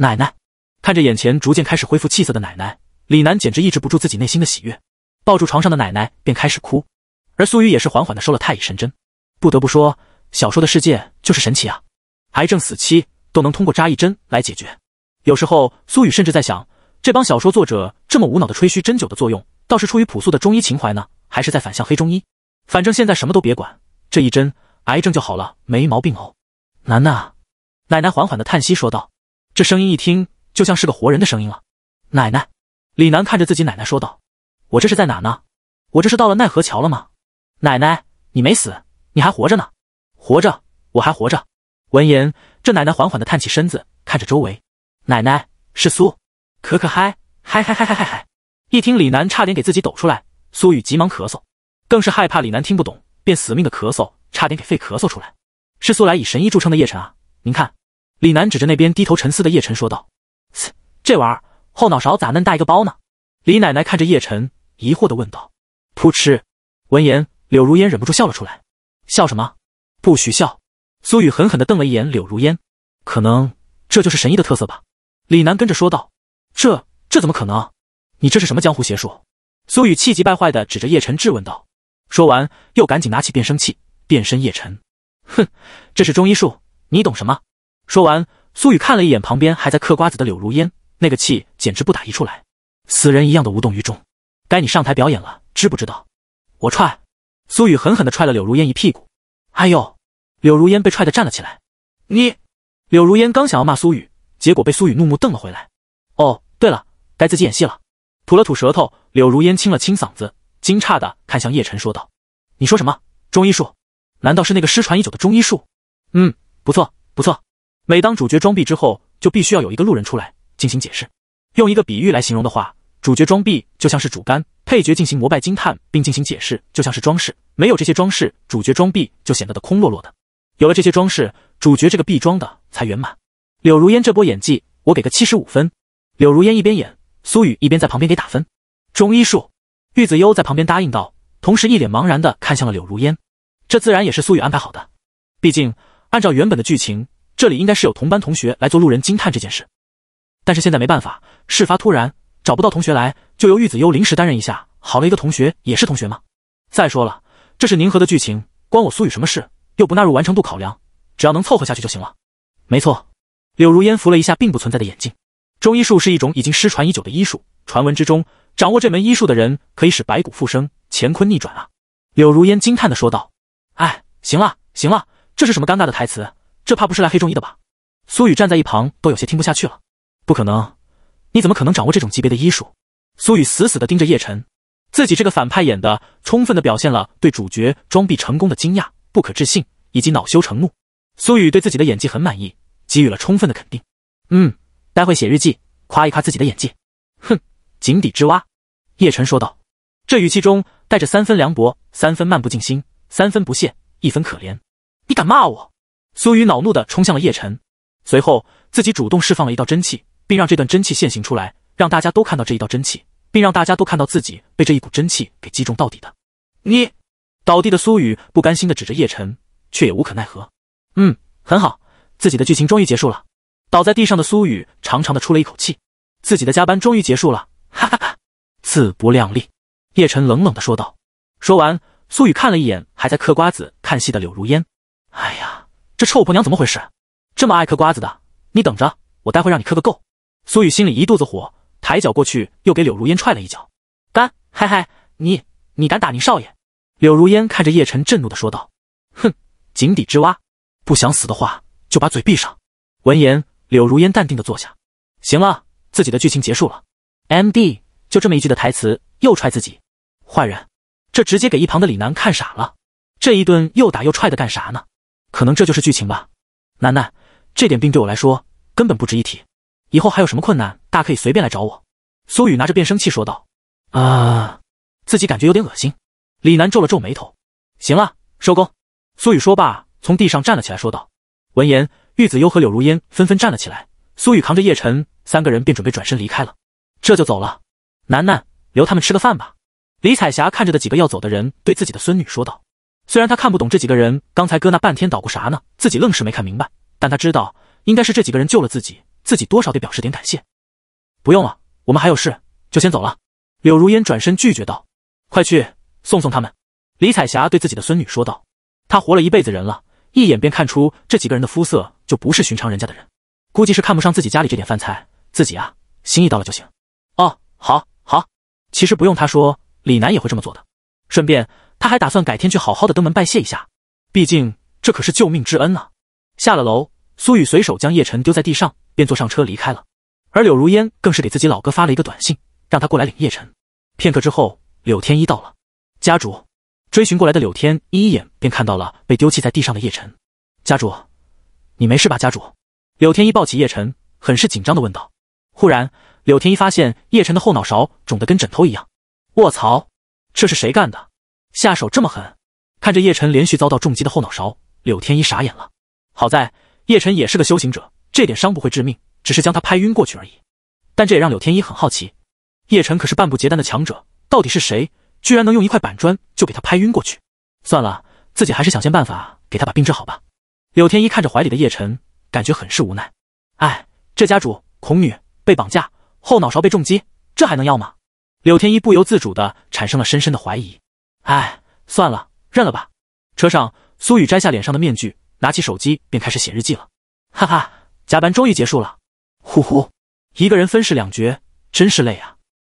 奶奶看着眼前逐渐开始恢复气色的奶奶，李楠简直抑制不住自己内心的喜悦，抱住床上的奶奶便开始哭。而苏雨也是缓缓的收了太乙神针。不得不说，小说的世界就是神奇啊！癌症死期都能通过扎一针来解决。有时候苏雨甚至在想，这帮小说作者这么无脑的吹嘘针灸的作用，倒是出于朴素的中医情怀呢，还是在反向黑中医？反正现在什么都别管，这一针癌症就好了，没毛病哦。楠楠，奶奶缓缓的叹息说道。这声音一听就像是个活人的声音了，奶奶，李楠看着自己奶奶说道：“我这是在哪呢？我这是到了奈何桥了吗？”奶奶，你没死，你还活着呢，活着，我还活着。闻言，这奶奶缓缓的探起身子，看着周围。奶奶是苏，可可嗨嗨嗨嗨嗨嗨嗨。一听李楠差点给自己抖出来，苏雨急忙咳嗽，更是害怕李楠听不懂，便死命的咳嗽，差点给肺咳嗽出来。是素来以神医著称的叶晨啊，您看。李楠指着那边低头沉思的叶晨说道：“这玩意儿后脑勺咋嫩大一个包呢？”李奶奶看着叶晨，疑惑的问道：“噗嗤！”闻言，柳如烟忍不住笑了出来。笑什么？不许笑！苏雨狠狠的瞪了一眼柳如烟。可能这就是神医的特色吧？李楠跟着说道：“这这怎么可能？你这是什么江湖邪术？”苏雨气急败坏的指着叶晨质问道。说完，又赶紧拿起变声器变身叶晨。哼，这是中医术，你懂什么？说完，苏雨看了一眼旁边还在嗑瓜子的柳如烟，那个气简直不打一处来，死人一样的无动于衷。该你上台表演了，知不知道？我踹！苏雨狠狠地踹了柳如烟一屁股。哎呦！柳如烟被踹得站了起来。你……柳如烟刚想要骂苏雨，结果被苏雨怒目瞪了回来。哦，对了，该自己演戏了。吐了吐舌头，柳如烟清了清嗓子，惊诧地看向叶晨，说道：“你说什么？中医术？难道是那个失传已久的中医术？嗯，不错，不错。”每当主角装逼之后，就必须要有一个路人出来进行解释。用一个比喻来形容的话，主角装逼就像是主干，配角进行膜拜、惊叹并进行解释就像是装饰。没有这些装饰，主角装逼就显得的空落落的。有了这些装饰，主角这个逼装的才圆满。柳如烟这波演技，我给个七十五分。柳如烟一边演，苏雨一边在旁边给打分。中医术，玉子优在旁边答应道，同时一脸茫然的看向了柳如烟。这自然也是苏雨安排好的，毕竟按照原本的剧情。这里应该是有同班同学来做路人惊叹这件事，但是现在没办法，事发突然，找不到同学来，就由玉子幽临时担任一下。好了一个同学也是同学吗？再说了，这是宁和的剧情，关我苏雨什么事？又不纳入完成度考量，只要能凑合下去就行了。没错，柳如烟扶了一下并不存在的眼镜。中医术是一种已经失传已久的医术，传闻之中，掌握这门医术的人可以使白骨复生、乾坤逆转啊！柳如烟惊叹地说道：“哎，行了行了，这是什么尴尬的台词？”这怕不是来黑中医的吧？苏雨站在一旁都有些听不下去了。不可能，你怎么可能掌握这种级别的医术？苏雨死死的盯着叶晨，自己这个反派演的，充分的表现了对主角装逼成功的惊讶、不可置信以及恼羞成怒。苏雨对自己的演技很满意，给予了充分的肯定。嗯，待会写日记夸一夸自己的演技。哼，井底之蛙。叶晨说道，这语气中带着三分凉薄，三分漫不经心，三分不屑，一分可怜。你敢骂我？苏雨恼怒地冲向了叶晨，随后自己主动释放了一道真气，并让这段真气现行出来，让大家都看到这一道真气，并让大家都看到自己被这一股真气给击中到底的。你倒地的苏雨不甘心地指着叶晨，却也无可奈何。嗯，很好，自己的剧情终于结束了。倒在地上的苏雨长长的出了一口气，自己的加班终于结束了。哈哈哈，自不量力。叶晨冷冷地说道。说完，苏雨看了一眼还在嗑瓜子看戏的柳如烟，哎呀。这臭婆娘怎么回事？这么爱嗑瓜子的，你等着，我待会让你嗑个够！苏雨心里一肚子火，抬脚过去又给柳如烟踹了一脚。干，嗨嗨，你你敢打宁少爷？柳如烟看着叶晨，震怒的说道：“哼，井底之蛙，不想死的话就把嘴闭上。”闻言，柳如烟淡定的坐下。行了，自己的剧情结束了。MD，就这么一句的台词，又踹自己，坏人！这直接给一旁的李楠看傻了。这一顿又打又踹的干啥呢？可能这就是剧情吧，楠楠，这点病对我来说根本不值一提，以后还有什么困难，大可以随便来找我。苏雨拿着变声器说道。啊，自己感觉有点恶心。李楠皱了皱眉头。行了，收工。苏雨说罢，从地上站了起来，说道。闻言，玉子幽和柳如烟纷纷站了起来。苏雨扛着叶晨，三个人便准备转身离开了。这就走了，楠楠，留他们吃个饭吧。李彩霞看着的几个要走的人，对自己的孙女说道。虽然他看不懂这几个人刚才搁那半天捣鼓啥呢，自己愣是没看明白，但他知道应该是这几个人救了自己，自己多少得表示点感谢。不用了，我们还有事，就先走了。”柳如烟转身拒绝道，“快去送送他们。”李彩霞对自己的孙女说道。她活了一辈子人了，一眼便看出这几个人的肤色就不是寻常人家的人，估计是看不上自己家里这点饭菜，自己啊，心意到了就行。哦，好，好。其实不用他说，李楠也会这么做的。顺便。他还打算改天去好好的登门拜谢一下，毕竟这可是救命之恩啊！下了楼，苏雨随手将叶晨丢在地上，便坐上车离开了。而柳如烟更是给自己老哥发了一个短信，让他过来领叶晨。片刻之后，柳天一到了。家主，追寻过来的柳天一眼便看到了被丢弃在地上的叶晨。家主，你没事吧？家主，柳天一抱起叶晨，很是紧张的问道。忽然，柳天一发现叶晨的后脑勺肿得跟枕头一样。卧槽，这是谁干的？下手这么狠，看着叶晨连续遭到重击的后脑勺，柳天一傻眼了。好在叶晨也是个修行者，这点伤不会致命，只是将他拍晕过去而已。但这也让柳天一很好奇，叶晨可是半步结丹的强者，到底是谁居然能用一块板砖就给他拍晕过去？算了，自己还是想些办法给他把病治好吧。柳天一看着怀里的叶晨，感觉很是无奈。哎，这家主孔女被绑架，后脑勺被重击，这还能要吗？柳天一不由自主的产生了深深的怀疑。哎，算了，认了吧。车上，苏雨摘下脸上的面具，拿起手机便开始写日记了。哈哈，加班终于结束了。呼呼，一个人分饰两角，真是累啊。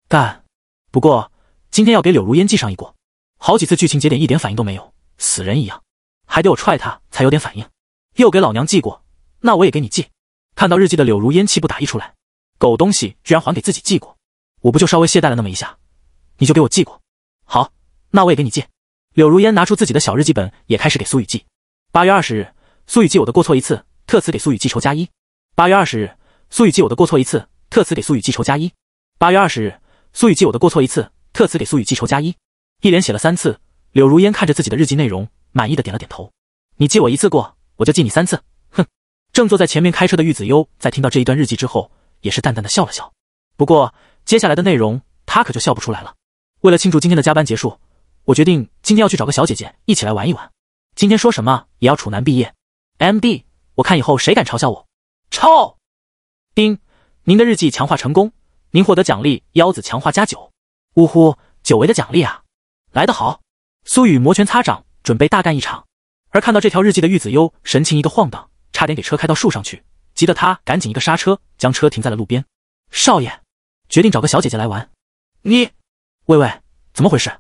干，不过今天要给柳如烟记上一过。好几次剧情节点一点反应都没有，死人一样，还得我踹他才有点反应。又给老娘记过，那我也给你记。看到日记的柳如烟气不打一出来，狗东西居然还给自己记过，我不就稍微懈怠了那么一下，你就给我记过。那我也给你记。柳如烟拿出自己的小日记本，也开始给苏雨记。八月二十日，苏雨记我的过错一次，特此给苏雨记仇加一。八月二十日，苏雨记我的过错一次，特此给苏雨记仇加一。八月二十日，苏雨记我的过错一次，特此给苏雨记仇加一。一连写了三次。柳如烟看着自己的日记内容，满意的点了点头。你记我一次过，我就记你三次。哼！正坐在前面开车的玉子优在听到这一段日记之后，也是淡淡的笑了笑。不过接下来的内容，他可就笑不出来了。为了庆祝今天的加班结束。我决定今天要去找个小姐姐一起来玩一玩。今天说什么也要处男毕业，MD！我看以后谁敢嘲笑我，臭。丁，您的日记强化成功，您获得奖励腰子强化加九。呜呼，久违的奖励啊！来得好，苏雨摩拳擦掌，准备大干一场。而看到这条日记的玉子优神情一个晃荡，差点给车开到树上去，急得他赶紧一个刹车，将车停在了路边。少爷决定找个小姐姐来玩。你，喂喂，怎么回事？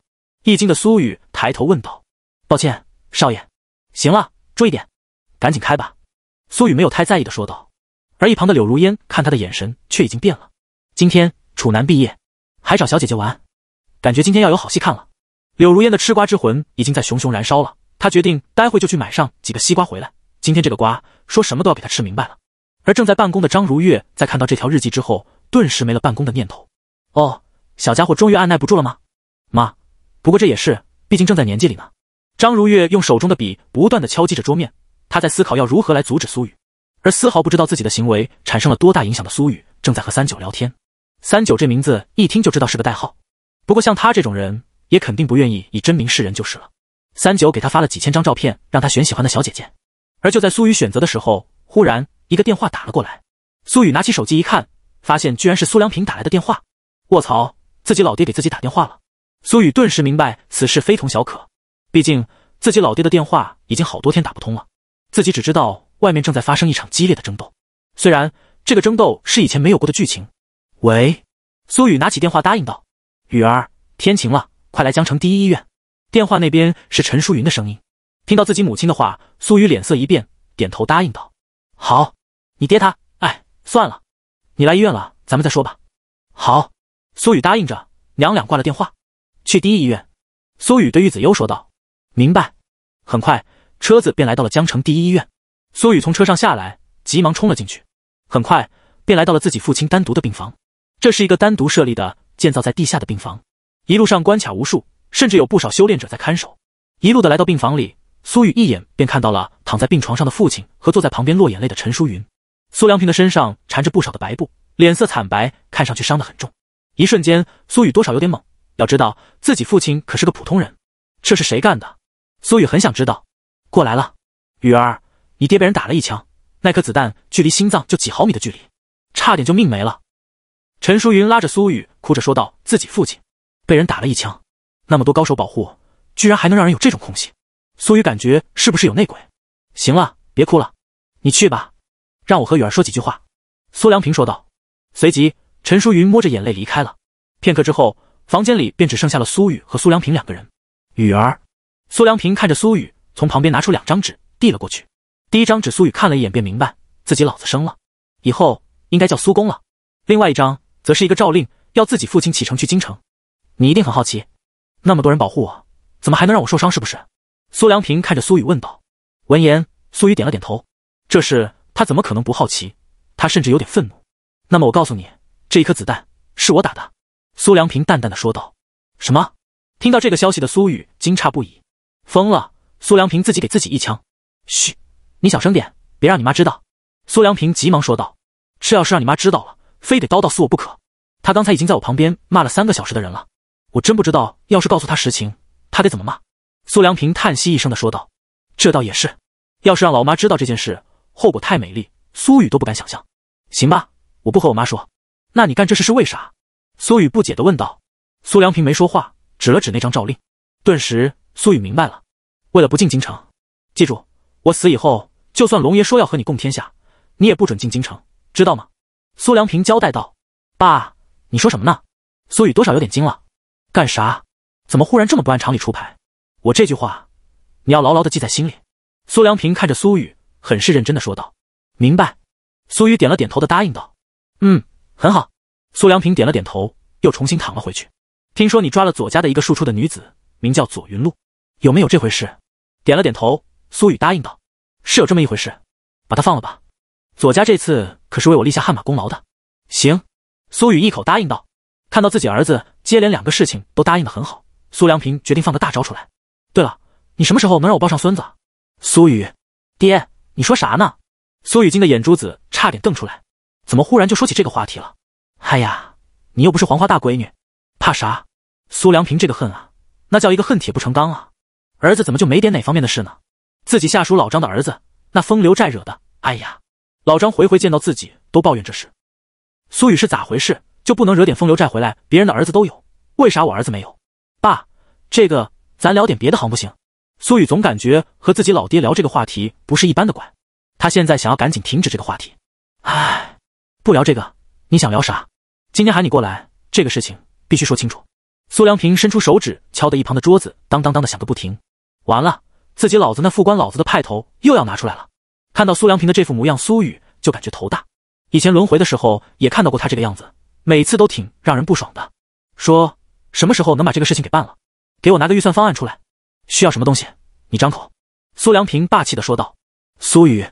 一惊的苏雨抬头问道：“抱歉，少爷。”“行了，注意点，赶紧开吧。”苏雨没有太在意的说道。而一旁的柳如烟看他的眼神却已经变了。今天楚南毕业，还找小姐姐玩，感觉今天要有好戏看了。柳如烟的吃瓜之魂已经在熊熊燃烧了，她决定待会就去买上几个西瓜回来。今天这个瓜说什么都要给他吃明白了。而正在办公的张如月在看到这条日记之后，顿时没了办公的念头。哦，小家伙终于按耐不住了吗？妈。不过这也是，毕竟正在年纪里呢。张如月用手中的笔不断的敲击着桌面，他在思考要如何来阻止苏雨，而丝毫不知道自己的行为产生了多大影响的苏雨正在和三九聊天。三九这名字一听就知道是个代号，不过像他这种人也肯定不愿意以真名示人就是了。三九给他发了几千张照片，让他选喜欢的小姐姐。而就在苏雨选择的时候，忽然一个电话打了过来。苏雨拿起手机一看，发现居然是苏良平打来的电话。卧槽，自己老爹给自己打电话了！苏雨顿时明白此事非同小可，毕竟自己老爹的电话已经好多天打不通了，自己只知道外面正在发生一场激烈的争斗，虽然这个争斗是以前没有过的剧情。喂，苏雨拿起电话答应道：“雨儿，天晴了，快来江城第一医院。”电话那边是陈淑云的声音。听到自己母亲的话，苏雨脸色一变，点头答应道：“好，你爹他……哎，算了，你来医院了，咱们再说吧。”好，苏雨答应着，娘俩挂了电话。去第一医院，苏雨对玉子优说道：“明白。”很快，车子便来到了江城第一医院。苏雨从车上下来，急忙冲了进去。很快，便来到了自己父亲单独的病房。这是一个单独设立的、建造在地下的病房。一路上关卡无数，甚至有不少修炼者在看守。一路的来到病房里，苏雨一眼便看到了躺在病床上的父亲和坐在旁边落眼泪的陈淑云。苏良平的身上缠着不少的白布，脸色惨白，看上去伤得很重。一瞬间，苏雨多少有点懵。要知道自己父亲可是个普通人，这是谁干的？苏雨很想知道。过来了，雨儿，你爹被人打了一枪，那颗子弹距离心脏就几毫米的距离，差点就命没了。陈淑云拉着苏雨哭着说道：“自己父亲被人打了一枪，那么多高手保护，居然还能让人有这种空隙。”苏雨感觉是不是有内鬼？行了，别哭了，你去吧，让我和雨儿说几句话。”苏良平说道。随即，陈淑云摸着眼泪离开了。片刻之后。房间里便只剩下了苏雨和苏良平两个人。雨儿，苏良平看着苏雨，从旁边拿出两张纸，递了过去。第一张纸，苏雨看了一眼便明白自己老子生了，以后应该叫苏公了。另外一张，则是一个诏令，要自己父亲启程去京城。你一定很好奇，那么多人保护我，怎么还能让我受伤？是不是？苏良平看着苏雨问道。闻言，苏雨点了点头。这事他怎么可能不好奇？他甚至有点愤怒。那么我告诉你，这一颗子弹是我打的。苏良平淡淡的说道：“什么？”听到这个消息的苏雨惊诧不已，疯了！苏良平自己给自己一枪。“嘘，你小声点，别让你妈知道。”苏良平急忙说道：“这要是让你妈知道了，非得叨叨死我不可。她刚才已经在我旁边骂了三个小时的人了，我真不知道，要是告诉她实情，她得怎么骂？”苏良平叹息一声的说道：“这倒也是，要是让老妈知道这件事，后果太美丽，苏雨都不敢想象。行吧，我不和我妈说。那你干这事是为啥？”苏雨不解的问道：“苏良平没说话，指了指那张诏令。顿时，苏雨明白了。为了不进京城，记住，我死以后，就算龙爷说要和你共天下，你也不准进京城，知道吗？”苏良平交代道：“爸，你说什么呢？”苏雨多少有点惊了，干啥？怎么忽然这么不按常理出牌？我这句话，你要牢牢的记在心里。”苏良平看着苏雨，很是认真的说道：“明白。”苏雨点了点头的答应道：“嗯，很好。”苏良平点了点头，又重新躺了回去。听说你抓了左家的一个庶出的女子，名叫左云露，有没有这回事？点了点头，苏雨答应道：“是有这么一回事，把她放了吧。”左家这次可是为我立下汗马功劳的。行，苏雨一口答应道。看到自己儿子接连两个事情都答应的很好，苏良平决定放个大招出来。对了，你什么时候能让我抱上孙子？苏雨，爹，你说啥呢？苏雨金的眼珠子差点瞪出来，怎么忽然就说起这个话题了？哎呀，你又不是黄花大闺女，怕啥？苏良平这个恨啊，那叫一个恨铁不成钢啊！儿子怎么就没点哪方面的事呢？自己下属老张的儿子，那风流债惹的。哎呀，老张回回见到自己都抱怨这事。苏雨是咋回事？就不能惹点风流债回来？别人的儿子都有，为啥我儿子没有？爸，这个咱聊点别的行不行？苏雨总感觉和自己老爹聊这个话题不是一般的怪，他现在想要赶紧停止这个话题。哎，不聊这个。你想聊啥？今天喊你过来，这个事情必须说清楚。苏良平伸出手指，敲的一旁的桌子当当当的响个不停。完了，自己老子那副官老子的派头又要拿出来了。看到苏良平的这副模样，苏雨就感觉头大。以前轮回的时候也看到过他这个样子，每次都挺让人不爽的。说什么时候能把这个事情给办了？给我拿个预算方案出来。需要什么东西？你张口。苏良平霸气的说道。苏雨，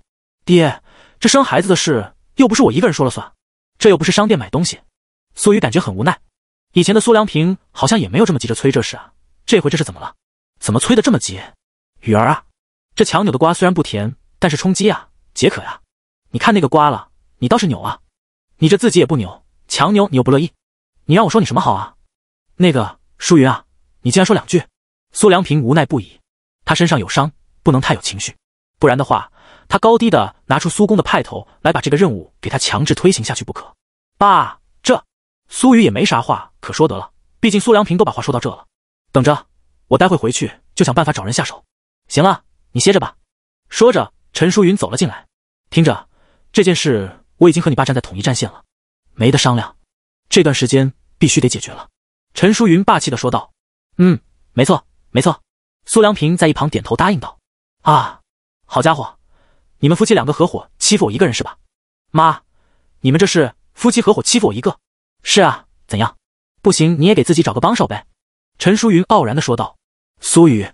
爹，这生孩子的事又不是我一个人说了算。这又不是商店买东西，苏雨感觉很无奈。以前的苏良平好像也没有这么急着催这事啊，这回这是怎么了？怎么催的这么急？雨儿啊，这强扭的瓜虽然不甜，但是充饥啊，解渴呀。你看那个瓜了，你倒是扭啊，你这自己也不扭，强扭你又不乐意，你让我说你什么好啊？那个淑云啊，你竟然说两句。苏良平无奈不已，他身上有伤，不能太有情绪，不然的话。他高低的拿出苏公的派头来，把这个任务给他强制推行下去不可。爸，这苏雨也没啥话可说得了，毕竟苏良平都把话说到这了。等着，我待会回去就想办法找人下手。行了，你歇着吧。说着，陈淑云走了进来。听着，这件事我已经和你爸站在统一战线了，没得商量。这段时间必须得解决了。陈淑云霸气的说道。嗯，没错，没错。苏良平在一旁点头答应道。啊，好家伙！你们夫妻两个合伙欺负我一个人是吧？妈，你们这是夫妻合伙欺负我一个？是啊，怎样？不行你也给自己找个帮手呗。陈淑云傲然的说道。苏雨，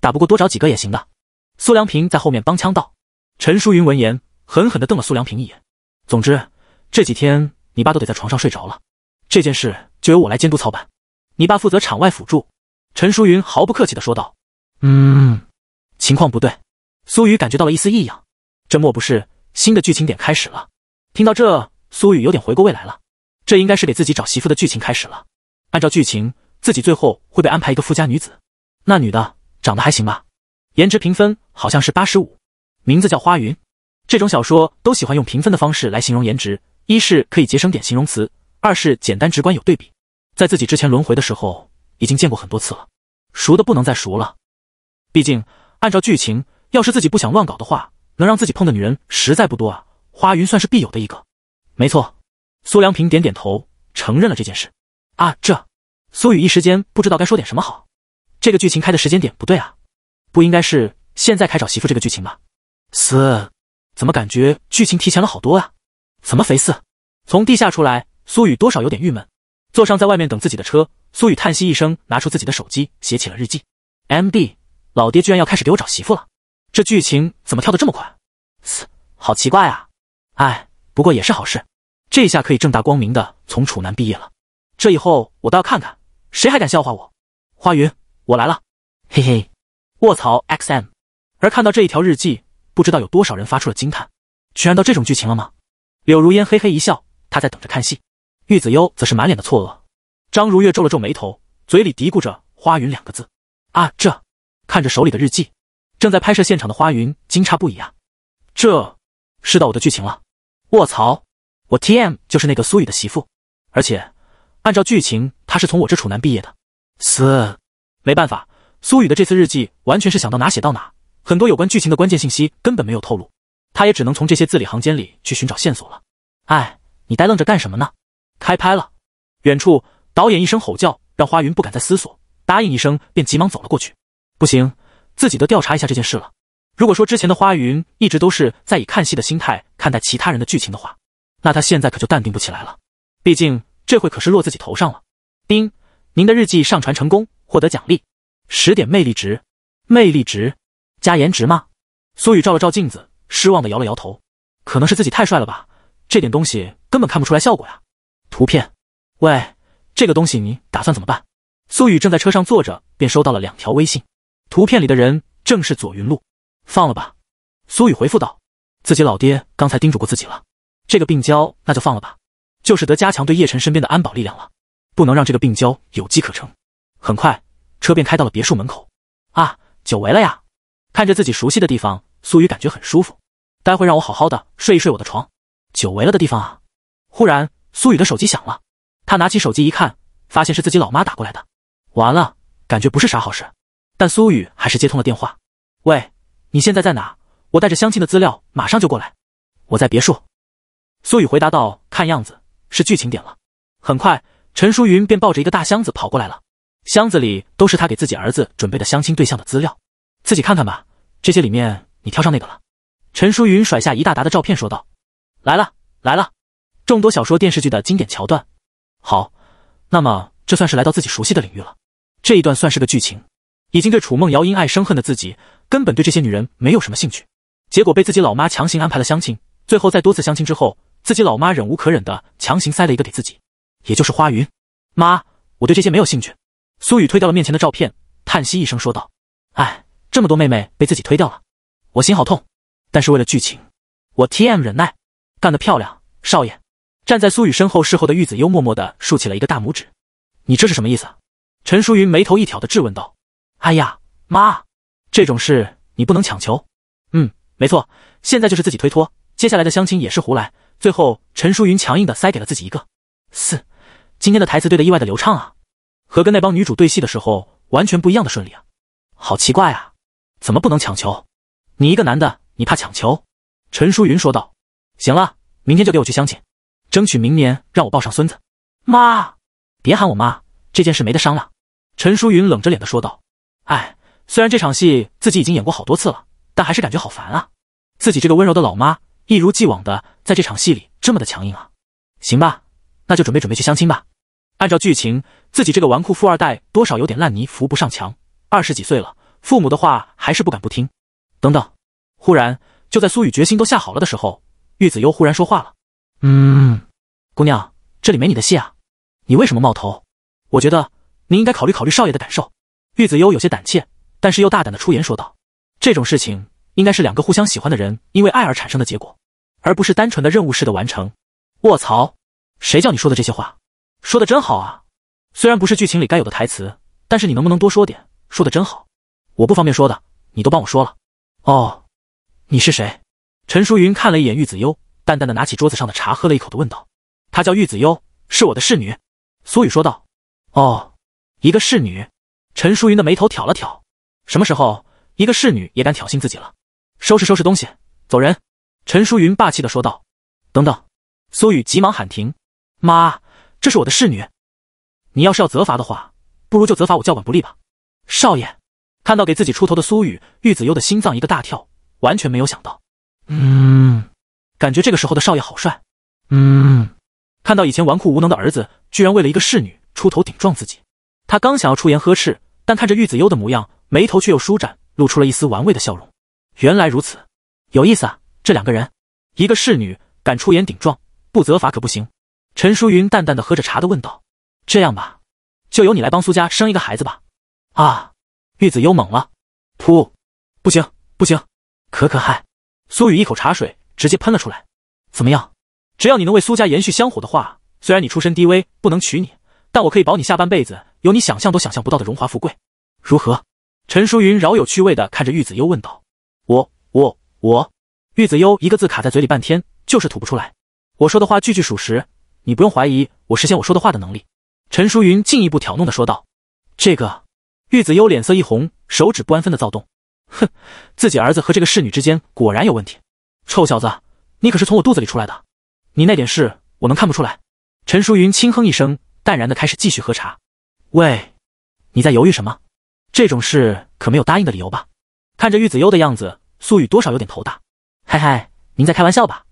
打不过多找几个也行的。苏良平在后面帮腔道。陈淑云闻言，狠狠的瞪了苏良平一眼。总之，这几天你爸都得在床上睡着了。这件事就由我来监督操办，你爸负责场外辅助。陈淑云毫不客气的说道。嗯，情况不对。苏雨感觉到了一丝异样。这莫不是新的剧情点开始了？听到这，苏雨有点回过味来了。这应该是给自己找媳妇的剧情开始了。按照剧情，自己最后会被安排一个富家女子。那女的长得还行吧？颜值评分好像是八十五，名字叫花云。这种小说都喜欢用评分的方式来形容颜值，一是可以节省点形容词，二是简单直观有对比。在自己之前轮回的时候已经见过很多次了，熟的不能再熟了。毕竟按照剧情，要是自己不想乱搞的话。能让自己碰的女人实在不多啊，花云算是必有的一个。没错，苏良平点点头，承认了这件事。啊，这苏雨一时间不知道该说点什么好。这个剧情开的时间点不对啊，不应该是现在开找媳妇这个剧情吧？四，怎么感觉剧情提前了好多啊？怎么肥四？从地下出来，苏雨多少有点郁闷。坐上在外面等自己的车，苏雨叹息一声，拿出自己的手机写起了日记。MD，老爹居然要开始给我找媳妇了。这剧情怎么跳得这么快？嘶，好奇怪啊！哎，不过也是好事，这下可以正大光明的从楚南毕业了。这以后我倒要看看谁还敢笑话我。花云，我来了！嘿嘿，卧槽！X M。而看到这一条日记，不知道有多少人发出了惊叹：居然到这种剧情了吗？柳如烟嘿嘿一笑，她在等着看戏。玉子幽则是满脸的错愕。张如月皱了皱眉头，嘴里嘀咕着“花云”两个字。啊，这，看着手里的日记。正在拍摄现场的花云惊诧不已啊！这是到我的剧情了，卧槽！我 T M 就是那个苏雨的媳妇，而且按照剧情，她是从我这处男毕业的。死！没办法，苏雨的这次日记完全是想到哪写到哪，很多有关剧情的关键信息根本没有透露，他也只能从这些字里行间里去寻找线索了。哎，你呆愣着干什么呢？开拍了！远处导演一声吼叫，让花云不敢再思索，答应一声便急忙走了过去。不行！自己都调查一下这件事了。如果说之前的花云一直都是在以看戏的心态看待其他人的剧情的话，那他现在可就淡定不起来了。毕竟这回可是落自己头上了。丁，您的日记上传成功，获得奖励十点魅力值。魅力值？加颜值吗？苏雨照了照镜子，失望的摇了摇头。可能是自己太帅了吧，这点东西根本看不出来效果呀。图片。喂，这个东西你打算怎么办？苏雨正在车上坐着，便收到了两条微信。图片里的人正是左云露，放了吧。苏雨回复道：“自己老爹刚才叮嘱过自己了，这个病娇那就放了吧，就是得加强对叶晨身边的安保力量了，不能让这个病娇有机可乘。”很快，车便开到了别墅门口。啊，久违了呀！看着自己熟悉的地方，苏雨感觉很舒服。待会让我好好的睡一睡我的床。久违了的地方啊！忽然，苏雨的手机响了，他拿起手机一看，发现是自己老妈打过来的。完了，感觉不是啥好事。但苏雨还是接通了电话。喂，你现在在哪？我带着相亲的资料马上就过来。我在别墅。苏雨回答道：“看样子是剧情点了。”很快，陈淑云便抱着一个大箱子跑过来了，箱子里都是他给自己儿子准备的相亲对象的资料，自己看看吧。这些里面你挑上那个了。陈淑云甩下一大沓的照片说道：“来了，来了。”众多小说电视剧的经典桥段。好，那么这算是来到自己熟悉的领域了。这一段算是个剧情。已经对楚梦瑶因爱生恨的自己，根本对这些女人没有什么兴趣。结果被自己老妈强行安排了相亲，最后在多次相亲之后，自己老妈忍无可忍的强行塞了一个给自己，也就是花云。妈，我对这些没有兴趣。苏雨推掉了面前的照片，叹息一声说道：“哎，这么多妹妹被自己推掉了，我心好痛。但是为了剧情，我 T M 忍耐，干得漂亮，少爷。”站在苏雨身后侍候的玉子幽默默的竖起了一个大拇指。你这是什么意思？陈淑云眉头一挑的质问道。哎呀妈，这种事你不能强求。嗯，没错，现在就是自己推脱，接下来的相亲也是胡来。最后，陈淑云强硬的塞给了自己一个。四，今天的台词对的意外的流畅啊，和跟那帮女主对戏的时候完全不一样的顺利啊，好奇怪啊，怎么不能强求？你一个男的，你怕强求？陈淑云说道。行了，明天就给我去相亲，争取明年让我抱上孙子。妈，别喊我妈，这件事没得商量。陈淑云冷着脸的说道。哎，虽然这场戏自己已经演过好多次了，但还是感觉好烦啊！自己这个温柔的老妈，一如既往的在这场戏里这么的强硬啊！行吧，那就准备准备去相亲吧。按照剧情，自己这个纨绔富二代多少有点烂泥扶不上墙，二十几岁了，父母的话还是不敢不听。等等，忽然就在苏雨决心都下好了的时候，玉子幽忽然说话了：“嗯，姑娘，这里没你的戏啊，你为什么冒头？我觉得您应该考虑考虑少爷的感受。”玉子优有些胆怯，但是又大胆的出言说道：“这种事情应该是两个互相喜欢的人因为爱而产生的结果，而不是单纯的任务式的完成。”卧槽，谁叫你说的这些话？说的真好啊！虽然不是剧情里该有的台词，但是你能不能多说点？说的真好，我不方便说的，你都帮我说了。哦，你是谁？陈淑云看了一眼玉子优，淡淡的拿起桌子上的茶喝了一口的问道：“她叫玉子优，是我的侍女。”苏雨说道：“哦，一个侍女。”陈淑云的眉头挑了挑，什么时候一个侍女也敢挑衅自己了？收拾收拾东西，走人！陈淑云霸气地说道。等等，苏雨急忙喊停：“妈，这是我的侍女，你要是要责罚的话，不如就责罚我教管不力吧。”少爷，看到给自己出头的苏雨，玉子悠的心脏一个大跳，完全没有想到。嗯，感觉这个时候的少爷好帅。嗯，看到以前纨绔无能的儿子，居然为了一个侍女出头顶撞自己，他刚想要出言呵斥。但看着玉子优的模样，眉头却又舒展，露出了一丝玩味的笑容。原来如此，有意思啊，这两个人，一个侍女敢出言顶撞，不责罚可不行。陈淑云淡淡的喝着茶的问道：“这样吧，就由你来帮苏家生一个孩子吧。”啊！玉子优懵了，噗，不行不行，可可害！苏雨一口茶水直接喷了出来。怎么样？只要你能为苏家延续香火的话，虽然你出身低微，不能娶你，但我可以保你下半辈子。有你想象都想象不到的荣华富贵，如何？陈淑云饶有趣味的看着玉子幽问道：“我、我、我……”玉子幽一个字卡在嘴里半天，就是吐不出来。我说的话句句属实，你不用怀疑我实现我说的话的能力。”陈淑云进一步挑弄的说道。这个玉子幽脸色一红，手指不安分的躁动。哼，自己儿子和这个侍女之间果然有问题。臭小子，你可是从我肚子里出来的，你那点事我能看不出来？”陈淑云轻哼一声，淡然的开始继续喝茶。喂，你在犹豫什么？这种事可没有答应的理由吧？看着玉子优的样子，苏雨多少有点头大。嗨嗨，您在开玩笑吧？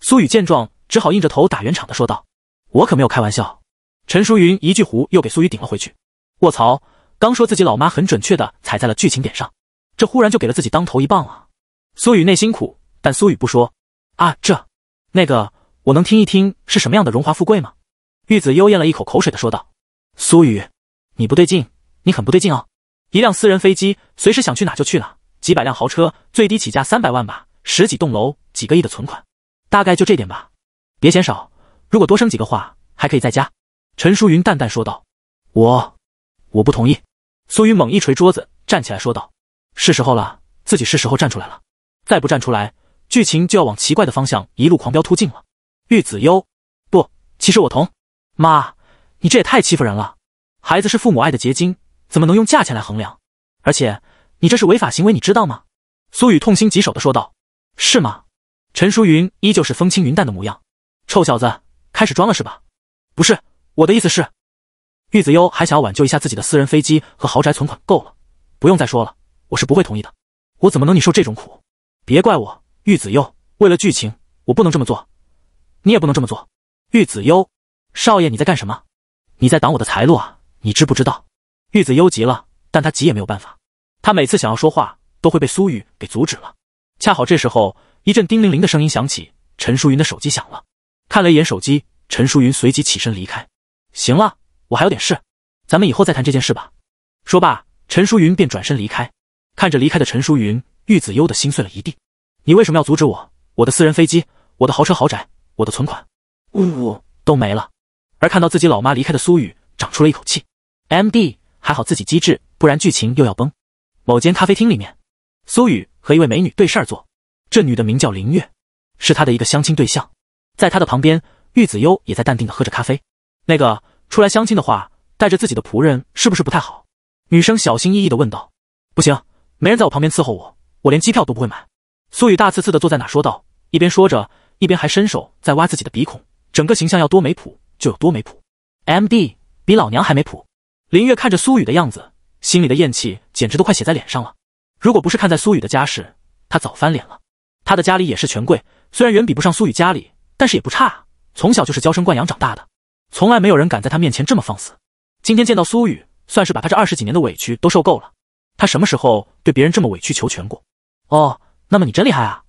苏雨见状，只好硬着头打圆场的说道：“我可没有开玩笑。”陈淑云一句胡又给苏雨顶了回去。卧槽！刚说自己老妈很准确的踩在了剧情点上，这忽然就给了自己当头一棒啊！苏雨内心苦，但苏雨不说。啊，这那个，我能听一听是什么样的荣华富贵吗？玉子优咽了一口口水的说道：“苏雨。”你不对劲，你很不对劲哦。一辆私人飞机，随时想去哪就去哪，几百辆豪车，最低起价三百万吧。十几栋楼，几个亿的存款，大概就这点吧。别嫌少，如果多生几个话，还可以再加。陈淑云淡淡说道：“我，我不同意。”苏云猛一捶桌子，站起来说道：“是时候了，自己是时候站出来了。再不站出来，剧情就要往奇怪的方向一路狂飙突进了。”玉子悠，不，其实我同妈，你这也太欺负人了。孩子是父母爱的结晶，怎么能用价钱来衡量？而且你这是违法行为，你知道吗？苏雨痛心疾首地说道：“是吗？”陈淑云依旧是风轻云淡的模样。“臭小子，开始装了是吧？”“不是，我的意思是……”玉子优还想要挽救一下自己的私人飞机和豪宅存款，够了，不用再说了，我是不会同意的。我怎么能你受这种苦？别怪我，玉子优，为了剧情，我不能这么做，你也不能这么做。玉子优，少爷，你在干什么？你在挡我的财路啊！你知不知道？玉子忧急了，但他急也没有办法。他每次想要说话，都会被苏雨给阻止了。恰好这时候，一阵叮铃铃的声音响起，陈淑云的手机响了。看了一眼手机，陈淑云随即起身离开。行了，我还有点事，咱们以后再谈这件事吧。说罢，陈淑云便转身离开。看着离开的陈淑云，玉子忧的心碎了一地。你为什么要阻止我？我的私人飞机，我的豪车豪宅，我的存款，呜呜，都没了。而看到自己老妈离开的苏雨，长出了一口气。MD 还好自己机智，不然剧情又要崩。某间咖啡厅里面，苏雨和一位美女对事儿坐，这女的名叫林月，是他的一个相亲对象。在他的旁边，玉子优也在淡定的喝着咖啡。那个出来相亲的话，带着自己的仆人是不是不太好？女生小心翼翼的问道。不行，没人在我旁边伺候我，我连机票都不会买。苏雨大刺刺的坐在哪说道，一边说着，一边还伸手在挖自己的鼻孔，整个形象要多没谱就有多没谱。MD 比老娘还没谱。林月看着苏雨的样子，心里的怨气简直都快写在脸上了。如果不是看在苏雨的家世，他早翻脸了。他的家里也是权贵，虽然远比不上苏雨家里，但是也不差啊。从小就是娇生惯养长大的，从来没有人敢在他面前这么放肆。今天见到苏雨，算是把这二十几年的委屈都受够了。他什么时候对别人这么委曲求全过？哦，那么你真厉害啊！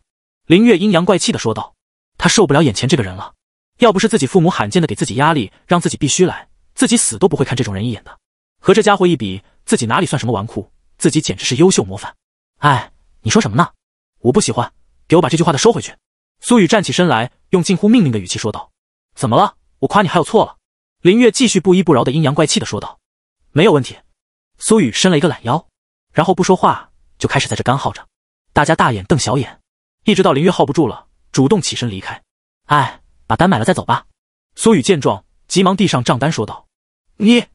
林月阴阳怪气的说道。他受不了眼前这个人了。要不是自己父母罕见的给自己压力，让自己必须来，自己死都不会看这种人一眼的。和这家伙一比，自己哪里算什么纨绔？自己简直是优秀模范。哎，你说什么呢？我不喜欢，给我把这句话的收回去。苏雨站起身来，用近乎命令的语气说道：“怎么了？我夸你还有错了？”林月继续不依不饶的阴阳怪气的说道：“没有问题。”苏雨伸了一个懒腰，然后不说话，就开始在这干耗着。大家大眼瞪小眼，一直到林月耗不住了，主动起身离开。哎，把单买了再走吧。苏雨见状，急忙递上账单说道：“你。”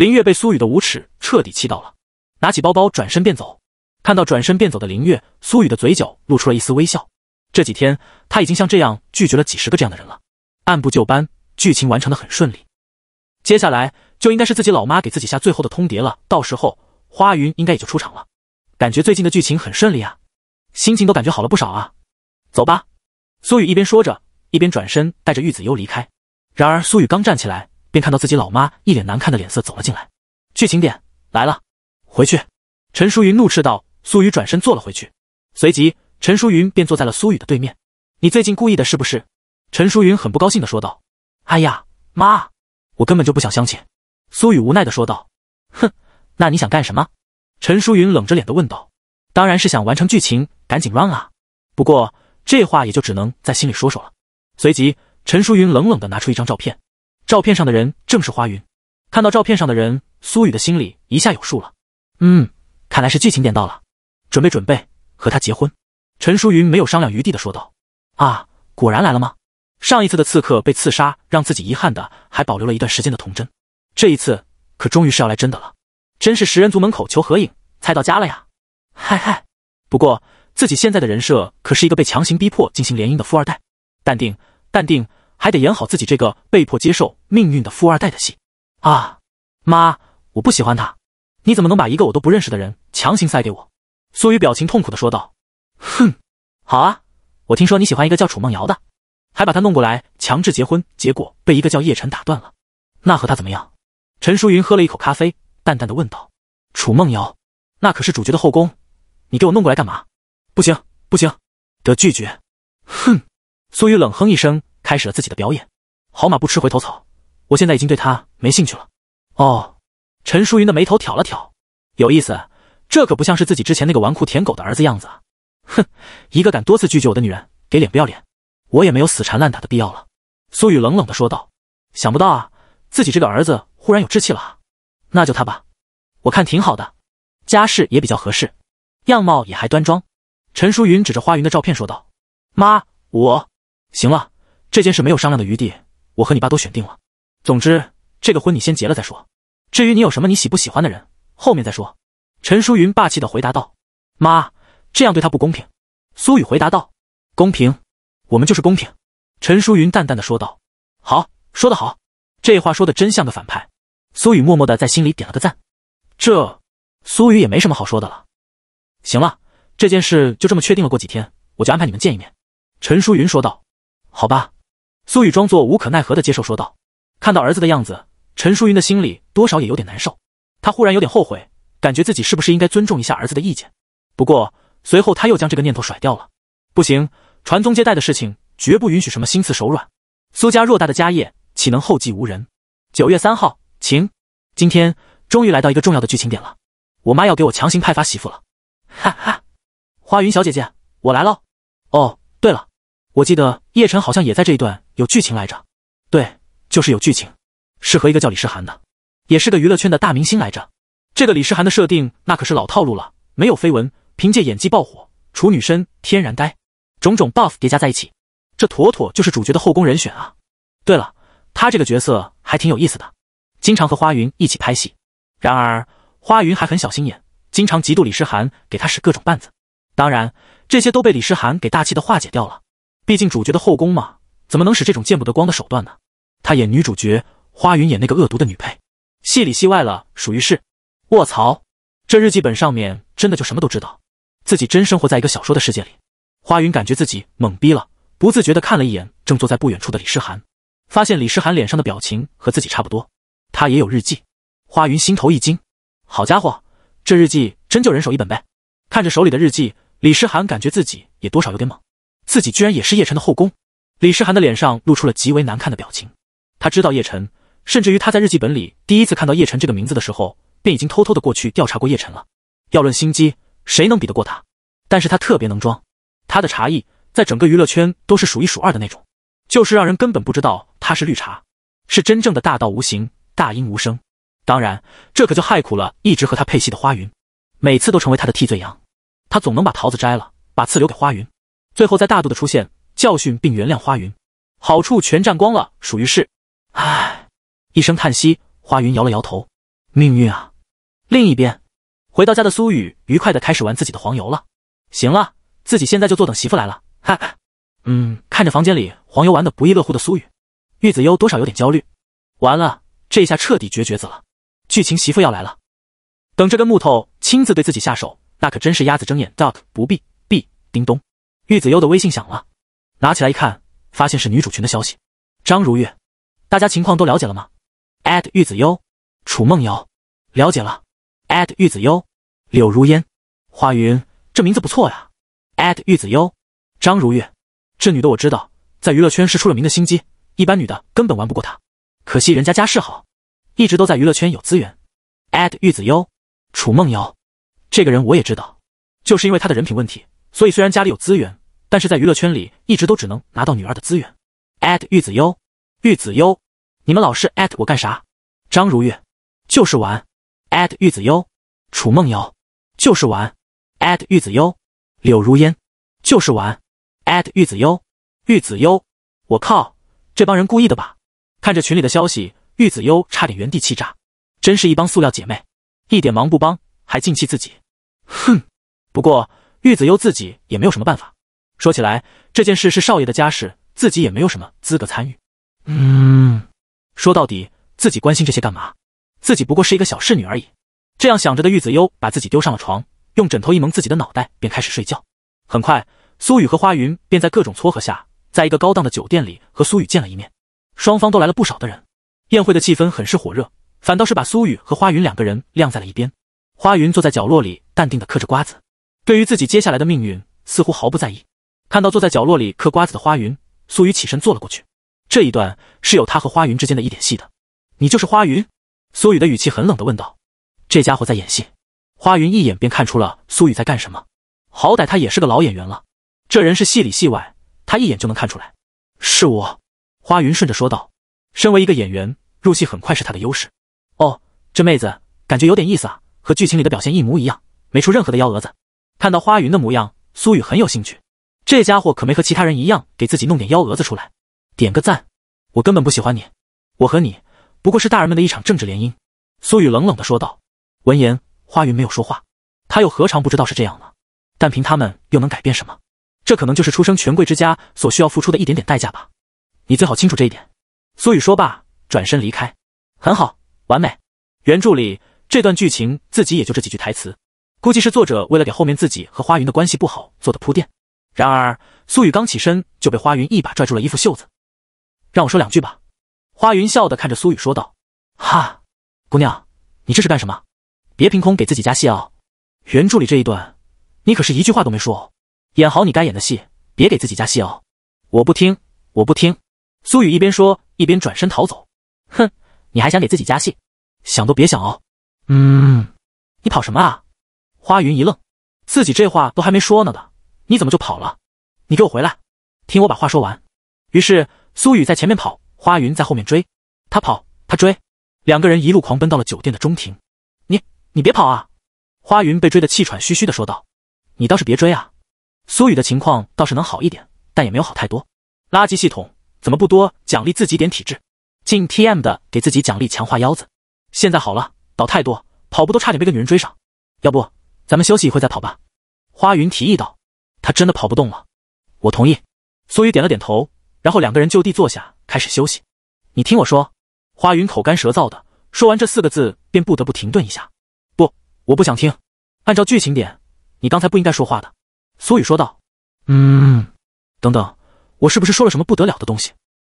林月被苏雨的无耻彻底气到了，拿起包包转身便走。看到转身便走的林月，苏雨的嘴角露出了一丝微笑。这几天他已经像这样拒绝了几十个这样的人了。按部就班，剧情完成的很顺利。接下来就应该是自己老妈给自己下最后的通牒了。到时候花云应该也就出场了。感觉最近的剧情很顺利啊，心情都感觉好了不少啊。走吧。苏雨一边说着，一边转身带着玉子优离开。然而苏雨刚站起来。便看到自己老妈一脸难看的脸色走了进来，剧情点来了，回去！陈淑云怒斥道。苏雨转身坐了回去，随即陈淑云便坐在了苏雨的对面。你最近故意的是不是？陈淑云很不高兴的说道。哎呀，妈，我根本就不想相亲。苏雨无奈的说道。哼，那你想干什么？陈淑云冷着脸的问道。当然是想完成剧情，赶紧 run 啊！不过这话也就只能在心里说说了。随即陈淑云冷冷的拿出一张照片。照片上的人正是花云。看到照片上的人，苏雨的心里一下有数了。嗯，看来是剧情点到了，准备准备和他结婚。陈淑云没有商量余地的说道：“啊，果然来了吗？上一次的刺客被刺杀，让自己遗憾的还保留了一段时间的童真。这一次可终于是要来真的了。真是食人族门口求合影，猜到家了呀！嗨嗨，不过自己现在的人设可是一个被强行逼迫进行联姻的富二代，淡定，淡定。”还得演好自己这个被迫接受命运的富二代的戏啊！妈，我不喜欢他，你怎么能把一个我都不认识的人强行塞给我？苏雨表情痛苦的说道。哼，好啊，我听说你喜欢一个叫楚梦瑶的，还把他弄过来强制结婚，结果被一个叫叶晨打断了。那和他怎么样？陈淑云喝了一口咖啡，淡淡的问道。楚梦瑶，那可是主角的后宫，你给我弄过来干嘛？不行不行，得拒绝。哼，苏雨冷哼一声。开始了自己的表演。好马不吃回头草，我现在已经对他没兴趣了。哦，陈淑云的眉头挑了挑，有意思，这可不像是自己之前那个纨绔舔狗的儿子样子啊！哼，一个敢多次拒绝我的女人，给脸不要脸，我也没有死缠烂打的必要了。苏雨冷冷的说道。想不到啊，自己这个儿子忽然有志气了。那就他吧，我看挺好的，家世也比较合适，样貌也还端庄。陈淑云指着花云的照片说道：“妈，我行了。”这件事没有商量的余地，我和你爸都选定了。总之，这个婚你先结了再说。至于你有什么你喜不喜欢的人，后面再说。”陈淑云霸气的回答道。“妈，这样对他不公平。”苏雨回答道。“公平，我们就是公平。”陈淑云淡淡的说道。“好，说得好。”这话说的真像个反派。苏雨默默的在心里点了个赞。这苏雨也没什么好说的了。行了，这件事就这么确定了。过几天我就安排你们见一面。”陈淑云说道。“好吧。”苏雨装作无可奈何的接受说道：“看到儿子的样子，陈淑云的心里多少也有点难受。她忽然有点后悔，感觉自己是不是应该尊重一下儿子的意见。不过随后她又将这个念头甩掉了。不行，传宗接代的事情绝不允许什么心慈手软。苏家偌大的家业，岂能后继无人？”九月三号，晴。今天终于来到一个重要的剧情点了，我妈要给我强行派发媳妇了。哈哈，花云小姐姐，我来喽。哦。我记得叶晨好像也在这一段有剧情来着，对，就是有剧情，是和一个叫李诗涵的，也是个娱乐圈的大明星来着。这个李诗涵的设定那可是老套路了，没有绯闻，凭借演技爆火，处女身，天然呆，种种 buff 叠加在一起，这妥妥就是主角的后宫人选啊。对了，他这个角色还挺有意思的，经常和花云一起拍戏，然而花云还很小心眼，经常嫉妒李诗涵，给他使各种绊子。当然，这些都被李诗涵给大气的化解掉了。毕竟主角的后宫嘛，怎么能使这种见不得光的手段呢？他演女主角，花云演那个恶毒的女配，戏里戏外了，属于是。卧槽，这日记本上面真的就什么都知道？自己真生活在一个小说的世界里？花云感觉自己懵逼了，不自觉的看了一眼正坐在不远处的李诗涵，发现李诗涵脸上的表情和自己差不多，他也有日记。花云心头一惊，好家伙，这日记真就人手一本呗？看着手里的日记，李诗涵感觉自己也多少有点懵。自己居然也是叶晨的后宫，李诗涵的脸上露出了极为难看的表情。他知道叶晨，甚至于他在日记本里第一次看到叶晨这个名字的时候，便已经偷偷的过去调查过叶晨了。要论心机，谁能比得过他？但是他特别能装，他的茶艺在整个娱乐圈都是数一数二的那种，就是让人根本不知道他是绿茶，是真正的大道无形、大音无声。当然，这可就害苦了一直和他配戏的花云，每次都成为他的替罪羊。他总能把桃子摘了，把刺留给花云。最后在大度的出现，教训并原谅花云，好处全占光了，属于是。唉，一声叹息，花云摇了摇头。命运啊！另一边，回到家的苏雨愉快的开始玩自己的黄油了。行了，自己现在就坐等媳妇来了。哈哈。嗯，看着房间里黄油玩的不亦乐乎的苏雨，玉子悠多少有点焦虑。完了，这下彻底绝绝子了。剧情媳妇要来了，等这根木头亲自对自己下手，那可真是鸭子睁眼，duck 不闭闭。叮咚。玉子优的微信响了，拿起来一看，发现是女主群的消息。张如月，大家情况都了解了吗？@玉子优，楚梦瑶，了解了。玉子优，柳如烟，花云，这名字不错呀。玉子优，张如月，这女的我知道，在娱乐圈是出了名的心机，一般女的根本玩不过她。可惜人家家世好，一直都在娱乐圈有资源。玉子优，楚梦瑶，这个人我也知道，就是因为他的人品问题，所以虽然家里有资源。但是在娱乐圈里，一直都只能拿到女儿的资源。at 玉子优，玉子优，你们老是 at 我干啥？张如月，就是玩。at 玉子优，楚梦瑶，就是玩。at 玉子优，柳如烟，就是玩。at 玉子优，玉子优，我靠，这帮人故意的吧？看着群里的消息，玉子优差点原地气炸，真是一帮塑料姐妹，一点忙不帮，还尽气自己。哼！不过玉子优自己也没有什么办法。说起来，这件事是少爷的家事，自己也没有什么资格参与。嗯，说到底，自己关心这些干嘛？自己不过是一个小侍女而已。这样想着的玉子幽把自己丢上了床，用枕头一蒙自己的脑袋，便开始睡觉。很快，苏雨和花云便在各种撮合下，在一个高档的酒店里和苏雨见了一面。双方都来了不少的人，宴会的气氛很是火热，反倒是把苏雨和花云两个人晾在了一边。花云坐在角落里，淡定的嗑着瓜子，对于自己接下来的命运似乎毫不在意。看到坐在角落里嗑瓜子的花云，苏雨起身坐了过去。这一段是有他和花云之间的一点戏的。你就是花云？苏雨的语气很冷的问道。这家伙在演戏，花云一眼便看出了苏雨在干什么。好歹他也是个老演员了，这人是戏里戏外，他一眼就能看出来。是我。花云顺着说道。身为一个演员，入戏很快是他的优势。哦，这妹子感觉有点意思啊，和剧情里的表现一模一样，没出任何的幺蛾子。看到花云的模样，苏雨很有兴趣。这家伙可没和其他人一样给自己弄点幺蛾子出来，点个赞。我根本不喜欢你，我和你不过是大人们的一场政治联姻。”苏雨冷冷地说道。闻言，花云没有说话。他又何尝不知道是这样呢？但凭他们又能改变什么？这可能就是出生权贵之家所需要付出的一点点代价吧。你最好清楚这一点。”苏雨说罢，转身离开。很好，完美。原著里这段剧情自己也就这几句台词，估计是作者为了给后面自己和花云的关系不好做的铺垫。然而，苏雨刚起身就被花云一把拽住了衣服袖子，让我说两句吧。花云笑的看着苏雨说道：“哈，姑娘，你这是干什么？别凭空给自己加戏哦。原著里这一段，你可是一句话都没说。演好你该演的戏，别给自己加戏哦。我不听，我不听。”苏雨一边说一边转身逃走。哼，你还想给自己加戏？想都别想哦。嗯，你跑什么啊？花云一愣，自己这话都还没说呢的。你怎么就跑了？你给我回来，听我把话说完。于是苏雨在前面跑，花云在后面追。他跑，他追，两个人一路狂奔到了酒店的中庭。你你别跑啊！花云被追得气喘吁吁的说道：“你倒是别追啊！”苏雨的情况倒是能好一点，但也没有好太多。垃圾系统怎么不多奖励自己点体质？进 T M 的给自己奖励强化腰子。现在好了，倒太多，跑步都差点被个女人追上。要不咱们休息一会再跑吧？花云提议道。他真的跑不动了，我同意。苏雨点了点头，然后两个人就地坐下开始休息。你听我说，花云口干舌燥的说完这四个字，便不得不停顿一下。不，我不想听。按照剧情点，你刚才不应该说话的。苏雨说道。嗯，等等，我是不是说了什么不得了的东西？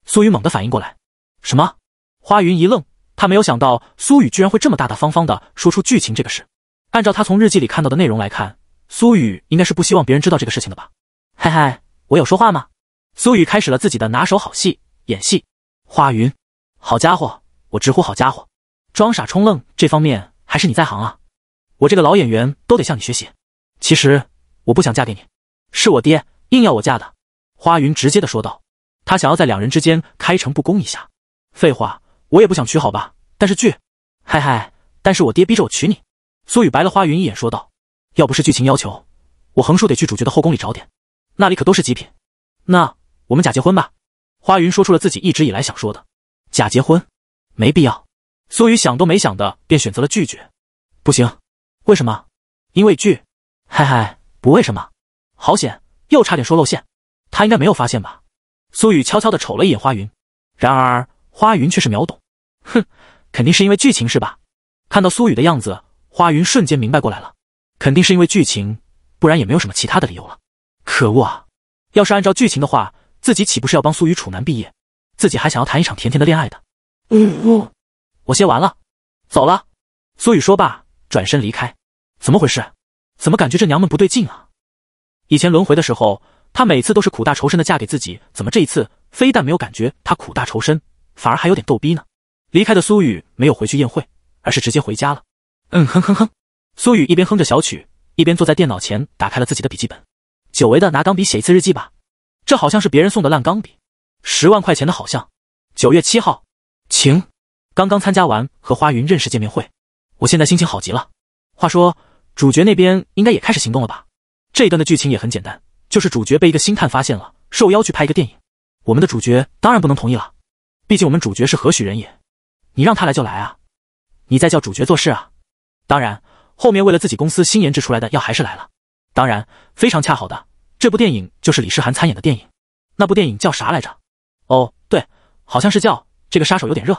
苏雨猛地反应过来。什么？花云一愣，他没有想到苏雨居然会这么大大方方的说出剧情这个事。按照他从日记里看到的内容来看。苏雨应该是不希望别人知道这个事情的吧？嗨嗨，我有说话吗？苏雨开始了自己的拿手好戏——演戏。花云，好家伙，我直呼好家伙，装傻充愣这方面还是你在行啊，我这个老演员都得向你学习。其实我不想嫁给你，是我爹硬要我嫁的。花云直接的说道，他想要在两人之间开诚布公一下。废话，我也不想娶好吧，但是拒。嗨嗨，但是我爹逼着我娶你。苏雨白了花云一眼，说道。要不是剧情要求，我横竖得去主角的后宫里找点，那里可都是极品。那我们假结婚吧？花云说出了自己一直以来想说的。假结婚？没必要。苏雨想都没想的便选择了拒绝。不行？为什么？因为剧？嗨嗨，不为什么。好险，又差点说露馅。他应该没有发现吧？苏雨悄悄的瞅了一眼花云，然而花云却是秒懂。哼，肯定是因为剧情是吧？看到苏雨的样子，花云瞬间明白过来了。肯定是因为剧情，不然也没有什么其他的理由了。可恶啊！要是按照剧情的话，自己岂不是要帮苏雨楚男毕业？自己还想要谈一场甜甜的恋爱的。呜呜，我歇完了，走了。苏雨说罢，转身离开。怎么回事？怎么感觉这娘们不对劲啊？以前轮回的时候，她每次都是苦大仇深的嫁给自己，怎么这一次非但没有感觉她苦大仇深，反而还有点逗逼呢？离开的苏雨没有回去宴会，而是直接回家了。嗯哼哼哼。苏雨一边哼着小曲，一边坐在电脑前，打开了自己的笔记本。久违的拿钢笔写一次日记吧。这好像是别人送的烂钢笔，十万块钱的，好像。九月七号，晴。刚刚参加完和花云认识见面会，我现在心情好极了。话说，主角那边应该也开始行动了吧？这一段的剧情也很简单，就是主角被一个星探发现了，受邀去拍一个电影。我们的主角当然不能同意了，毕竟我们主角是何许人也。你让他来就来啊，你在叫主角做事啊？当然。后面为了自己公司新研制出来的药还是来了，当然非常恰好的这部电影就是李诗涵参演的电影，那部电影叫啥来着？哦对，好像是叫《这个杀手有点热》。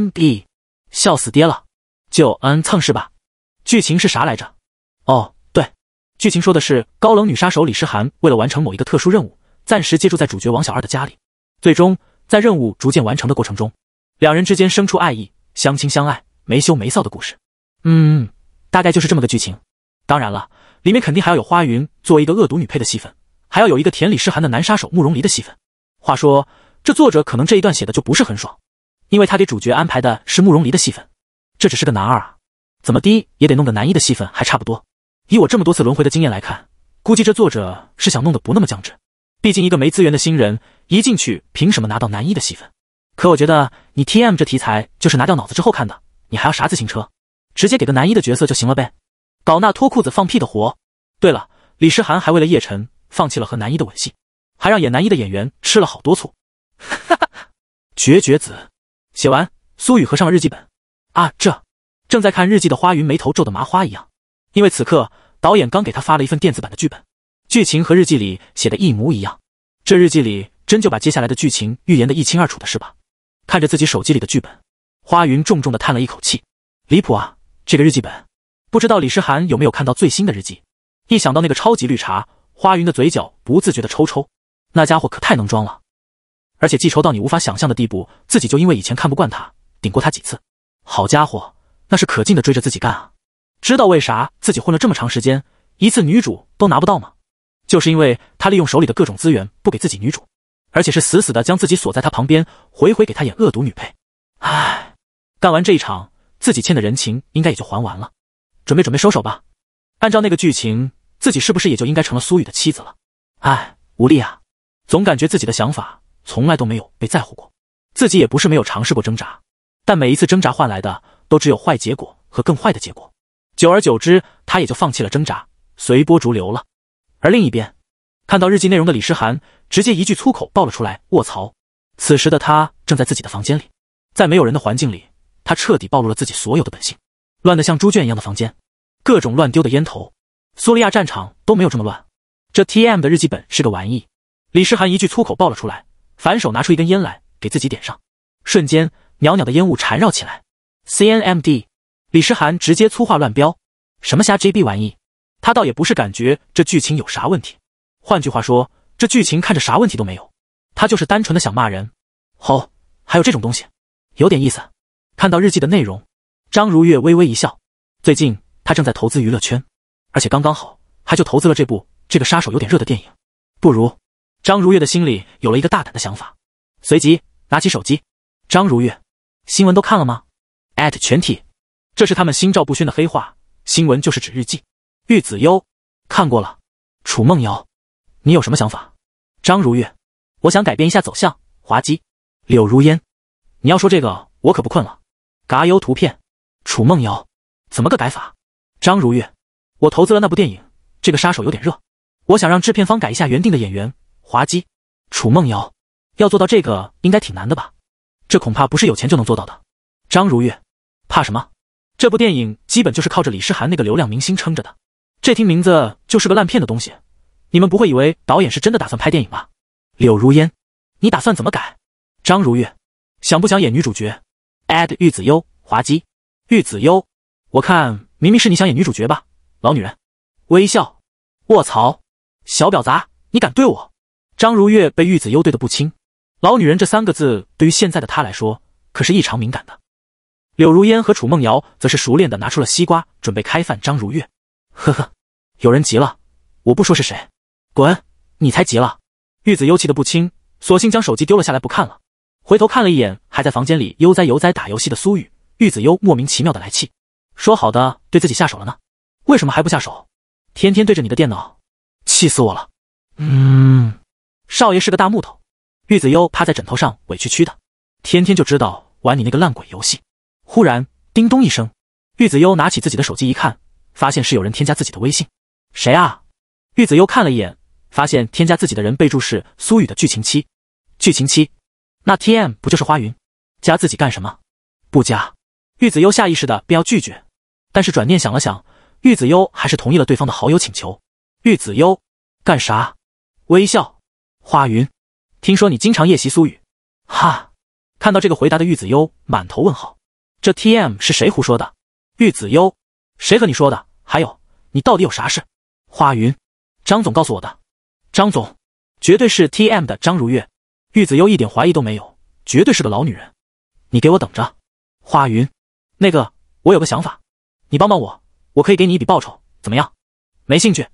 MB，笑死爹了，就嗯蹭是吧？剧情是啥来着？哦对，剧情说的是高冷女杀手李诗涵为了完成某一个特殊任务，暂时借住在主角王小二的家里，最终在任务逐渐完成的过程中，两人之间生出爱意，相亲相爱，没羞没臊的故事。嗯。大概就是这么个剧情，当然了，里面肯定还要有花云作为一个恶毒女配的戏份，还要有一个田里诗寒的男杀手慕容离的戏份。话说，这作者可能这一段写的就不是很爽，因为他给主角安排的是慕容离的戏份，这只是个男二啊，怎么滴也得弄个男一的戏份还差不多。以我这么多次轮回的经验来看，估计这作者是想弄得不那么僵直。毕竟一个没资源的新人一进去，凭什么拿到男一的戏份？可我觉得你 T M 这题材就是拿掉脑子之后看的，你还要啥自行车？直接给个男一的角色就行了呗，搞那脱裤子放屁的活。对了，李诗涵还为了叶晨放弃了和男一的吻戏，还让演男一的演员吃了好多醋。哈哈哈，绝绝子！写完，苏雨合上了日记本。啊，这正在看日记的花云眉头皱得麻花一样，因为此刻导演刚给他发了一份电子版的剧本，剧情和日记里写的一模一样。这日记里真就把接下来的剧情预言的一清二楚的是吧？看着自己手机里的剧本，花云重重的叹了一口气，离谱啊！这个日记本，不知道李诗涵有没有看到最新的日记。一想到那个超级绿茶花云的嘴角不自觉的抽抽，那家伙可太能装了，而且记仇到你无法想象的地步。自己就因为以前看不惯他，顶过他几次，好家伙，那是可劲的追着自己干啊！知道为啥自己混了这么长时间，一次女主都拿不到吗？就是因为他利用手里的各种资源不给自己女主，而且是死死的将自己锁在他旁边，回回给他演恶毒女配。唉，干完这一场。自己欠的人情应该也就还完了，准备准备收手吧。按照那个剧情，自己是不是也就应该成了苏雨的妻子了？哎，无力啊，总感觉自己的想法从来都没有被在乎过。自己也不是没有尝试过挣扎，但每一次挣扎换来的都只有坏结果和更坏的结果。久而久之，他也就放弃了挣扎，随波逐流了。而另一边，看到日记内容的李诗涵直接一句粗口爆了出来：“卧槽！”此时的他正在自己的房间里，在没有人的环境里。他彻底暴露了自己所有的本性，乱得像猪圈一样的房间，各种乱丢的烟头，苏利亚战场都没有这么乱。这 T M 的日记本是个玩意。李诗涵一句粗口爆了出来，反手拿出一根烟来给自己点上，瞬间袅袅的烟雾缠绕起来。C N M D，李诗涵直接粗话乱飙，什么瞎 J B 玩意？他倒也不是感觉这剧情有啥问题，换句话说，这剧情看着啥问题都没有，他就是单纯的想骂人。吼，还有这种东西，有点意思。看到日记的内容，张如月微微一笑。最近她正在投资娱乐圈，而且刚刚好还就投资了这部这个杀手有点热的电影。不如，张如月的心里有了一个大胆的想法，随即拿起手机。张如月，新闻都看了吗？@全体，这是他们心照不宣的黑话。新闻就是指日记。玉子优，看过了。楚梦瑶，你有什么想法？张如月，我想改变一下走向。滑稽。柳如烟，你要说这个，我可不困了。嘎油图片，楚梦瑶怎么个改法？张如月，我投资了那部电影，这个杀手有点热，我想让制片方改一下原定的演员。滑稽，楚梦瑶要做到这个应该挺难的吧？这恐怕不是有钱就能做到的。张如月，怕什么？这部电影基本就是靠着李诗涵那个流量明星撑着的，这听名字就是个烂片的东西。你们不会以为导演是真的打算拍电影吧？柳如烟，你打算怎么改？张如月，想不想演女主角？add 玉子优，滑稽。玉子优，我看明明是你想演女主角吧，老女人。微笑。卧槽，小婊砸，你敢对我？张如月被玉子优怼得不轻，老女人这三个字对于现在的她来说可是异常敏感的。柳如烟和楚梦瑶则是熟练的拿出了西瓜，准备开饭。张如月，呵呵。有人急了，我不说是谁，滚，你才急了。玉子优气得不轻，索性将手机丢了下来，不看了。回头看了一眼还在房间里悠哉悠哉打游戏的苏雨，玉子悠莫名其妙的来气，说好的对自己下手了呢，为什么还不下手？天天对着你的电脑，气死我了！嗯，少爷是个大木头。玉子优趴在枕头上，委屈屈的，天天就知道玩你那个烂鬼游戏。忽然，叮咚一声，玉子优拿起自己的手机一看，发现是有人添加自己的微信，谁啊？玉子优看了一眼，发现添加自己的人备注是苏雨的剧情七，剧情七。那 T M 不就是花云，加自己干什么？不加。玉子悠下意识的便要拒绝，但是转念想了想，玉子悠还是同意了对方的好友请求。玉子悠，干啥？微笑。花云，听说你经常夜袭苏雨。哈！看到这个回答的玉子悠满头问号。这 T M 是谁胡说的？玉子悠，谁和你说的？还有，你到底有啥事？花云，张总告诉我的。张总，绝对是 T M 的张如月。玉子幽一点怀疑都没有，绝对是个老女人。你给我等着，花云。那个，我有个想法，你帮帮我，我可以给你一笔报酬，怎么样？没兴趣。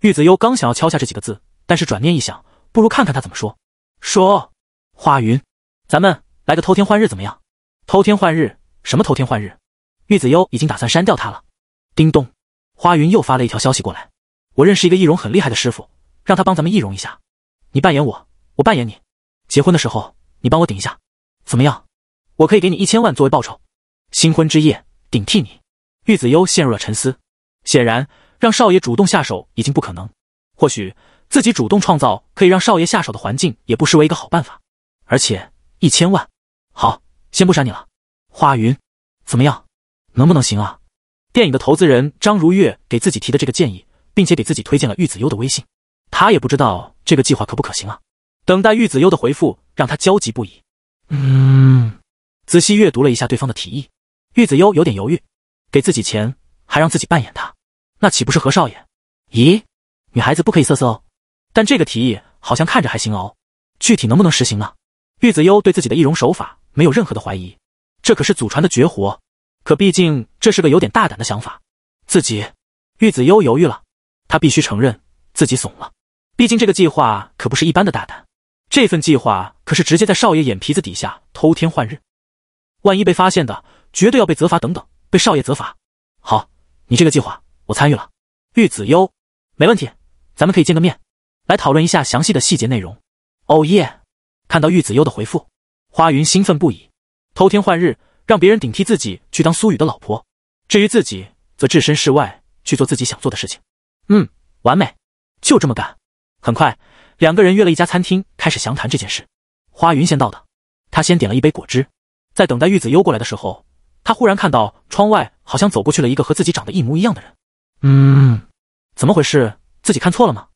玉子幽刚想要敲下这几个字，但是转念一想，不如看看他怎么说。说，花云，咱们来个偷天换日，怎么样？偷天换日？什么偷天换日？玉子幽已经打算删掉他了。叮咚，花云又发了一条消息过来，我认识一个易容很厉害的师傅，让他帮咱们易容一下。你扮演我，我扮演你。结婚的时候，你帮我顶一下，怎么样？我可以给你一千万作为报酬。新婚之夜顶替你，玉子悠陷入了沉思。显然，让少爷主动下手已经不可能。或许自己主动创造可以让少爷下手的环境，也不失为一个好办法。而且一千万，好，先不删你了。花云，怎么样？能不能行啊？电影的投资人张如月给自己提的这个建议，并且给自己推荐了玉子悠的微信。他也不知道这个计划可不可行啊。等待玉子幽的回复让他焦急不已。嗯，仔细阅读了一下对方的提议，玉子幽有点犹豫。给自己钱，还让自己扮演他，那岂不是何少爷？咦，女孩子不可以色色哦。但这个提议好像看着还行哦。具体能不能实行呢？玉子幽对自己的易容手法没有任何的怀疑，这可是祖传的绝活。可毕竟这是个有点大胆的想法，自己玉子幽犹豫了。他必须承认自己怂了。毕竟这个计划可不是一般的大胆。这份计划可是直接在少爷眼皮子底下偷天换日，万一被发现的，绝对要被责罚。等等，被少爷责罚。好，你这个计划我参与了。玉子悠，没问题，咱们可以见个面，来讨论一下详细的细节内容。哦耶！看到玉子悠的回复，花云兴奋不已。偷天换日，让别人顶替自己去当苏雨的老婆，至于自己则置身事外，去做自己想做的事情。嗯，完美，就这么干。很快，两个人约了一家餐厅，开始详谈这件事。花云先到的，他先点了一杯果汁，在等待玉子悠过来的时候，他忽然看到窗外好像走过去了一个和自己长得一模一样的人。嗯，怎么回事？自己看错了吗？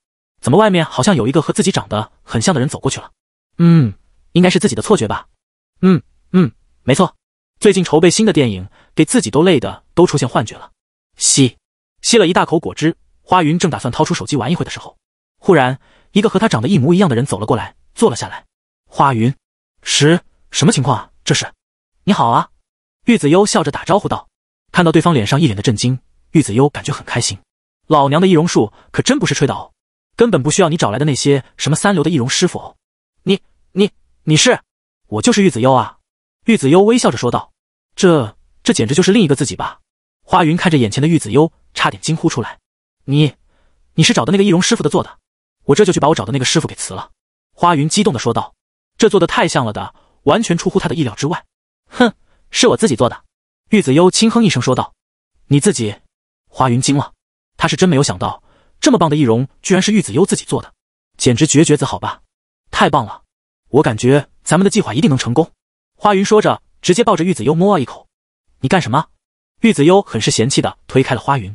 怎么外面好像有一个和自己长得很像的人走过去了？嗯，应该是自己的错觉吧。嗯嗯，没错。最近筹备新的电影，给自己都累的都出现幻觉了。吸，吸了一大口果汁，花云正打算掏出手机玩一会的时候。忽然，一个和他长得一模一样的人走了过来，坐了下来。花云，十，什么情况啊？这是？你好啊！玉子优笑着打招呼道。看到对方脸上一脸的震惊，玉子优感觉很开心。老娘的易容术可真不是吹的哦，根本不需要你找来的那些什么三流的易容师傅。哦。你你你是？我就是玉子优啊！玉子优微笑着说道。这这简直就是另一个自己吧？花云看着眼前的玉子优，差点惊呼出来。你你是找的那个易容师傅的做的？我这就去把我找的那个师傅给辞了。”花云激动地说道，“这做的太像了的，完全出乎他的意料之外。”“哼，是我自己做的。”玉子幽轻哼一声说道，“你自己？”花云惊了，他是真没有想到，这么棒的易容居然是玉子幽自己做的，简直绝绝子，好吧，太棒了，我感觉咱们的计划一定能成功。”花云说着，直接抱着玉子幽摸了一口，“你干什么？”玉子幽很是嫌弃的推开了花云，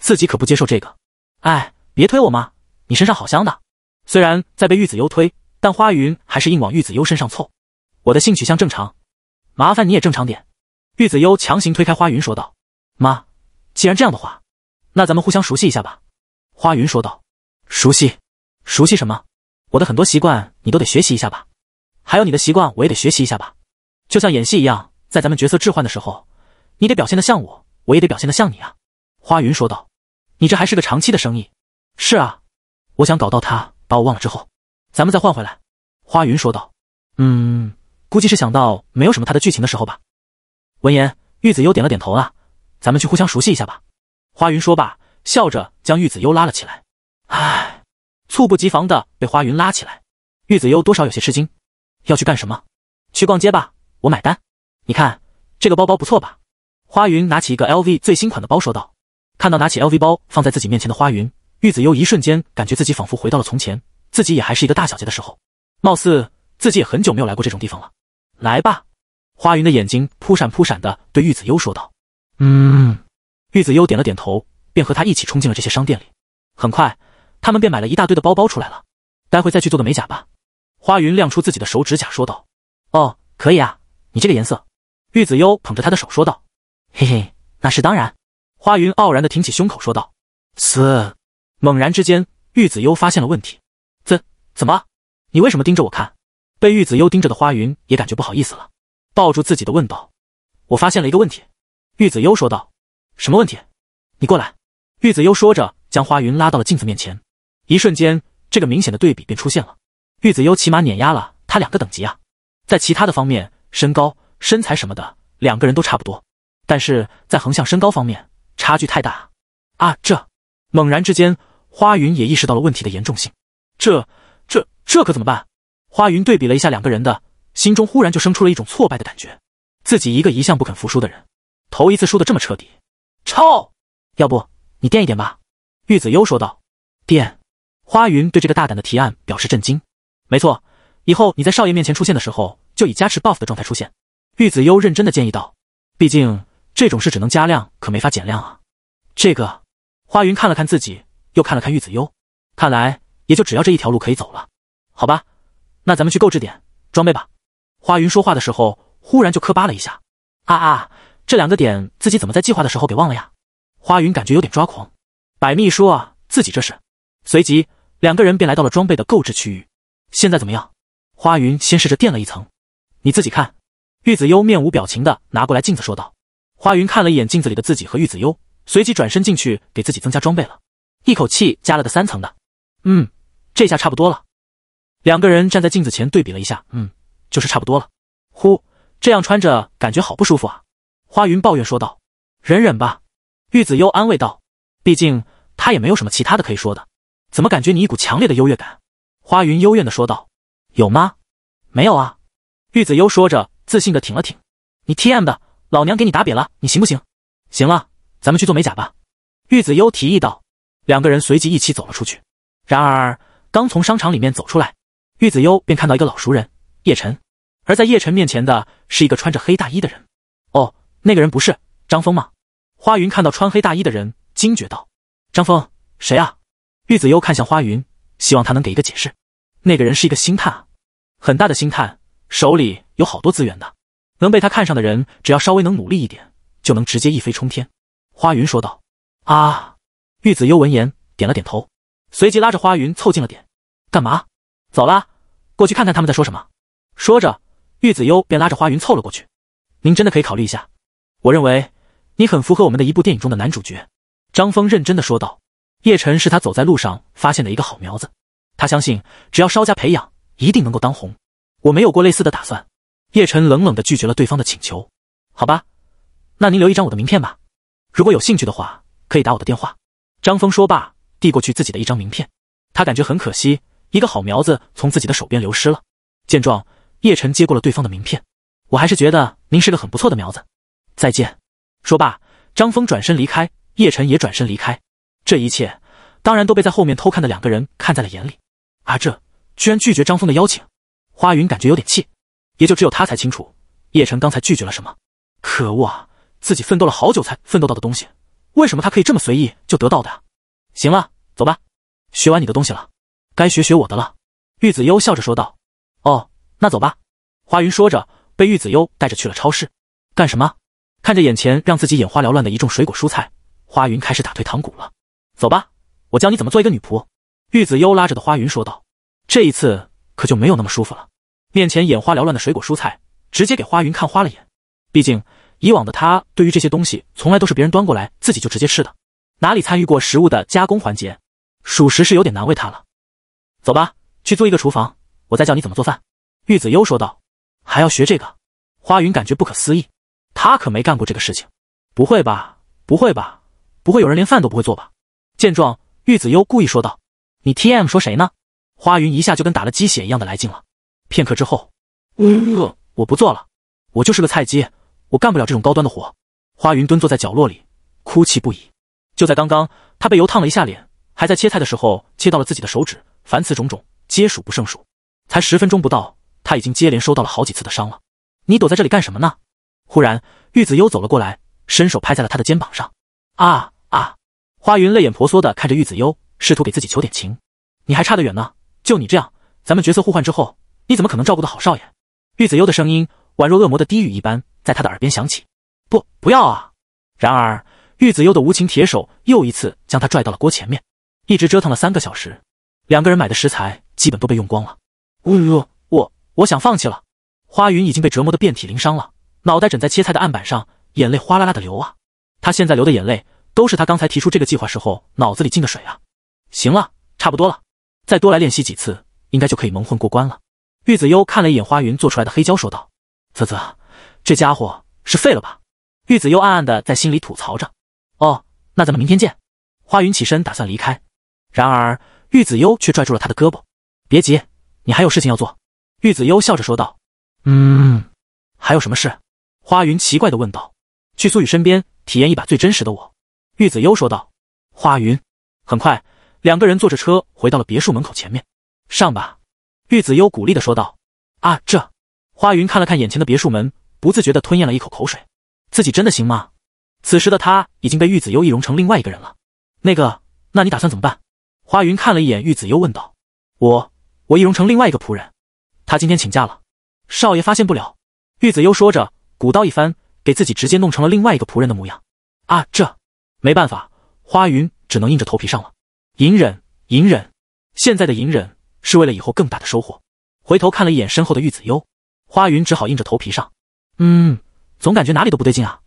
自己可不接受这个。“哎，别推我嘛。”你身上好香的，虽然在被玉子优推，但花云还是硬往玉子优身上凑。我的性取向正常，麻烦你也正常点。玉子优强行推开花云，说道：“妈，既然这样的话，那咱们互相熟悉一下吧。”花云说道：“熟悉？熟悉什么？我的很多习惯你都得学习一下吧，还有你的习惯我也得学习一下吧。就像演戏一样，在咱们角色置换的时候，你得表现得像我，我也得表现得像你啊。”花云说道：“你这还是个长期的生意。”“是啊。”我想搞到他把我忘了之后，咱们再换回来。”花云说道。“嗯，估计是想到没有什么他的剧情的时候吧。”闻言，玉子优点了点头啊，“咱们去互相熟悉一下吧。”花云说罢，笑着将玉子优拉了起来。唉，猝不及防的被花云拉起来，玉子优多少有些吃惊。要去干什么？去逛街吧，我买单。你看这个包包不错吧？”花云拿起一个 LV 最新款的包说道。看到拿起 LV 包放在自己面前的花云。玉子悠一瞬间感觉自己仿佛回到了从前，自己也还是一个大小姐的时候，貌似自己也很久没有来过这种地方了。来吧，花云的眼睛扑闪扑闪的，对玉子悠说道：“嗯。”玉子悠点了点头，便和他一起冲进了这些商店里。很快，他们便买了一大堆的包包出来了。待会再去做个美甲吧，花云亮出自己的手指甲说道：“哦，可以啊，你这个颜色。”玉子悠捧着他的手说道：“嘿嘿，那是当然。”花云傲然的挺起胸口说道：“是。”猛然之间，玉子优发现了问题，怎怎么？你为什么盯着我看？被玉子优盯着的花云也感觉不好意思了，抱住自己的问道：“我发现了一个问题。”玉子优说道：“什么问题？你过来。”玉子优说着，将花云拉到了镜子面前。一瞬间，这个明显的对比便出现了。玉子优起码碾压了他两个等级啊！在其他的方面，身高、身材什么的，两个人都差不多，但是在横向身高方面差距太大啊！这猛然之间。花云也意识到了问题的严重性，这、这、这可怎么办？花云对比了一下两个人的，心中忽然就生出了一种挫败的感觉。自己一个一向不肯服输的人，头一次输的这么彻底。操！要不你垫一点吧？玉子优说道。垫？花云对这个大胆的提案表示震惊。没错，以后你在少爷面前出现的时候，就以加持 buff 的状态出现。玉子优认真的建议道。毕竟这种事只能加量，可没法减量啊。这个，花云看了看自己。又看了看玉子优，看来也就只要这一条路可以走了，好吧，那咱们去购置点装备吧。花云说话的时候，忽然就磕巴了一下，啊啊，这两个点自己怎么在计划的时候给忘了呀？花云感觉有点抓狂。百密一疏啊，自己这是。随即两个人便来到了装备的购置区域。现在怎么样？花云先试着垫了一层，你自己看。玉子优面无表情的拿过来镜子说道。花云看了一眼镜子里的自己和玉子优，随即转身进去给自己增加装备了。一口气加了个三层的，嗯，这下差不多了。两个人站在镜子前对比了一下，嗯，就是差不多了。呼，这样穿着感觉好不舒服啊！花云抱怨说道。忍忍吧，玉子幽安慰道。毕竟他也没有什么其他的可以说的。怎么感觉你一股强烈的优越感？花云幽怨的说道。有吗？没有啊！玉子幽说着，自信的挺了挺。你 T M 的，老娘给你打瘪了，你行不行？行了，咱们去做美甲吧。玉子幽提议道。两个人随即一起走了出去。然而，刚从商场里面走出来，玉子幽便看到一个老熟人——叶晨。而在叶晨面前的，是一个穿着黑大衣的人。哦，那个人不是张峰吗？花云看到穿黑大衣的人，惊觉道：“张峰，谁啊？”玉子幽看向花云，希望他能给一个解释。那个人是一个星探啊，很大的星探，手里有好多资源的，能被他看上的人，只要稍微能努力一点，就能直接一飞冲天。花云说道：“啊。”玉子幽闻言点了点头，随即拉着花云凑近了点，干嘛？走啦，过去看看他们在说什么。说着，玉子幽便拉着花云凑了过去。您真的可以考虑一下，我认为你很符合我们的一部电影中的男主角。”张峰认真的说道。叶晨是他走在路上发现的一个好苗子，他相信只要稍加培养，一定能够当红。我没有过类似的打算。叶晨冷冷的拒绝了对方的请求。好吧，那您留一张我的名片吧，如果有兴趣的话，可以打我的电话。张峰说罢，递过去自己的一张名片。他感觉很可惜，一个好苗子从自己的手边流失了。见状，叶晨接过了对方的名片。我还是觉得您是个很不错的苗子。再见。说罢，张峰转身离开，叶晨也转身离开。这一切当然都被在后面偷看的两个人看在了眼里。啊，这居然拒绝张峰的邀请？花云感觉有点气。也就只有他才清楚，叶晨刚才拒绝了什么。可恶啊！自己奋斗了好久才奋斗到的东西。为什么他可以这么随意就得到的？行了，走吧，学完你的东西了，该学学我的了。玉子悠笑着说道。哦，那走吧。花云说着，被玉子悠带着去了超市。干什么？看着眼前让自己眼花缭乱的一众水果蔬菜，花云开始打退堂鼓了。走吧，我教你怎么做一个女仆。玉子悠拉着的花云说道。这一次可就没有那么舒服了。面前眼花缭乱的水果蔬菜，直接给花云看花了眼。毕竟。以往的他对于这些东西从来都是别人端过来自己就直接吃的，哪里参与过食物的加工环节？属实是有点难为他了。走吧，去租一个厨房，我再教你怎么做饭。”玉子优说道。“还要学这个？”花云感觉不可思议，他可没干过这个事情。不会吧？不会吧？不会有人连饭都不会做吧？见状，玉子优故意说道：“你 T M 说谁呢？”花云一下就跟打了鸡血一样的来劲了。片刻之后，我我不做了，我就是个菜鸡。我干不了这种高端的活。花云蹲坐在角落里，哭泣不已。就在刚刚，他被油烫了一下脸，还在切菜的时候切到了自己的手指。凡此种种，皆数不胜数。才十分钟不到，他已经接连收到了好几次的伤了。你躲在这里干什么呢？忽然，玉子优走了过来，伸手拍在了他的肩膀上。啊啊！花云泪眼婆娑的看着玉子优，试图给自己求点情。你还差得远呢，就你这样，咱们角色互换之后，你怎么可能照顾得好少爷？玉子优的声音宛若恶魔的低语一般。在他的耳边响起，不不要啊！然而，玉子幽的无情铁手又一次将他拽到了锅前面，一直折腾了三个小时，两个人买的食材基本都被用光了。呜呜，我我想放弃了。花云已经被折磨得遍体鳞伤了，脑袋枕在切菜的案板上，眼泪哗啦啦的流啊。他现在流的眼泪都是他刚才提出这个计划时候脑子里进的水啊。行了，差不多了，再多来练习几次，应该就可以蒙混过关了。玉子幽看了一眼花云做出来的黑椒，说道：“啧啧。”这家伙是废了吧？玉子悠暗暗的在心里吐槽着。哦，那咱们明天见。花云起身打算离开，然而玉子优却拽住了他的胳膊。别急，你还有事情要做。玉子优笑着说道。嗯，还有什么事？花云奇怪的问道。去苏雨身边体验一把最真实的我。玉子优说道。花云。很快，两个人坐着车回到了别墅门口前面。上吧。玉子优鼓励的说道。啊，这。花云看了看眼前的别墅门。不自觉的吞咽了一口口水，自己真的行吗？此时的他已经被玉子优易容成另外一个人了。那个，那你打算怎么办？花云看了一眼玉子优，问道：“我，我易容成另外一个仆人。他今天请假了，少爷发现不了。”玉子优说着，古刀一翻，给自己直接弄成了另外一个仆人的模样。啊，这没办法，花云只能硬着头皮上了。隐忍，隐忍，现在的隐忍是为了以后更大的收获。回头看了一眼身后的玉子优，花云只好硬着头皮上。嗯，总感觉哪里都不对劲啊！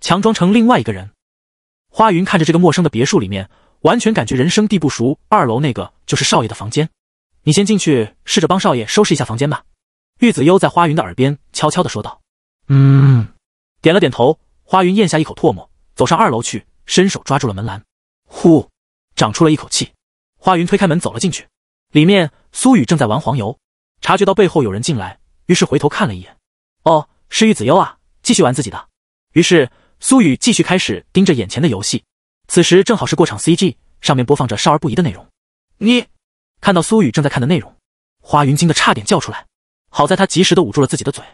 强装成另外一个人。花云看着这个陌生的别墅里面，完全感觉人生地不熟。二楼那个就是少爷的房间，你先进去，试着帮少爷收拾一下房间吧。玉子悠在花云的耳边悄悄地说道。嗯，点了点头。花云咽下一口唾沫，走上二楼去，伸手抓住了门栏，呼，长出了一口气。花云推开门走了进去，里面苏雨正在玩黄油，察觉到背后有人进来，于是回头看了一眼，哦。是玉子优啊，继续玩自己的。于是苏雨继续开始盯着眼前的游戏，此时正好是过场 CG，上面播放着少儿不宜的内容。你看到苏雨正在看的内容，花云惊得差点叫出来，好在他及时的捂住了自己的嘴。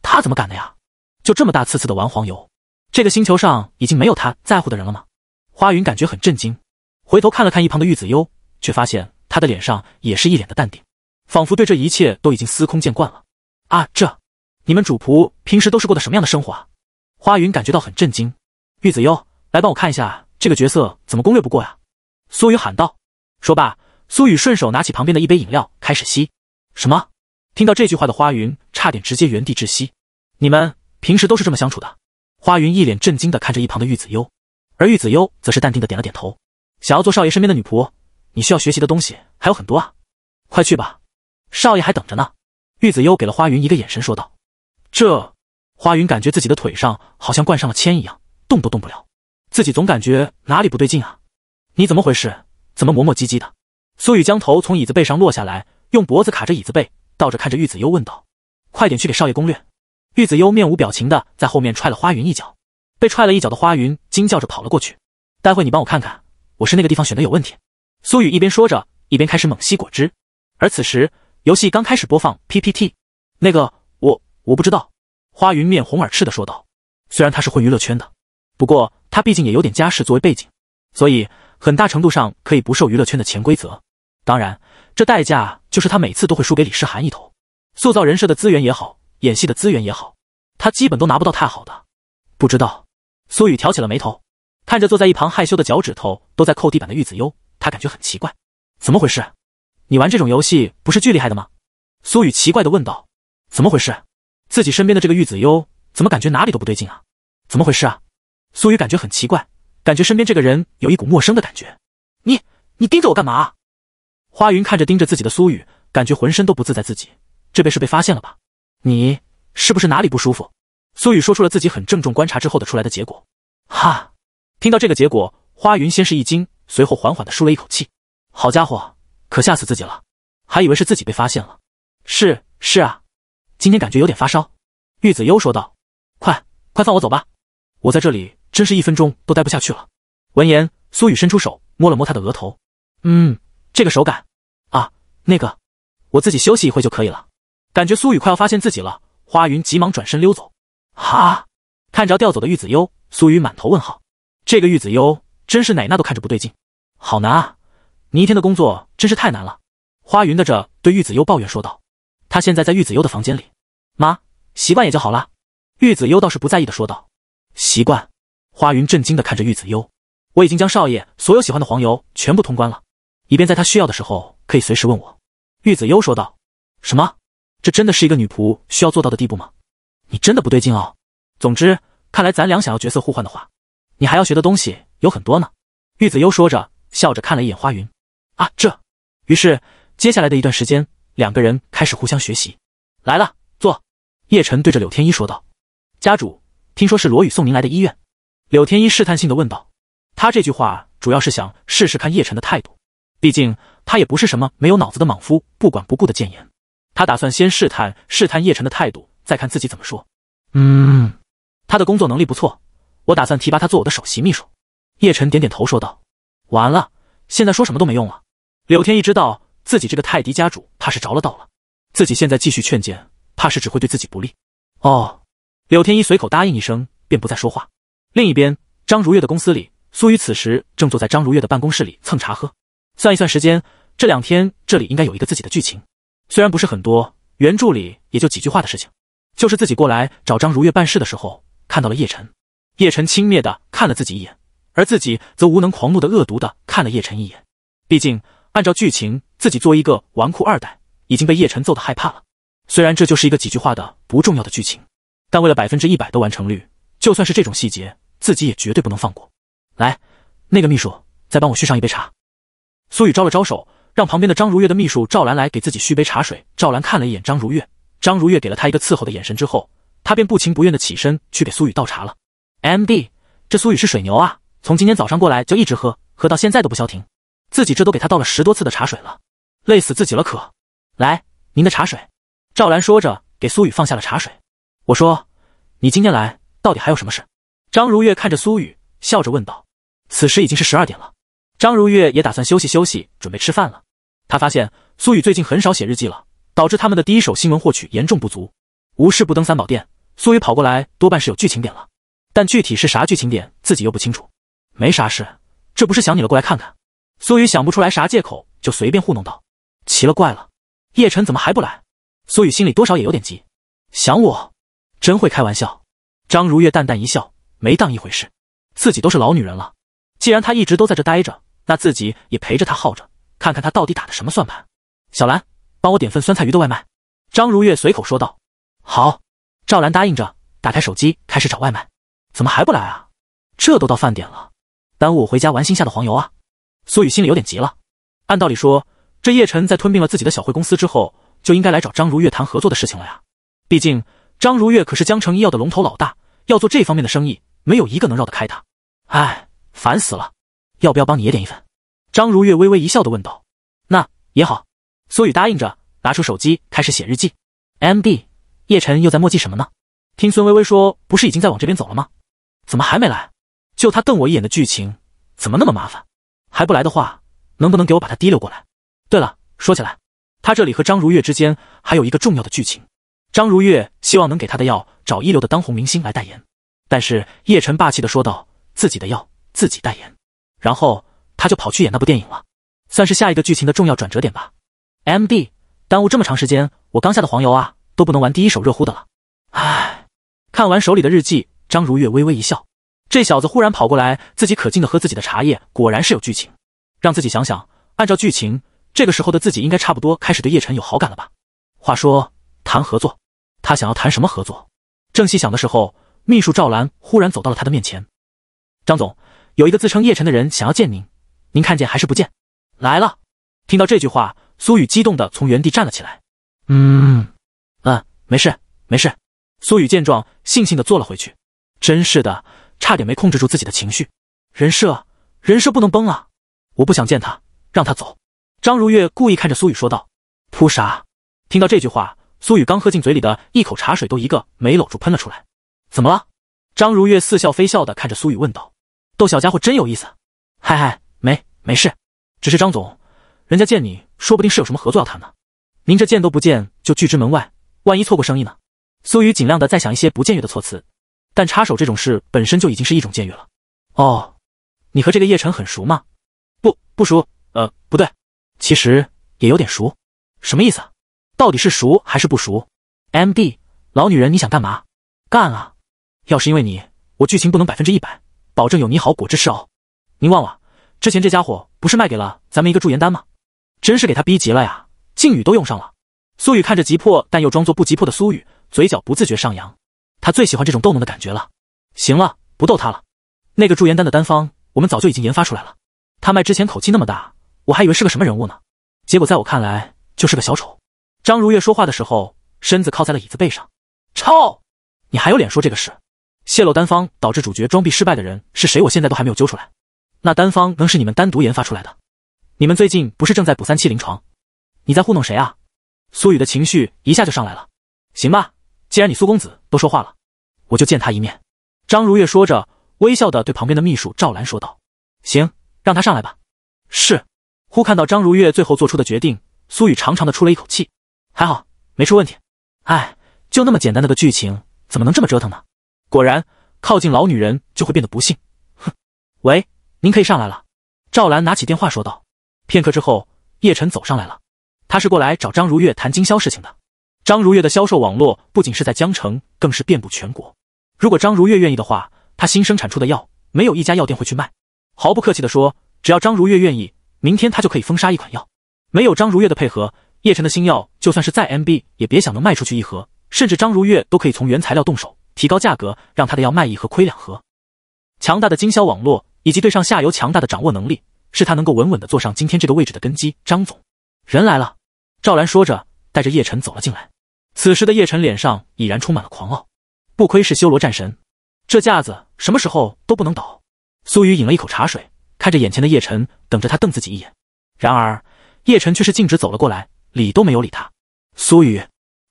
他怎么敢的呀？就这么大次次的玩黄油？这个星球上已经没有他在乎的人了吗？花云感觉很震惊，回头看了看一旁的玉子优，却发现他的脸上也是一脸的淡定，仿佛对这一切都已经司空见惯了。啊，这。你们主仆平时都是过的什么样的生活啊？花云感觉到很震惊。玉子优，来帮我看一下这个角色怎么攻略不过呀？苏雨喊道。说罢，苏雨顺手拿起旁边的一杯饮料开始吸。什么？听到这句话的花云差点直接原地窒息。你们平时都是这么相处的？花云一脸震惊的看着一旁的玉子优，而玉子优则是淡定的点了点头。想要做少爷身边的女仆，你需要学习的东西还有很多啊。快去吧，少爷还等着呢。玉子优给了花云一个眼神说道。这，花云感觉自己的腿上好像灌上了铅一样，动都动不了。自己总感觉哪里不对劲啊！你怎么回事？怎么磨磨唧唧的？苏雨将头从椅子背上落下来，用脖子卡着椅子背，倒着看着玉子优问道：“快点去给少爷攻略。”玉子优面无表情的在后面踹了花云一脚，被踹了一脚的花云惊叫着跑了过去。待会你帮我看看，我是那个地方选的有问题。苏雨一边说着，一边开始猛吸果汁。而此时，游戏刚开始播放 PPT，那个。我不知道，花云面红耳赤的说道。虽然他是混娱乐圈的，不过他毕竟也有点家世作为背景，所以很大程度上可以不受娱乐圈的潜规则。当然，这代价就是他每次都会输给李诗涵一头。塑造人设的资源也好，演戏的资源也好，他基本都拿不到太好的。不知道，苏雨挑起了眉头，看着坐在一旁害羞的脚趾头都在扣地板的玉子优，他感觉很奇怪，怎么回事？你玩这种游戏不是巨厉害的吗？苏雨奇怪的问道，怎么回事？自己身边的这个玉子幽，怎么感觉哪里都不对劲啊？怎么回事啊？苏雨感觉很奇怪，感觉身边这个人有一股陌生的感觉。你你盯着我干嘛？花云看着盯着自己的苏雨，感觉浑身都不自在。自己这被是被发现了吧？你是不是哪里不舒服？苏雨说出了自己很郑重观察之后的出来的结果。哈，听到这个结果，花云先是一惊，随后缓缓的舒了一口气。好家伙，可吓死自己了，还以为是自己被发现了。是是啊。今天感觉有点发烧，玉子优说道：“快快放我走吧，我在这里真是一分钟都待不下去了。”闻言，苏雨伸出手摸了摸他的额头，嗯，这个手感……啊，那个，我自己休息一会就可以了。感觉苏雨快要发现自己了，花云急忙转身溜走。哈，看着调走的玉子优，苏雨满头问号。这个玉子优真是哪那都看着不对劲，好难啊！你一天的工作真是太难了。花云的着对玉子优抱怨说道。他现在在玉子优的房间里，妈习惯也就好了。玉子优倒是不在意的说道：“习惯。”花云震惊的看着玉子优。我已经将少爷所有喜欢的黄油全部通关了，以便在他需要的时候可以随时问我。”玉子优说道：“什么？这真的是一个女仆需要做到的地步吗？你真的不对劲哦。总之，看来咱俩想要角色互换的话，你还要学的东西有很多呢。”玉子优说着，笑着看了一眼花云：“啊，这……”于是，接下来的一段时间。两个人开始互相学习。来了，坐。叶晨对着柳天一说道：“家主，听说是罗宇送您来的医院。”柳天一试探性的问道。他这句话主要是想试试看叶晨的态度，毕竟他也不是什么没有脑子的莽夫，不管不顾的谏言。他打算先试探试探叶晨的态度，再看自己怎么说。嗯，他的工作能力不错，我打算提拔他做我的首席秘书。叶晨点点头说道：“完了，现在说什么都没用了。”柳天一知道。自己这个泰迪家主怕是着了道了，自己现在继续劝谏，怕是只会对自己不利。哦，柳天一随口答应一声，便不再说话。另一边，张如月的公司里，苏雨此时正坐在张如月的办公室里蹭茶喝。算一算时间，这两天这里应该有一个自己的剧情，虽然不是很多，原著里也就几句话的事情。就是自己过来找张如月办事的时候，看到了叶晨。叶晨轻蔑的看了自己一眼，而自己则无能狂怒的恶毒的看了叶晨一眼。毕竟。按照剧情，自己作为一个纨绔二代，已经被叶晨揍得害怕了。虽然这就是一个几句话的不重要的剧情，但为了百分之一百的完成率，就算是这种细节，自己也绝对不能放过。来，那个秘书，再帮我续上一杯茶。苏雨招了招手，让旁边的张如月的秘书赵兰来给自己续杯茶水。赵兰看了一眼张如月，张如月给了他一个伺候的眼神之后，他便不情不愿的起身去给苏雨倒茶了。M D，这苏雨是水牛啊，从今天早上过来就一直喝，喝到现在都不消停。自己这都给他倒了十多次的茶水了，累死自己了。可来，您的茶水。赵兰说着，给苏雨放下了茶水。我说：“你今天来到底还有什么事？”张如月看着苏雨，笑着问道。此时已经是十二点了，张如月也打算休息休息，准备吃饭了。他发现苏雨最近很少写日记了，导致他们的第一手新闻获取严重不足。无事不登三宝殿，苏雨跑过来多半是有剧情点了，但具体是啥剧情点，自己又不清楚。没啥事，这不是想你了，过来看看。苏雨想不出来啥借口，就随便糊弄道：“奇了怪了，叶晨怎么还不来？”苏雨心里多少也有点急，想我真会开玩笑。张如月淡淡一笑，没当一回事。自己都是老女人了，既然他一直都在这待着，那自己也陪着他耗着，看看他到底打的什么算盘。小兰，帮我点份酸菜鱼的外卖。张如月随口说道。好，赵兰答应着，打开手机开始找外卖。怎么还不来啊？这都到饭点了，耽误我回家玩新下的黄油啊！苏雨心里有点急了。按道理说，这叶晨在吞并了自己的小慧公司之后，就应该来找张如月谈合作的事情了呀。毕竟张如月可是江城医药的龙头老大，要做这方面的生意，没有一个能绕得开他。哎，烦死了！要不要帮你也点一份？张如月微微一笑的问道。那也好，苏雨答应着，拿出手机开始写日记。MD，叶晨又在墨迹什么呢？听孙微微说，不是已经在往这边走了吗？怎么还没来？就他瞪我一眼的剧情，怎么那么麻烦？还不来的话，能不能给我把他提溜过来？对了，说起来，他这里和张如月之间还有一个重要的剧情。张如月希望能给他的药找一流的当红明星来代言，但是叶晨霸气的说道：“自己的药自己代言。”然后他就跑去演那部电影了，算是下一个剧情的重要转折点吧。MD，耽误这么长时间，我刚下的黄油啊都不能玩第一手热乎的了。唉，看完手里的日记，张如月微微一笑。这小子忽然跑过来，自己可劲的喝自己的茶叶，果然是有剧情。让自己想想，按照剧情，这个时候的自己应该差不多开始对叶晨有好感了吧？话说，谈合作，他想要谈什么合作？正细想的时候，秘书赵兰忽然走到了他的面前：“张总，有一个自称叶晨的人想要见您，您看见还是不见？”来了。听到这句话，苏雨激动的从原地站了起来：“嗯，嗯，没事，没事。”苏雨见状，悻悻的坐了回去。真是的。差点没控制住自己的情绪，人设人设不能崩啊！我不想见他，让他走。张如月故意看着苏雨说道：“扑啥？”听到这句话，苏雨刚喝进嘴里的一口茶水都一个没搂住喷了出来。怎么了？张如月似笑非笑的看着苏雨问道：“逗小家伙真有意思。”“嗨嗨，没没事，只是张总，人家见你说不定是有什么合作要谈呢，您这见都不见就拒之门外，万一错过生意呢？”苏雨尽量的再想一些不见月的措辞。但插手这种事本身就已经是一种僭越了。哦，你和这个叶晨很熟吗？不不熟，呃，不对，其实也有点熟。什么意思？到底是熟还是不熟？M D，老女人你想干嘛？干啊！要是因为你，我剧情不能百分之一百，保证有你好果汁吃哦。您忘了之前这家伙不是卖给了咱们一个驻颜丹吗？真是给他逼急了呀，靖语都用上了。苏雨看着急迫但又装作不急迫的苏雨，嘴角不自觉上扬。他最喜欢这种逗弄的感觉了。行了，不逗他了。那个驻颜丹的单方，我们早就已经研发出来了。他卖之前口气那么大，我还以为是个什么人物呢，结果在我看来就是个小丑。张如月说话的时候，身子靠在了椅子背上。臭，你还有脸说这个事？泄露单方导致主角装逼失败的人是谁？我现在都还没有揪出来。那单方能是你们单独研发出来的？你们最近不是正在补三期临床？你在糊弄谁啊？苏雨的情绪一下就上来了。行吧。既然你苏公子都说话了，我就见他一面。张如月说着，微笑的对旁边的秘书赵兰说道：“行，让他上来吧。”是。忽看到张如月最后做出的决定，苏雨长长的出了一口气，还好没出问题。哎，就那么简单的个剧情，怎么能这么折腾呢？果然，靠近老女人就会变得不幸。哼。喂，您可以上来了。赵兰拿起电话说道。片刻之后，叶晨走上来了，他是过来找张如月谈经销事情的。张如月的销售网络不仅是在江城，更是遍布全国。如果张如月愿意的话，他新生产出的药，没有一家药店会去卖。毫不客气的说，只要张如月愿意，明天他就可以封杀一款药。没有张如月的配合，叶晨的新药就算是再 M B，也别想能卖出去一盒。甚至张如月都可以从原材料动手，提高价格，让他的药卖一盒亏两盒。强大的经销网络以及对上下游强大的掌握能力，是他能够稳稳的坐上今天这个位置的根基。张总，人来了。赵兰说着，带着叶晨走了进来。此时的叶晨脸上已然充满了狂傲，不愧是修罗战神，这架子什么时候都不能倒。苏雨饮了一口茶水，看着眼前的叶晨，等着他瞪自己一眼。然而叶晨却是径直走了过来，理都没有理他。苏雨，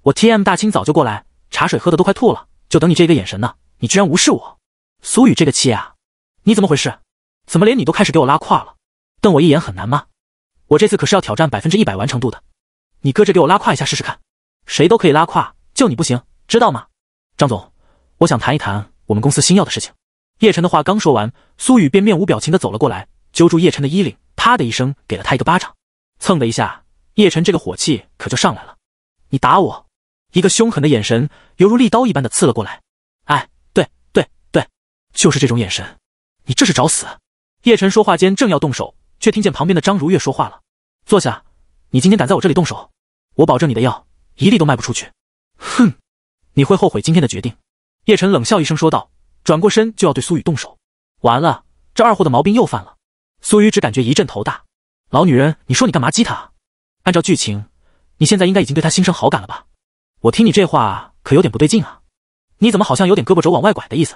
我 T M 大清早就过来，茶水喝的都快吐了，就等你这一个眼神呢。你居然无视我！苏雨这个气啊，你怎么回事？怎么连你都开始给我拉胯了？瞪我一眼很难吗？我这次可是要挑战百分之一百完成度的，你搁这给我拉胯一下试试看。谁都可以拉胯，就你不行，知道吗？张总，我想谈一谈我们公司新药的事情。叶晨的话刚说完，苏雨便面无表情的走了过来，揪住叶晨的衣领，啪的一声给了他一个巴掌。蹭的一下，叶晨这个火气可就上来了。你打我！一个凶狠的眼神，犹如利刀一般的刺了过来。哎，对对对，就是这种眼神，你这是找死！叶晨说话间正要动手，却听见旁边的张如月说话了：“坐下，你今天敢在我这里动手，我保证你的药。”一粒都卖不出去，哼！你会后悔今天的决定。”叶晨冷笑一声说道，转过身就要对苏雨动手。完了，这二货的毛病又犯了。苏雨只感觉一阵头大。老女人，你说你干嘛激他按照剧情，你现在应该已经对他心生好感了吧？我听你这话可有点不对劲啊！你怎么好像有点胳膊肘往外拐的意思？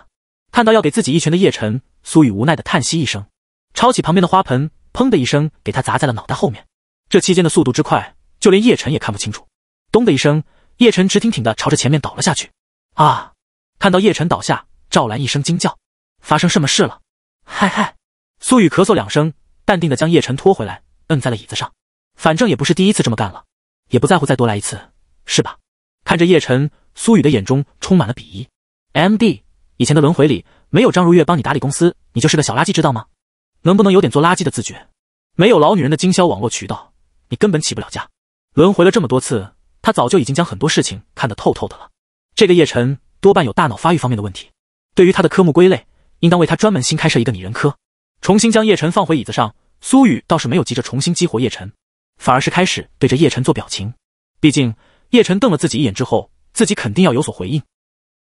看到要给自己一拳的叶晨，苏雨无奈的叹息一声，抄起旁边的花盆，砰的一声给他砸在了脑袋后面。这期间的速度之快，就连叶晨也看不清楚。咚的一声，叶晨直挺挺的朝着前面倒了下去。啊！看到叶晨倒下，赵兰一声惊叫：“发生什么事了？”嗨嗨！苏雨咳嗽两声，淡定的将叶晨拖回来，摁在了椅子上。反正也不是第一次这么干了，也不在乎再多来一次，是吧？看着叶晨，苏雨的眼中充满了鄙夷。M D，以前的轮回里没有张如月帮你打理公司，你就是个小垃圾，知道吗？能不能有点做垃圾的自觉？没有老女人的经销网络渠道，你根本起不了家。轮回了这么多次。他早就已经将很多事情看得透透的了。这个叶晨多半有大脑发育方面的问题，对于他的科目归类，应当为他专门新开设一个拟人科。重新将叶晨放回椅子上，苏雨倒是没有急着重新激活叶晨，反而是开始对着叶晨做表情。毕竟叶晨瞪了自己一眼之后，自己肯定要有所回应。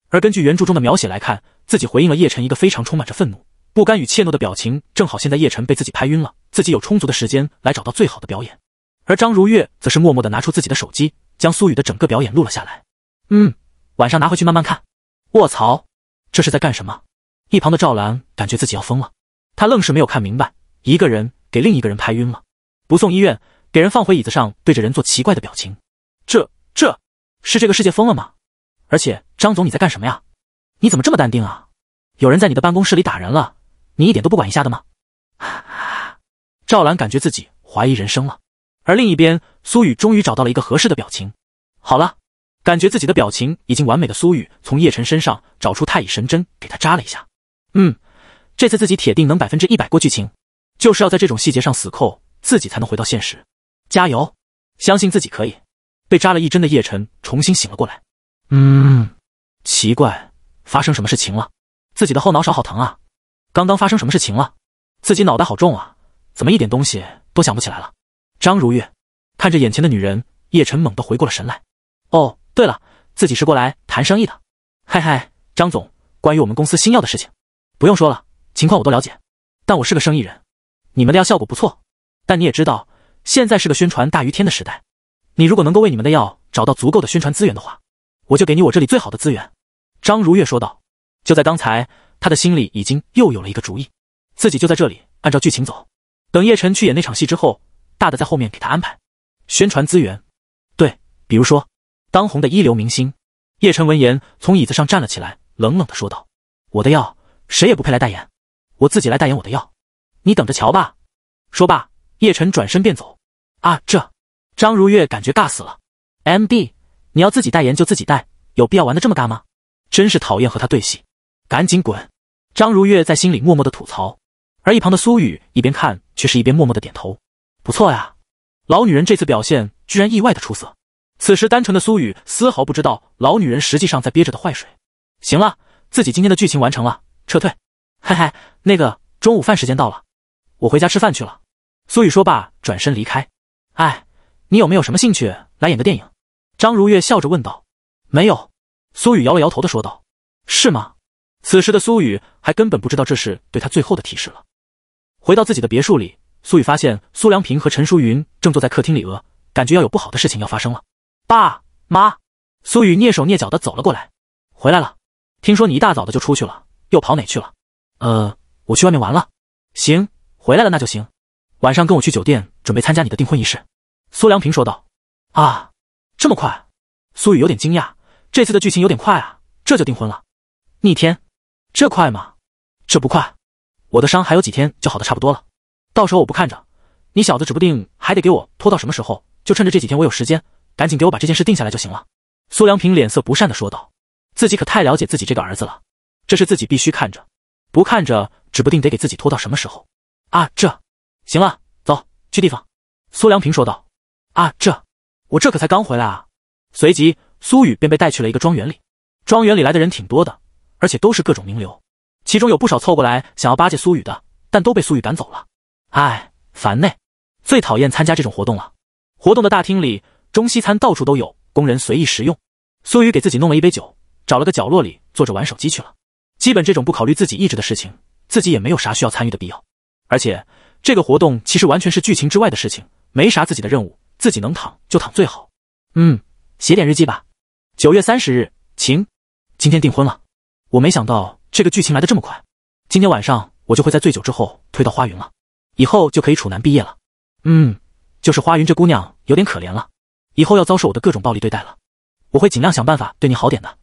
而根据原著中的描写来看，自己回应了叶晨一个非常充满着愤怒、不甘与怯懦的表情。正好现在叶晨被自己拍晕了，自己有充足的时间来找到最好的表演。而张如月则是默默地拿出自己的手机。将苏雨的整个表演录了下来。嗯，晚上拿回去慢慢看。卧槽，这是在干什么？一旁的赵兰感觉自己要疯了。他愣是没有看明白，一个人给另一个人拍晕了，不送医院，给人放回椅子上，对着人做奇怪的表情。这这，是这个世界疯了吗？而且张总，你在干什么呀？你怎么这么淡定啊？有人在你的办公室里打人了，你一点都不管一下的吗？赵兰感觉自己怀疑人生了。而另一边。苏雨终于找到了一个合适的表情。好了，感觉自己的表情已经完美的苏雨，从叶晨身上找出太乙神针，给他扎了一下。嗯，这次自己铁定能百分之一百过剧情，就是要在这种细节上死扣，自己才能回到现实。加油，相信自己可以。被扎了一针的叶晨重新醒了过来。嗯，奇怪，发生什么事情了？自己的后脑勺好疼啊！刚刚发生什么事情了？自己脑袋好重啊！怎么一点东西都想不起来了？张如月。看着眼前的女人，叶晨猛地回过了神来。哦，对了，自己是过来谈生意的。嗨嗨，张总，关于我们公司新药的事情，不用说了，情况我都了解。但我是个生意人，你们的药效果不错，但你也知道，现在是个宣传大于天的时代。你如果能够为你们的药找到足够的宣传资源的话，我就给你我这里最好的资源。”张如月说道。就在刚才，他的心里已经又有了一个主意，自己就在这里按照剧情走，等叶晨去演那场戏之后，大的在后面给他安排。宣传资源，对，比如说，当红的一流明星。叶晨闻言从椅子上站了起来，冷冷的说道：“我的药，谁也不配来代言，我自己来代言我的药，你等着瞧吧。”说罢，叶晨转身便走。啊，这张如月感觉尬死了。M D，你要自己代言就自己带，有必要玩的这么尬吗？真是讨厌和他对戏，赶紧滚！张如月在心里默默的吐槽。而一旁的苏雨一边看，却是一边默默的点头：“不错呀。”老女人这次表现居然意外的出色，此时单纯的苏雨丝毫不知道老女人实际上在憋着的坏水。行了，自己今天的剧情完成了，撤退。嘿嘿，那个中午饭时间到了，我回家吃饭去了。苏雨说罢，转身离开。哎，你有没有什么兴趣来演个电影？张如月笑着问道。没有。苏雨摇了摇头的说道。是吗？此时的苏雨还根本不知道这是对他最后的提示了。回到自己的别墅里。苏雨发现苏良平和陈淑云正坐在客厅里，额，感觉要有不好的事情要发生了。爸妈，苏雨蹑手蹑脚的走了过来。回来了，听说你一大早的就出去了，又跑哪去了？呃，我去外面玩了。行，回来了那就行。晚上跟我去酒店，准备参加你的订婚仪式。苏良平说道。啊，这么快？苏雨有点惊讶。这次的剧情有点快啊，这就订婚了？逆天，这快吗？这不快，我的伤还有几天就好的差不多了。到时候我不看着，你小子指不定还得给我拖到什么时候。就趁着这几天我有时间，赶紧给我把这件事定下来就行了。”苏良平脸色不善的说道，“自己可太了解自己这个儿子了，这是自己必须看着，不看着指不定得给自己拖到什么时候啊！这行了，走，去地方。”苏良平说道，“啊，这我这可才刚回来啊！”随即，苏雨便被带去了一个庄园里。庄园里来的人挺多的，而且都是各种名流，其中有不少凑过来想要巴结苏雨的，但都被苏雨赶走了。唉，烦内，最讨厌参加这种活动了。活动的大厅里，中西餐到处都有，工人随意食用。苏雨给自己弄了一杯酒，找了个角落里坐着玩手机去了。基本这种不考虑自己意志的事情，自己也没有啥需要参与的必要。而且这个活动其实完全是剧情之外的事情，没啥自己的任务，自己能躺就躺最好。嗯，写点日记吧。九月三十日，晴。今天订婚了，我没想到这个剧情来的这么快。今天晚上我就会在醉酒之后推到花云了。以后就可以处男毕业了。嗯，就是花云这姑娘有点可怜了，以后要遭受我的各种暴力对待了。我会尽量想办法对你好点的。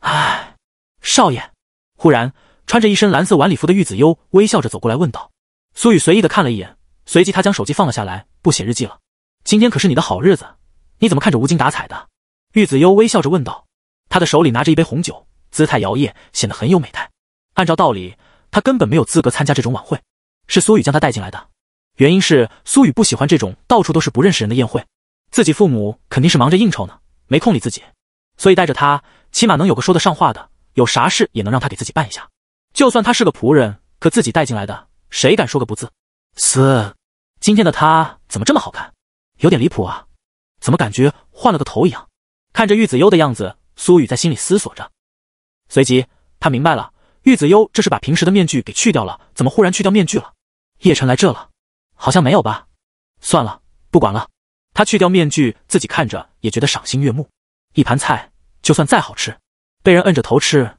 唉，少爷。忽然，穿着一身蓝色晚礼服的玉子悠微笑着走过来问道。苏雨随意的看了一眼，随即他将手机放了下来，不写日记了。今天可是你的好日子，你怎么看着无精打采的？玉子悠微笑着问道。他的手里拿着一杯红酒，姿态摇曳，显得很有美态。按照道理，他根本没有资格参加这种晚会。是苏雨将他带进来的，原因是苏雨不喜欢这种到处都是不认识人的宴会，自己父母肯定是忙着应酬呢，没空理自己，所以带着他，起码能有个说得上话的，有啥事也能让他给自己办一下。就算他是个仆人，可自己带进来的，谁敢说个不字？嘶，今天的他怎么这么好看？有点离谱啊，怎么感觉换了个头一样？看着玉子优的样子，苏雨在心里思索着，随即他明白了，玉子优，这是把平时的面具给去掉了，怎么忽然去掉面具了？叶晨来这了，好像没有吧？算了，不管了。他去掉面具，自己看着也觉得赏心悦目。一盘菜就算再好吃，被人摁着头吃，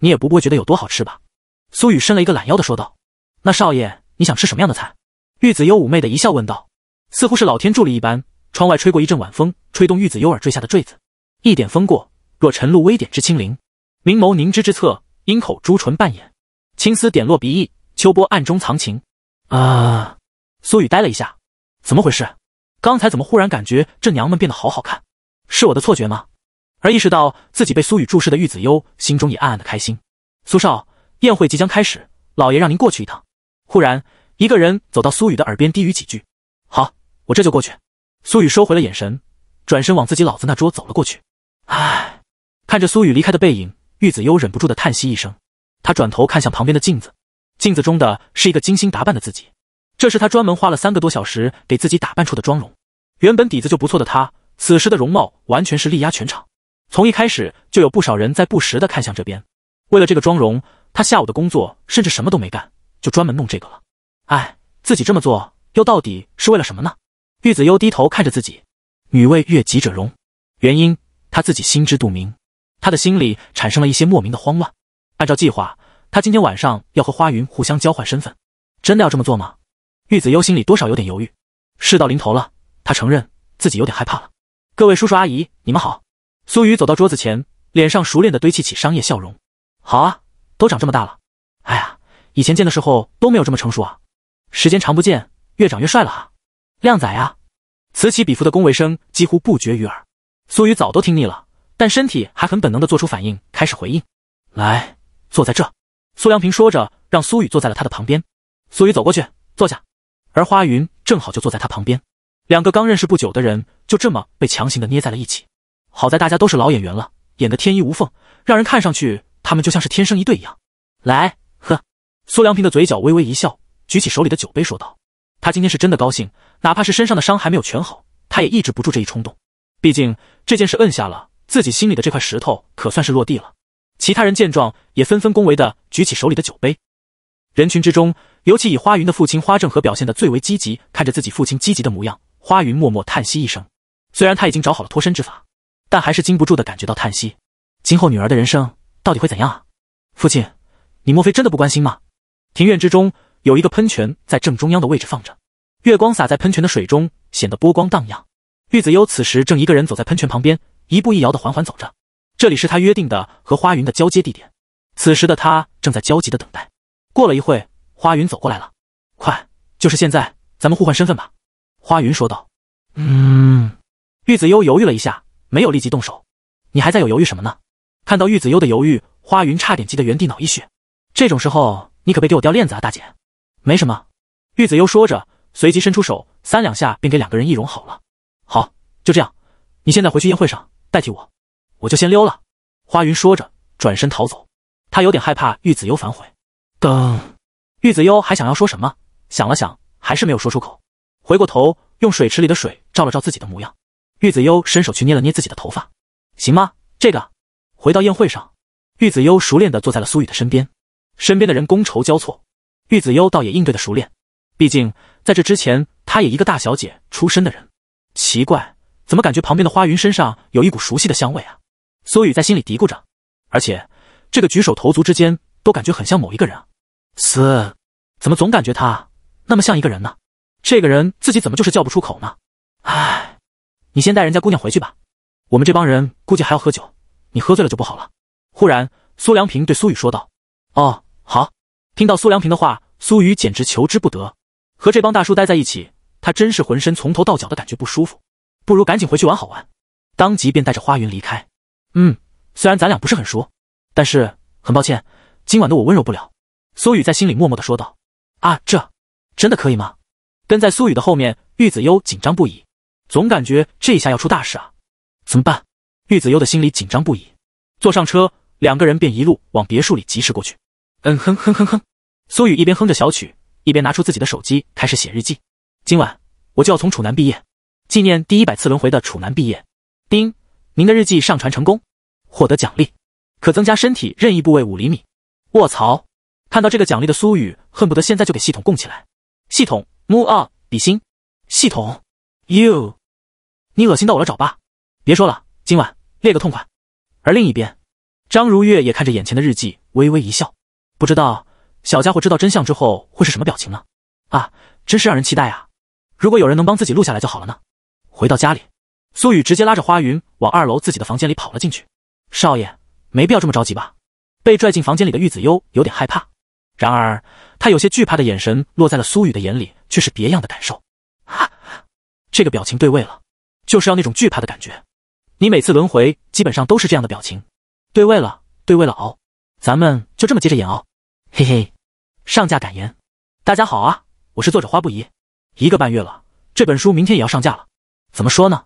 你也不会觉得有多好吃吧？苏雨伸了一个懒腰的说道：“那少爷，你想吃什么样的菜？”玉子幽妩媚的一笑问道，似乎是老天助力一般。窗外吹过一阵晚风，吹动玉子幽耳坠下的坠子。一点风过，若晨露微点之轻灵，明眸凝脂之侧，樱口朱唇半掩，青丝点落鼻翼，秋波暗中藏情。啊！苏雨呆了一下，怎么回事？刚才怎么忽然感觉这娘们变得好好看？是我的错觉吗？而意识到自己被苏雨注视的玉子幽，心中也暗暗的开心。苏少，宴会即将开始，老爷让您过去一趟。忽然，一个人走到苏雨的耳边低语几句。好，我这就过去。苏雨收回了眼神，转身往自己老子那桌走了过去。唉，看着苏雨离开的背影，玉子幽忍不住的叹息一声。他转头看向旁边的镜子。镜子中的是一个精心打扮的自己，这是他专门花了三个多小时给自己打扮出的妆容。原本底子就不错的他，此时的容貌完全是力压全场。从一开始就有不少人在不时的看向这边。为了这个妆容，他下午的工作甚至什么都没干，就专门弄这个了。唉，自己这么做又到底是为了什么呢？玉子悠低头看着自己，女为悦己者容，原因他自己心知肚明。他的心里产生了一些莫名的慌乱。按照计划。他今天晚上要和花云互相交换身份，真的要这么做吗？玉子忧心里多少有点犹豫。事到临头了，他承认自己有点害怕了。各位叔叔阿姨，你们好。苏雨走到桌子前，脸上熟练的堆砌起商业笑容。好啊，都长这么大了。哎呀，以前见的时候都没有这么成熟啊。时间长不见，越长越帅了啊，靓仔啊，此起彼伏的恭维声几乎不绝于耳。苏雨早都听腻了，但身体还很本能的做出反应，开始回应。来，坐在这。苏良平说着，让苏雨坐在了他的旁边。苏雨走过去坐下，而花云正好就坐在他旁边。两个刚认识不久的人就这么被强行的捏在了一起。好在大家都是老演员了，演的天衣无缝，让人看上去他们就像是天生一对一样。来，喝！苏良平的嘴角微微一笑，举起手里的酒杯说道：“他今天是真的高兴，哪怕是身上的伤还没有全好，他也抑制不住这一冲动。毕竟这件事摁下了，自己心里的这块石头可算是落地了。”其他人见状，也纷纷恭维的举起手里的酒杯。人群之中，尤其以花云的父亲花正和表现的最为积极。看着自己父亲积极的模样，花云默默叹息一声。虽然他已经找好了脱身之法，但还是禁不住的感觉到叹息。今后女儿的人生到底会怎样啊？父亲，你莫非真的不关心吗？庭院之中有一个喷泉，在正中央的位置放着，月光洒在喷泉的水中，显得波光荡漾。玉子悠此时正一个人走在喷泉旁边，一步一摇的缓缓走着。这里是他约定的和花云的交接地点，此时的他正在焦急的等待。过了一会，花云走过来了，快，就是现在，咱们互换身份吧。花云说道。嗯。玉子优犹豫了一下，没有立即动手。你还在有犹豫什么呢？看到玉子优的犹豫，花云差点急得原地脑溢血。这种时候，你可别给我掉链子啊，大姐。没什么。玉子优说着，随即伸出手，三两下便给两个人易容好了。好，就这样，你现在回去宴会上代替我。我就先溜了。”花云说着，转身逃走。他有点害怕玉子优反悔。等玉子优还想要说什么，想了想，还是没有说出口。回过头，用水池里的水照了照自己的模样。玉子优伸手去捏了捏自己的头发，行吗？这个。回到宴会上，玉子优熟练的坐在了苏雨的身边。身边的人觥筹交错，玉子优倒也应对的熟练。毕竟在这之前，她也一个大小姐出身的人。奇怪，怎么感觉旁边的花云身上有一股熟悉的香味啊？苏雨在心里嘀咕着，而且这个举手投足之间都感觉很像某一个人啊！死，怎么总感觉他那么像一个人呢？这个人自己怎么就是叫不出口呢？唉，你先带人家姑娘回去吧，我们这帮人估计还要喝酒，你喝醉了就不好了。忽然，苏良平对苏雨说道：“哦，好。”听到苏良平的话，苏雨简直求之不得，和这帮大叔待在一起，他真是浑身从头到脚的感觉不舒服，不如赶紧回去玩好玩。当即便带着花云离开。嗯，虽然咱俩不是很熟，但是很抱歉，今晚的我温柔不了。苏雨在心里默默的说道。啊，这真的可以吗？跟在苏雨的后面，玉子优紧张不已，总感觉这一下要出大事啊！怎么办？玉子优的心里紧张不已。坐上车，两个人便一路往别墅里疾驰过去。嗯哼哼哼哼，苏雨一边哼着小曲，一边拿出自己的手机开始写日记。今晚我就要从楚南毕业，纪念第一百次轮回的楚南毕业。丁，您的日记上传成功。获得奖励，可增加身体任意部位五厘米。卧槽！看到这个奖励的苏雨恨不得现在就给系统供起来。系统，mu o p 比心。系统，you，你恶心到我了找吧！别说了，今晚列个痛快。而另一边，张如月也看着眼前的日记，微微一笑。不知道小家伙知道真相之后会是什么表情呢？啊，真是让人期待啊！如果有人能帮自己录下来就好了呢。回到家里，苏雨直接拉着花云往二楼自己的房间里跑了进去。少爷，没必要这么着急吧？被拽进房间里的玉子幽有点害怕，然而他有些惧怕的眼神落在了苏雨的眼里，却是别样的感受。哈，这个表情对位了，就是要那种惧怕的感觉。你每次轮回基本上都是这样的表情，对位了，对位了哦，咱们就这么接着演哦。嘿嘿，上架感言，大家好啊，我是作者花不疑。一个半月了，这本书明天也要上架了。怎么说呢？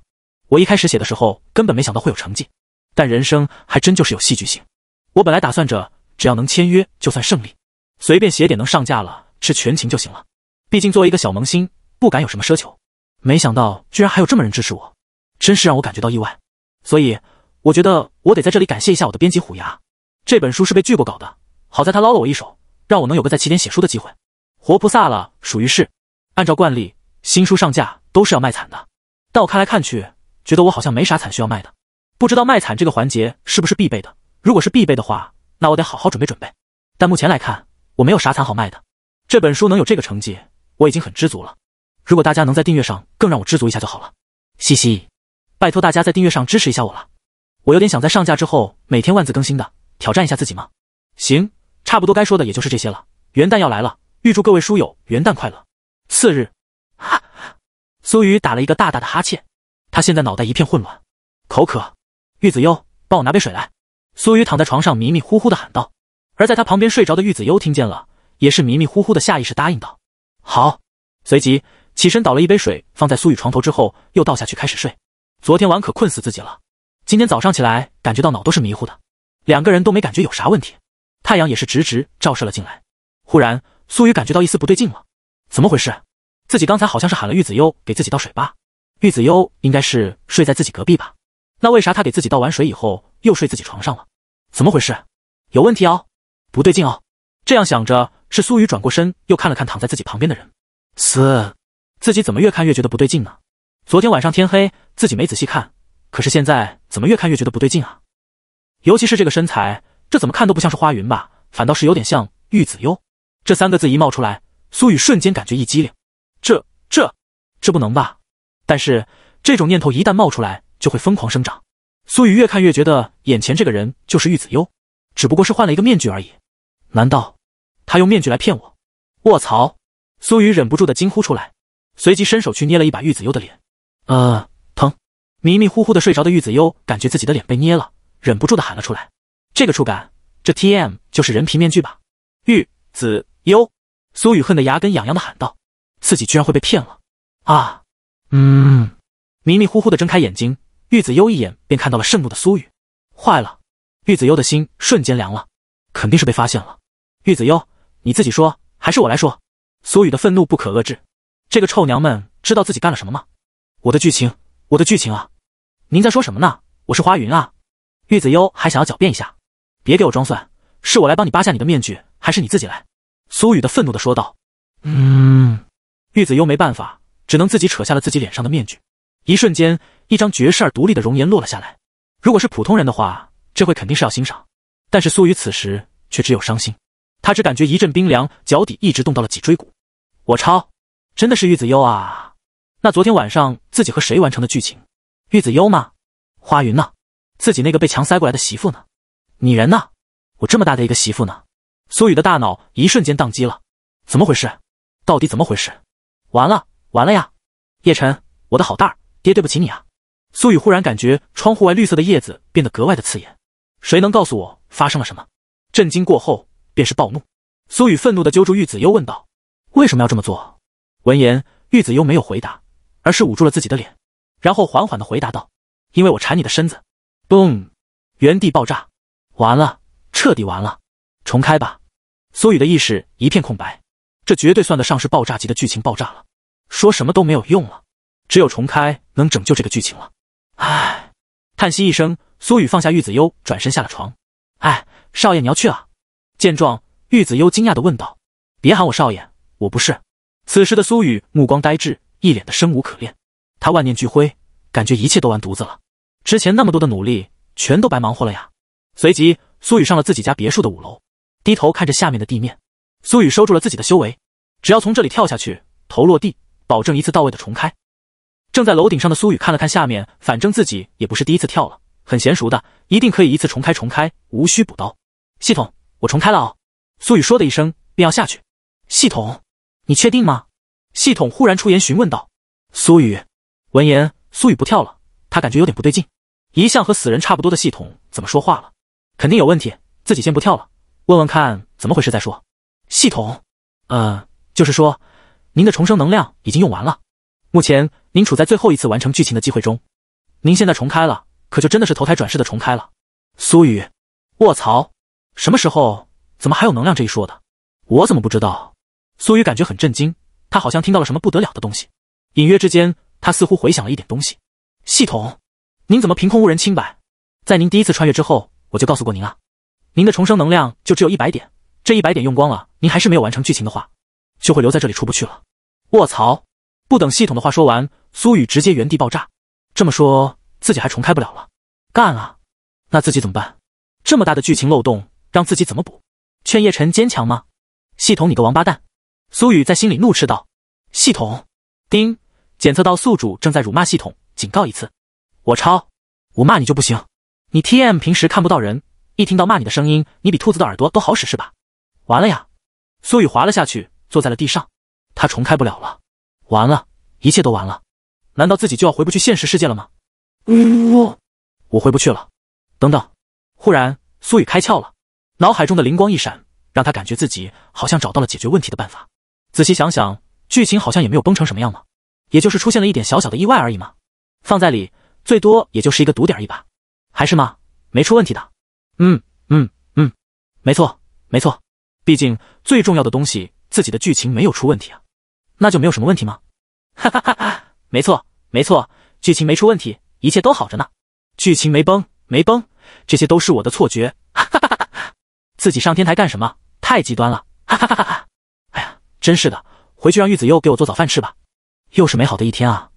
我一开始写的时候根本没想到会有成绩。但人生还真就是有戏剧性。我本来打算着，只要能签约就算胜利，随便写点能上架了是全勤就行了。毕竟作为一个小萌新，不敢有什么奢求。没想到居然还有这么人支持我，真是让我感觉到意外。所以我觉得我得在这里感谢一下我的编辑虎牙。这本书是被拒过稿的，好在他捞了我一手，让我能有个在起点写书的机会，活菩萨了，属于是。按照惯例，新书上架都是要卖惨的，但我看来看去，觉得我好像没啥惨需要卖的。不知道卖惨这个环节是不是必备的？如果是必备的话，那我得好好准备准备。但目前来看，我没有啥惨好卖的。这本书能有这个成绩，我已经很知足了。如果大家能在订阅上更让我知足一下就好了，嘻嘻。拜托大家在订阅上支持一下我了。我有点想在上架之后每天万字更新的，挑战一下自己吗？行，差不多该说的也就是这些了。元旦要来了，预祝各位书友元旦快乐。次日，哈，苏雨打了一个大大的哈欠，他现在脑袋一片混乱，口渴。玉子优，帮我拿杯水来。”苏雨躺在床上迷迷糊糊的喊道，而在他旁边睡着的玉子优听见了，也是迷迷糊糊的下意识答应道：“好。”随即起身倒了一杯水放在苏雨床头之后，又倒下去开始睡。昨天晚可困死自己了，今天早上起来感觉到脑都是迷糊的，两个人都没感觉有啥问题。太阳也是直直照射了进来，忽然苏雨感觉到一丝不对劲了，怎么回事？自己刚才好像是喊了玉子优给自己倒水吧？玉子优应该是睡在自己隔壁吧？那为啥他给自己倒完水以后又睡自己床上了？怎么回事？有问题哦，不对劲哦。这样想着，是苏雨转过身又看了看躺在自己旁边的人。死，自己怎么越看越觉得不对劲呢？昨天晚上天黑，自己没仔细看，可是现在怎么越看越觉得不对劲啊？尤其是这个身材，这怎么看都不像是花云吧？反倒是有点像玉子悠。这三个字一冒出来，苏雨瞬间感觉一激灵。这、这、这不能吧？但是这种念头一旦冒出来。就会疯狂生长。苏雨越看越觉得眼前这个人就是玉子优，只不过是换了一个面具而已。难道他用面具来骗我？卧槽！苏雨忍不住的惊呼出来，随即伸手去捏了一把玉子优的脸。呃，疼！迷迷糊糊的睡着的玉子优感觉自己的脸被捏了，忍不住的喊了出来：“这个触感，这 T M 就是人皮面具吧？”玉子优，苏雨恨得牙根痒痒的喊道：“自己居然会被骗了啊！”嗯，迷迷糊糊的睁开眼睛。玉子优一眼便看到了盛怒的苏雨，坏了！玉子优的心瞬间凉了，肯定是被发现了。玉子优，你自己说，还是我来说？苏雨的愤怒不可遏制，这个臭娘们知道自己干了什么吗？我的剧情，我的剧情啊！您在说什么呢？我是花云啊！玉子优还想要狡辩一下，别给我装蒜，是我来帮你扒下你的面具，还是你自己来？苏雨的愤怒的说道。嗯，玉子优没办法，只能自己扯下了自己脸上的面具。一瞬间，一张绝世而独立的容颜落了下来。如果是普通人的话，这会肯定是要欣赏。但是苏雨此时却只有伤心。他只感觉一阵冰凉，脚底一直冻到了脊椎骨。我操！真的是玉子优啊！那昨天晚上自己和谁完成的剧情？玉子优吗？花云呢？自己那个被强塞过来的媳妇呢？你人呢？我这么大的一个媳妇呢？苏雨的大脑一瞬间宕机了。怎么回事？到底怎么回事？完了完了呀！叶晨，我的好蛋儿！爹，对不起你啊！苏雨忽然感觉窗户外绿色的叶子变得格外的刺眼。谁能告诉我发生了什么？震惊过后便是暴怒。苏雨愤怒地揪住玉子幽问道：“为什么要这么做？”闻言，玉子幽没有回答，而是捂住了自己的脸，然后缓缓地回答道：“因为我馋你的身子。” boom，原地爆炸！完了，彻底完了！重开吧！苏雨的意识一片空白，这绝对算得上是爆炸级的剧情爆炸了，说什么都没有用了。只有重开能拯救这个剧情了，唉，叹息一声，苏雨放下玉子悠，转身下了床。唉，少爷，你要去啊？见状，玉子悠惊讶的问道：“别喊我少爷，我不是。”此时的苏雨目光呆滞，一脸的生无可恋。他万念俱灰，感觉一切都完犊子了。之前那么多的努力，全都白忙活了呀！随即，苏雨上了自己家别墅的五楼，低头看着下面的地面。苏雨收住了自己的修为，只要从这里跳下去，头落地，保证一次到位的重开。正在楼顶上的苏雨看了看下面，反正自己也不是第一次跳了，很娴熟的，一定可以一次重开重开，无需补刀。系统，我重开了哦。苏雨说的一声，便要下去。系统，你确定吗？系统忽然出言询问道。苏雨闻言，苏雨不跳了，他感觉有点不对劲，一向和死人差不多的系统怎么说话了？肯定有问题，自己先不跳了，问问看怎么回事再说。系统，呃，就是说，您的重生能量已经用完了。目前您处在最后一次完成剧情的机会中，您现在重开了，可就真的是投胎转世的重开了。苏雨，卧槽，什么时候怎么还有能量这一说的？我怎么不知道？苏雨感觉很震惊，他好像听到了什么不得了的东西，隐约之间他似乎回想了一点东西。系统，您怎么凭空无人清白？在您第一次穿越之后，我就告诉过您啊，您的重生能量就只有一百点，这一百点用光了，您还是没有完成剧情的话，就会留在这里出不去了。卧槽！不等系统的话说完，苏雨直接原地爆炸。这么说，自己还重开不了了？干啊！那自己怎么办？这么大的剧情漏洞，让自己怎么补？劝叶晨坚强吗？系统，你个王八蛋！苏雨在心里怒斥道。系统，丁，检测到宿主正在辱骂系统，警告一次。我抄，我骂你就不行？你 T M 平时看不到人，一听到骂你的声音，你比兔子的耳朵都好使是吧？完了呀！苏雨滑了下去，坐在了地上。他重开不了了。完了，一切都完了，难道自己就要回不去现实世界了吗？呜，我回不去了。等等，忽然苏雨开窍了，脑海中的灵光一闪，让他感觉自己好像找到了解决问题的办法。仔细想想，剧情好像也没有崩成什么样嘛，也就是出现了一点小小的意外而已嘛，放在里最多也就是一个堵点而一把，还是吗？没出问题的。嗯嗯嗯，没错没错，毕竟最重要的东西自己的剧情没有出问题啊。那就没有什么问题吗？哈哈哈哈没错，没错，剧情没出问题，一切都好着呢，剧情没崩，没崩，这些都是我的错觉，哈哈哈哈哈。自己上天台干什么？太极端了，哈哈哈哈哈。哎呀，真是的，回去让玉子优给我做早饭吃吧。又是美好的一天啊，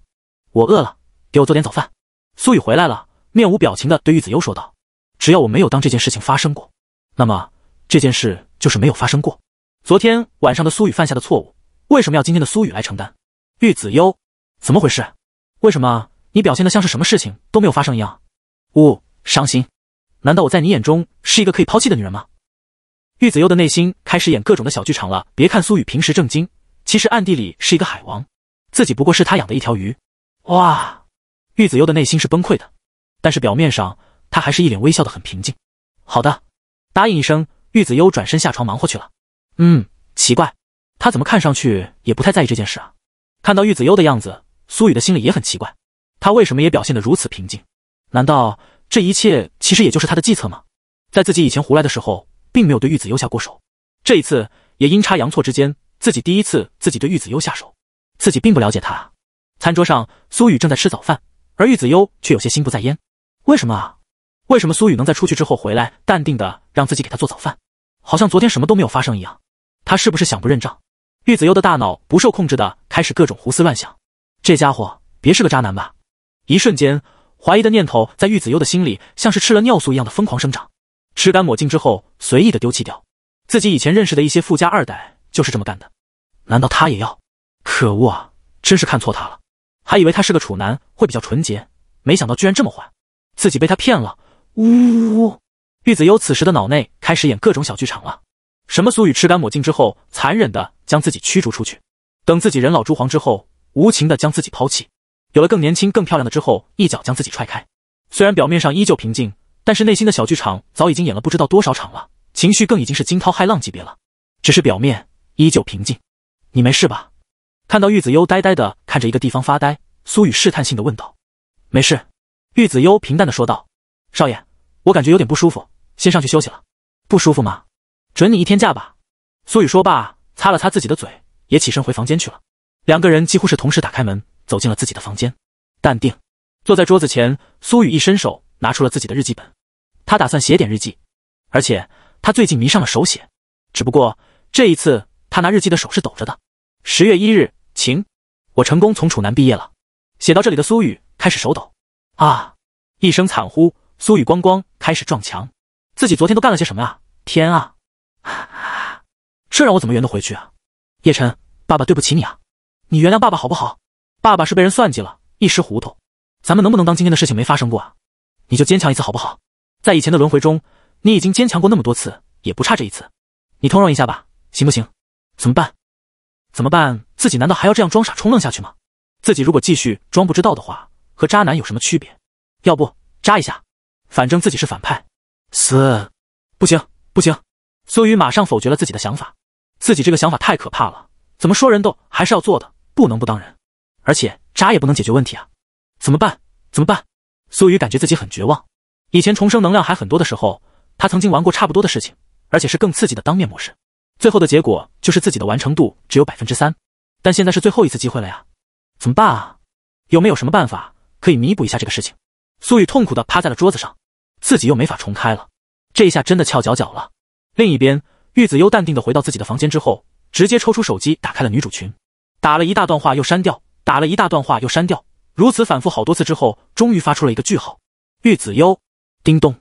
我饿了，给我做点早饭。苏雨回来了，面无表情的对玉子优说道：“只要我没有当这件事情发生过，那么这件事就是没有发生过。昨天晚上的苏雨犯下的错误。”为什么要今天的苏雨来承担？玉子幽，怎么回事？为什么你表现的像是什么事情都没有发生一样？呜，伤心！难道我在你眼中是一个可以抛弃的女人吗？玉子幽的内心开始演各种的小剧场了。别看苏雨平时正经，其实暗地里是一个海王，自己不过是他养的一条鱼。哇！玉子幽的内心是崩溃的，但是表面上他还是一脸微笑的，很平静。好的，答应一声。玉子幽转身下床忙活去了。嗯，奇怪。他怎么看上去也不太在意这件事啊？看到玉子优的样子，苏雨的心里也很奇怪，他为什么也表现得如此平静？难道这一切其实也就是他的计策吗？在自己以前胡来的时候，并没有对玉子优下过手，这一次也阴差阳错之间，自己第一次自己对玉子优下手，自己并不了解他餐桌上，苏雨正在吃早饭，而玉子优却有些心不在焉。为什么啊？为什么苏雨能在出去之后回来，淡定的让自己给他做早饭，好像昨天什么都没有发生一样？他是不是想不认账？玉子优的大脑不受控制的开始各种胡思乱想，这家伙别是个渣男吧？一瞬间，怀疑的念头在玉子优的心里像是吃了尿素一样的疯狂生长。吃干抹净之后，随意的丢弃掉。自己以前认识的一些富家二代就是这么干的。难道他也要？可恶啊！真是看错他了，还以为他是个处男，会比较纯洁，没想到居然这么坏。自己被他骗了！呜呜呜！玉子优此时的脑内开始演各种小剧场了。什么苏雨吃干抹净之后，残忍的。将自己驱逐出去，等自己人老珠黄之后，无情的将自己抛弃，有了更年轻、更漂亮的之后，一脚将自己踹开。虽然表面上依旧平静，但是内心的小剧场早已经演了不知道多少场了，情绪更已经是惊涛骇浪级别了。只是表面依旧平静。你没事吧？看到玉子悠呆呆的看着一个地方发呆，苏雨试探性的问道：“没事。”玉子悠平淡的说道：“少爷，我感觉有点不舒服，先上去休息了。”不舒服吗？准你一天假吧。”苏雨说罢。擦了擦自己的嘴，也起身回房间去了。两个人几乎是同时打开门，走进了自己的房间。淡定，坐在桌子前，苏雨一伸手拿出了自己的日记本。他打算写点日记，而且他最近迷上了手写。只不过这一次，他拿日记的手是抖着的。十月一日，晴。我成功从楚南毕业了。写到这里的苏雨开始手抖，啊！一声惨呼，苏雨光光开始撞墙。自己昨天都干了些什么啊？天啊！这让我怎么圆得回去啊？叶晨，爸爸对不起你啊，你原谅爸爸好不好？爸爸是被人算计了，一时糊涂。咱们能不能当今天的事情没发生过啊？你就坚强一次好不好？在以前的轮回中，你已经坚强过那么多次，也不差这一次。你通融一下吧，行不行？怎么办？怎么办？自己难道还要这样装傻充愣下去吗？自己如果继续装不知道的话，和渣男有什么区别？要不扎一下？反正自己是反派，死不行不行。苏雨马上否决了自己的想法。自己这个想法太可怕了，怎么说人斗还是要做的，不能不当人，而且渣也不能解决问题啊！怎么办？怎么办？苏雨感觉自己很绝望。以前重生能量还很多的时候，他曾经玩过差不多的事情，而且是更刺激的当面模式，最后的结果就是自己的完成度只有百分之三。但现在是最后一次机会了呀！怎么办啊？有没有什么办法可以弥补一下这个事情？苏雨痛苦的趴在了桌子上，自己又没法重开了，这一下真的翘脚脚了。另一边。玉子优淡定的回到自己的房间之后，直接抽出手机，打开了女主群，打了一大段话又删掉，打了一大段话又删掉，如此反复好多次之后，终于发出了一个句号。玉子优，叮咚，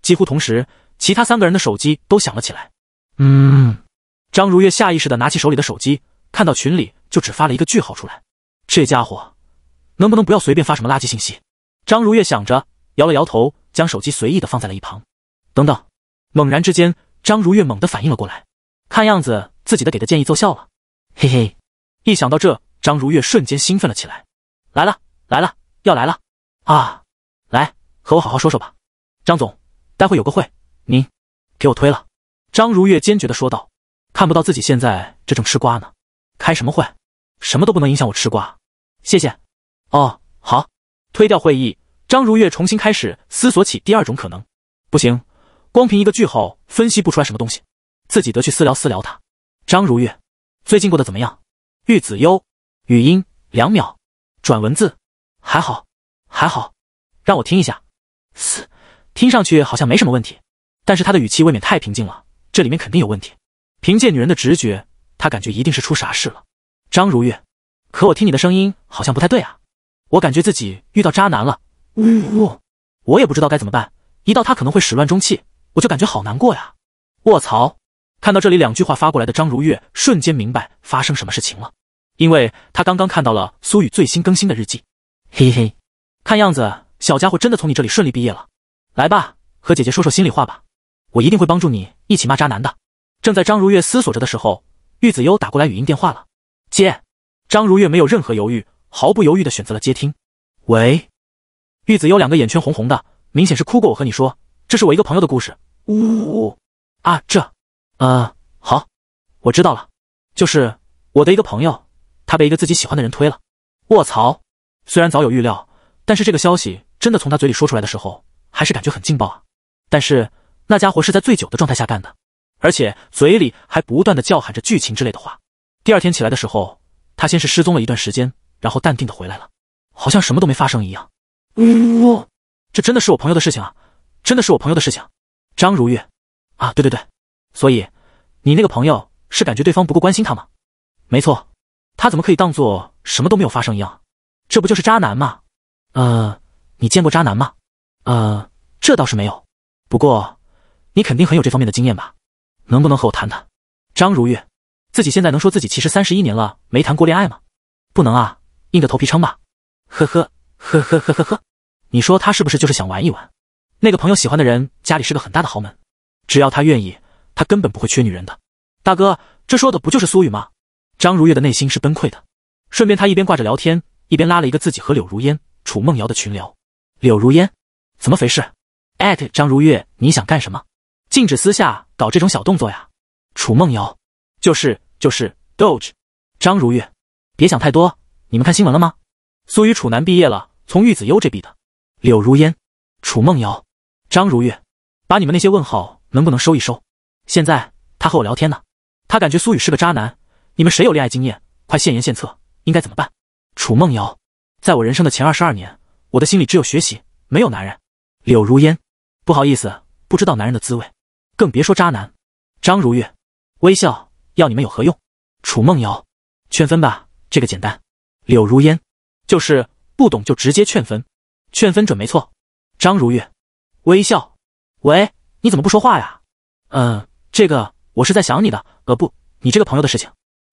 几乎同时，其他三个人的手机都响了起来。嗯，张如月下意识的拿起手里的手机，看到群里就只发了一个句号出来，这家伙能不能不要随便发什么垃圾信息？张如月想着，摇了摇头，将手机随意的放在了一旁。等等，猛然之间。张如月猛地反应了过来，看样子自己的给的建议奏效了，嘿嘿，一想到这，张如月瞬间兴奋了起来，来了，来了，要来了啊！来，和我好好说说吧。张总，待会有个会，您给我推了。张如月坚决的说道，看不到自己现在这正吃瓜呢，开什么会，什么都不能影响我吃瓜，谢谢。哦，好，推掉会议。张如月重新开始思索起第二种可能，不行。光凭一个句号分析不出来什么东西，自己得去私聊私聊他。张如月，最近过得怎么样？玉子优，语音两秒转文字，还好还好，让我听一下。嘶，听上去好像没什么问题，但是他的语气未免太平静了，这里面肯定有问题。凭借女人的直觉，他感觉一定是出啥事了。张如月，可我听你的声音好像不太对啊，我感觉自己遇到渣男了，呜呜，我也不知道该怎么办，一到他可能会始乱终弃。我就感觉好难过呀！卧槽！看到这里两句话发过来的张如月瞬间明白发生什么事情了，因为她刚刚看到了苏雨最新更新的日记。嘿嘿，看样子小家伙真的从你这里顺利毕业了。来吧，和姐姐说说心里话吧，我一定会帮助你一起骂渣男的。正在张如月思索着的时候，玉子优打过来语音电话了。接，张如月没有任何犹豫，毫不犹豫的选择了接听。喂，玉子优两个眼圈红红的，明显是哭过。我和你说。这是我一个朋友的故事。呜呜啊，这，呃，好，我知道了。就是我的一个朋友，他被一个自己喜欢的人推了。卧槽！虽然早有预料，但是这个消息真的从他嘴里说出来的时候，还是感觉很劲爆啊。但是那家伙是在醉酒的状态下干的，而且嘴里还不断的叫喊着剧情之类的话。第二天起来的时候，他先是失踪了一段时间，然后淡定的回来了，好像什么都没发生一样。呜，这真的是我朋友的事情啊。真的是我朋友的事情，张如月，啊，对对对，所以你那个朋友是感觉对方不够关心他吗？没错，他怎么可以当做什么都没有发生一样？这不就是渣男吗？呃，你见过渣男吗？呃，这倒是没有，不过你肯定很有这方面的经验吧？能不能和我谈谈？张如月，自己现在能说自己其实三十一年了没谈过恋爱吗？不能啊，硬着头皮撑吧。呵呵呵呵呵呵呵，你说他是不是就是想玩一玩？那个朋友喜欢的人家里是个很大的豪门，只要他愿意，他根本不会缺女人的。大哥，这说的不就是苏雨吗？张如月的内心是崩溃的。顺便，他一边挂着聊天，一边拉了一个自己和柳如烟、楚梦瑶的群聊。柳如烟，怎么回事？艾特张如月，你想干什么？禁止私下搞这种小动作呀！楚梦瑶，就是就是 d o g e 张如月，别想太多。你们看新闻了吗？苏雨楚男毕业了，从玉子优这毕的。柳如烟，楚梦瑶。张如月，把你们那些问号能不能收一收？现在他和我聊天呢，他感觉苏雨是个渣男。你们谁有恋爱经验？快献言献策，应该怎么办？楚梦瑶，在我人生的前二十二年，我的心里只有学习，没有男人。柳如烟，不好意思，不知道男人的滋味，更别说渣男。张如月，微笑，要你们有何用？楚梦瑶，劝分吧，这个简单。柳如烟，就是不懂就直接劝分，劝分准没错。张如月。微笑，喂，你怎么不说话呀？嗯，这个我是在想你的，呃，不，你这个朋友的事情，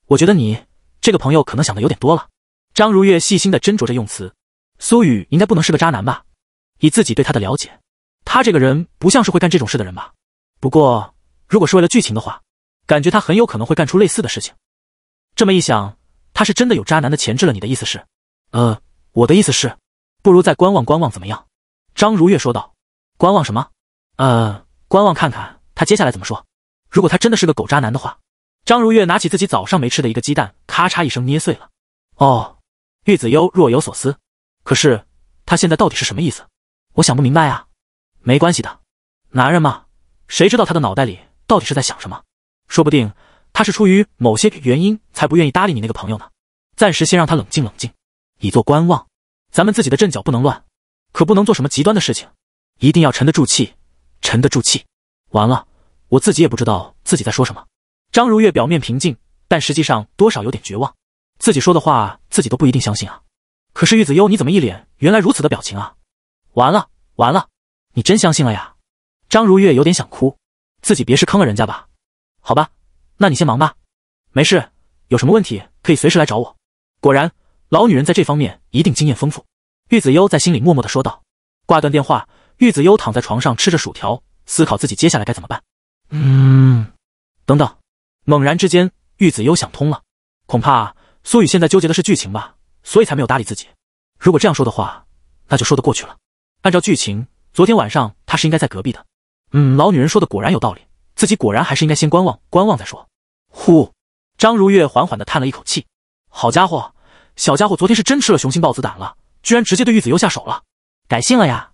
我觉得你这个朋友可能想的有点多了。张如月细心的斟酌着用词，苏雨应该不能是个渣男吧？以自己对他的了解，他这个人不像是会干这种事的人吧？不过，如果是为了剧情的话，感觉他很有可能会干出类似的事情。这么一想，他是真的有渣男的潜质了。你的意思是？呃，我的意思是，不如再观望观望怎么样？张如月说道。观望什么？呃，观望看看他接下来怎么说。如果他真的是个狗渣男的话，张如月拿起自己早上没吃的一个鸡蛋，咔嚓一声捏碎了。哦，玉子悠若有所思。可是他现在到底是什么意思？我想不明白啊。没关系的，男人嘛，谁知道他的脑袋里到底是在想什么？说不定他是出于某些原因才不愿意搭理你那个朋友呢。暂时先让他冷静冷静，以作观望。咱们自己的阵脚不能乱，可不能做什么极端的事情。一定要沉得住气，沉得住气。完了，我自己也不知道自己在说什么。张如月表面平静，但实际上多少有点绝望。自己说的话自己都不一定相信啊。可是玉子优，你怎么一脸原来如此的表情啊？完了完了，你真相信了呀？张如月有点想哭，自己别是坑了人家吧？好吧，那你先忙吧。没事，有什么问题可以随时来找我。果然，老女人在这方面一定经验丰富。玉子优在心里默默的说道，挂断电话。玉子优躺在床上吃着薯条，思考自己接下来该怎么办。嗯，等等，猛然之间，玉子优想通了，恐怕苏雨现在纠结的是剧情吧，所以才没有搭理自己。如果这样说的话，那就说得过去了。按照剧情，昨天晚上他是应该在隔壁的。嗯，老女人说的果然有道理，自己果然还是应该先观望观望再说。呼，张如月缓缓地叹了一口气。好家伙，小家伙昨天是真吃了雄心豹子胆了，居然直接对玉子优下手了，改性了呀！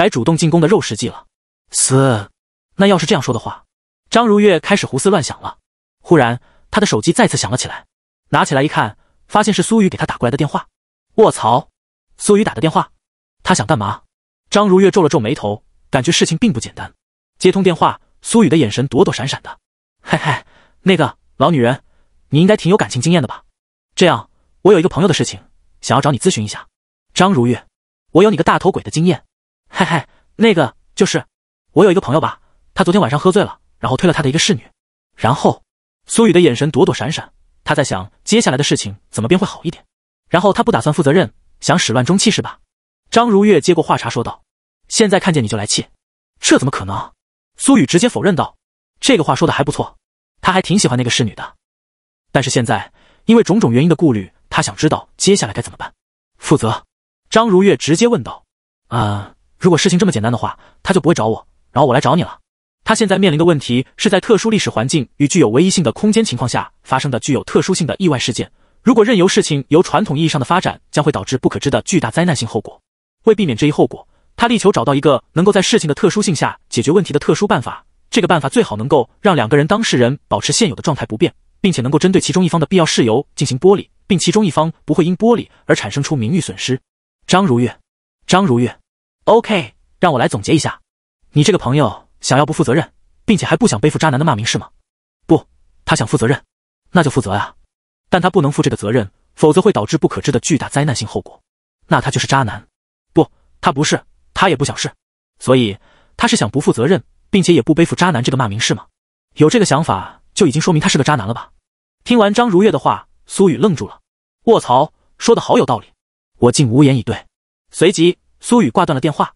改主动进攻的肉食记了。死！那要是这样说的话，张如月开始胡思乱想了。忽然，她的手机再次响了起来，拿起来一看，发现是苏雨给她打过来的电话。卧槽！苏雨打的电话，他想干嘛？张如月皱了皱眉头，感觉事情并不简单。接通电话，苏雨的眼神躲躲闪闪的。嘿嘿，那个老女人，你应该挺有感情经验的吧？这样，我有一个朋友的事情，想要找你咨询一下。张如月，我有你个大头鬼的经验。嘿嘿，那个就是，我有一个朋友吧，他昨天晚上喝醉了，然后推了他的一个侍女，然后苏雨的眼神躲躲闪闪，他在想接下来的事情怎么变会好一点，然后他不打算负责任，想始乱终弃是吧？张如月接过话茬说道，现在看见你就来气，这怎么可能？苏雨直接否认道，这个话说的还不错，他还挺喜欢那个侍女的，但是现在因为种种原因的顾虑，他想知道接下来该怎么办。负责？张如月直接问道，啊？如果事情这么简单的话，他就不会找我，然后我来找你了。他现在面临的问题是在特殊历史环境与具有唯一性的空间情况下发生的具有特殊性的意外事件。如果任由事情由传统意义上的发展，将会导致不可知的巨大灾难性后果。为避免这一后果，他力求找到一个能够在事情的特殊性下解决问题的特殊办法。这个办法最好能够让两个人当事人保持现有的状态不变，并且能够针对其中一方的必要事由进行剥离，并其中一方不会因剥离而产生出名誉损失。张如月，张如月。OK，让我来总结一下，你这个朋友想要不负责任，并且还不想背负渣男的骂名是吗？不，他想负责任，那就负责啊，但他不能负这个责任，否则会导致不可知的巨大灾难性后果，那他就是渣男。不，他不是，他也不想是，所以他是想不负责任，并且也不背负渣男这个骂名是吗？有这个想法就已经说明他是个渣男了吧？听完张如月的话，苏雨愣住了，卧槽，说的好有道理，我竟无言以对，随即。苏雨挂断了电话，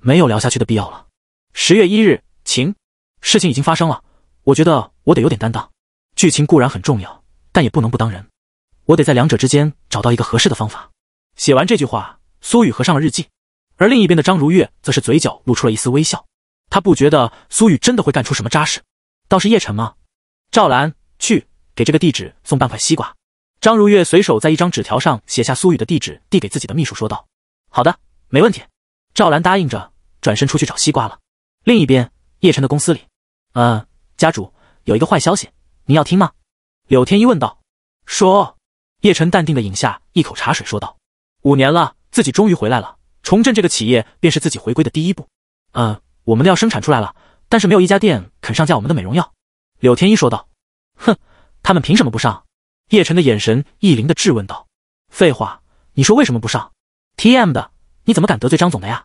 没有聊下去的必要了。十月一日，晴。事情已经发生了，我觉得我得有点担当。剧情固然很重要，但也不能不当人。我得在两者之间找到一个合适的方法。写完这句话，苏雨合上了日记。而另一边的张如月则是嘴角露出了一丝微笑。他不觉得苏雨真的会干出什么扎实，倒是叶晨吗？赵兰，去给这个地址送半块西瓜。张如月随手在一张纸条上写下苏雨的地址，递给自己的秘书说道：“好的。”没问题，赵兰答应着，转身出去找西瓜了。另一边，叶晨的公司里，呃，家主有一个坏消息，你要听吗？柳天一问道。说，叶晨淡定的饮下一口茶水，说道，五年了，自己终于回来了，重振这个企业便是自己回归的第一步。呃，我们的药生产出来了，但是没有一家店肯上架我们的美容药。柳天一说道。哼，他们凭什么不上？叶晨的眼神一凌的质问道。废话，你说为什么不上？T M 的。你怎么敢得罪张总的呀？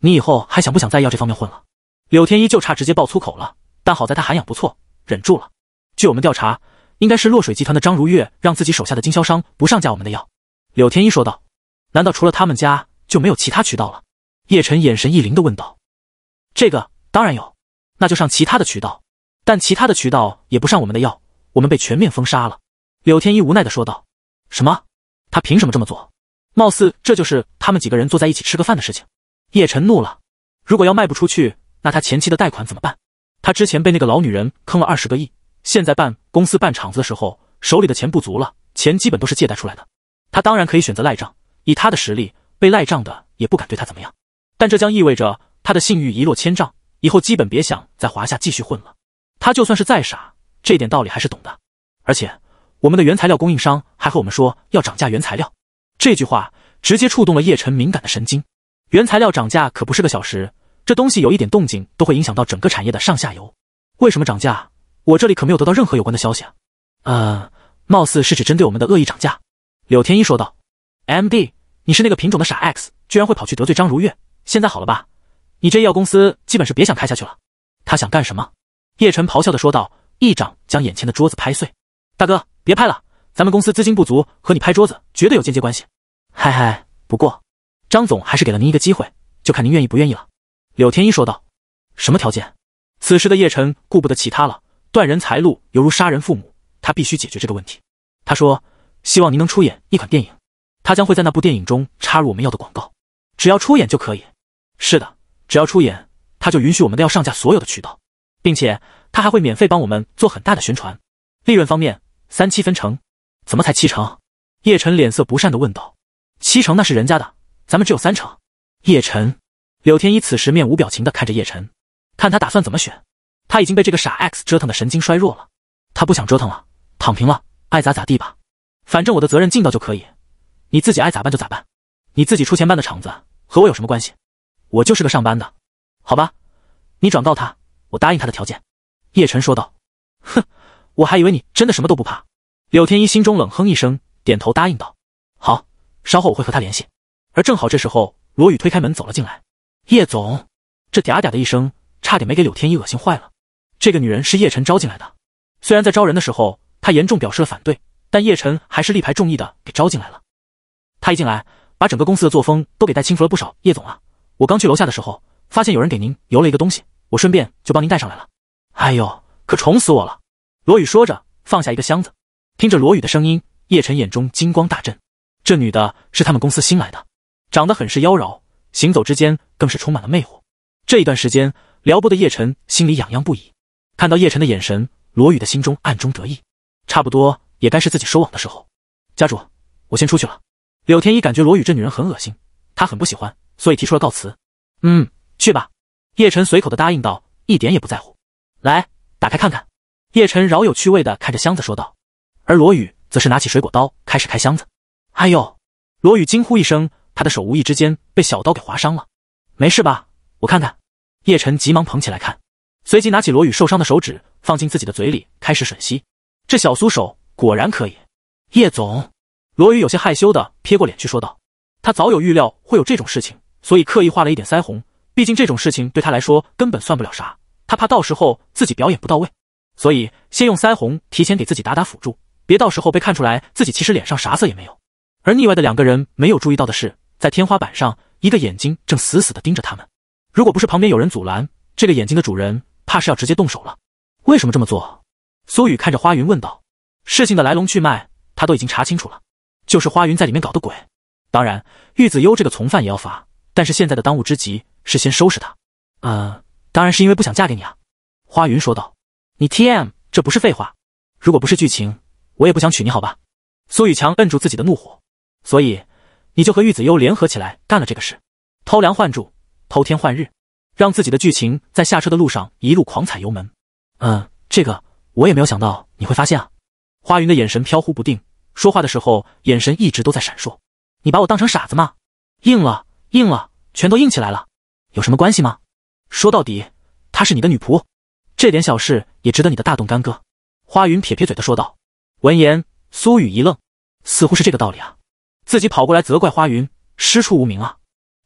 你以后还想不想在药这方面混了？柳天一就差直接爆粗口了，但好在他涵养不错，忍住了。据我们调查，应该是落水集团的张如月让自己手下的经销商不上架我们的药。柳天一说道：“难道除了他们家就没有其他渠道了？”叶晨眼神一凌的问道：“这个当然有，那就上其他的渠道，但其他的渠道也不上我们的药，我们被全面封杀了。”柳天一无奈的说道：“什么？他凭什么这么做？”貌似这就是他们几个人坐在一起吃个饭的事情。叶晨怒了，如果要卖不出去，那他前期的贷款怎么办？他之前被那个老女人坑了二十个亿，现在办公司办厂子的时候，手里的钱不足了，钱基本都是借贷出来的。他当然可以选择赖账，以他的实力，被赖账的也不敢对他怎么样。但这将意味着他的信誉一落千丈，以后基本别想在华夏继续混了。他就算是再傻，这点道理还是懂的。而且，我们的原材料供应商还和我们说要涨价原材料。这句话直接触动了叶晨敏感的神经。原材料涨价可不是个小时，这东西有一点动静都会影响到整个产业的上下游。为什么涨价？我这里可没有得到任何有关的消息啊！啊，貌似是指针对我们的恶意涨价。柳天一说道。M D，你是那个品种的傻 X，居然会跑去得罪张如月。现在好了吧？你这医药公司基本是别想开下去了。他想干什么？叶晨咆哮的说道，一掌将眼前的桌子拍碎。大哥，别拍了。咱们公司资金不足，和你拍桌子绝对有间接关系。嗨嗨，不过张总还是给了您一个机会，就看您愿意不愿意了。柳天一说道：“什么条件？”此时的叶晨顾不得其他了，断人财路犹如杀人父母，他必须解决这个问题。他说：“希望您能出演一款电影，他将会在那部电影中插入我们要的广告，只要出演就可以。是的，只要出演，他就允许我们的要上架所有的渠道，并且他还会免费帮我们做很大的宣传。利润方面，三七分成。”怎么才七成？叶晨脸色不善的问道：“七成那是人家的，咱们只有三成。”叶晨、柳天一此时面无表情的看着叶晨，看他打算怎么选。他已经被这个傻 X 折腾的神经衰弱了，他不想折腾了，躺平了，爱咋咋地吧。反正我的责任尽到就可以，你自己爱咋办就咋办，你自己出钱办的厂子和我有什么关系？我就是个上班的，好吧？你转告他，我答应他的条件。”叶晨说道。“哼，我还以为你真的什么都不怕。”柳天一心中冷哼一声，点头答应道：“好，稍后我会和他联系。”而正好这时候，罗宇推开门走了进来。叶总，这嗲嗲的一声，差点没给柳天一恶心坏了。这个女人是叶晨招进来的，虽然在招人的时候，他严重表示了反对，但叶晨还是力排众议的给招进来了。他一进来，把整个公司的作风都给带轻浮了不少。叶总啊，我刚去楼下的时候，发现有人给您邮了一个东西，我顺便就帮您带上来了。哎呦，可宠死我了！罗宇说着，放下一个箱子。听着罗宇的声音，叶晨眼中金光大震。这女的是他们公司新来的，长得很是妖娆，行走之间更是充满了魅惑。这一段时间撩拨的叶晨心里痒痒不已。看到叶晨的眼神，罗宇的心中暗中得意。差不多也该是自己收网的时候。家主，我先出去了。柳天一感觉罗宇这女人很恶心，他很不喜欢，所以提出了告辞。嗯，去吧。叶晨随口的答应道，一点也不在乎。来，打开看看。叶晨饶有趣味的看着箱子说道。而罗宇则是拿起水果刀开始开箱子，哎呦！罗宇惊呼一声，他的手无意之间被小刀给划伤了，没事吧？我看看。叶晨急忙捧起来看，随即拿起罗宇受伤的手指放进自己的嘴里开始吮吸，这小苏手果然可以。叶总，罗宇有些害羞的撇过脸去说道，他早有预料会有这种事情，所以刻意画了一点腮红，毕竟这种事情对他来说根本算不了啥，他怕到时候自己表演不到位，所以先用腮红提前给自己打打辅助。别到时候被看出来自己其实脸上啥色也没有。而腻歪的两个人没有注意到的是，在天花板上，一个眼睛正死死的盯着他们。如果不是旁边有人阻拦，这个眼睛的主人怕是要直接动手了。为什么这么做？苏雨看着花云问道。事情的来龙去脉，他都已经查清楚了，就是花云在里面搞的鬼。当然，玉子优这个从犯也要罚。但是现在的当务之急是先收拾他。呃，当然是因为不想嫁给你啊。花云说道。你 TM 这不是废话？如果不是剧情。我也不想娶你，好吧？苏雨强摁住自己的怒火，所以你就和玉子幽联合起来干了这个事，偷梁换柱，偷天换日，让自己的剧情在下车的路上一路狂踩油门。嗯，这个我也没有想到你会发现啊。花云的眼神飘忽不定，说话的时候眼神一直都在闪烁。你把我当成傻子吗？硬了，硬了，全都硬起来了，有什么关系吗？说到底，她是你的女仆，这点小事也值得你的大动干戈。花云撇撇嘴的说道。闻言，苏雨一愣，似乎是这个道理啊！自己跑过来责怪花云，师出无名啊！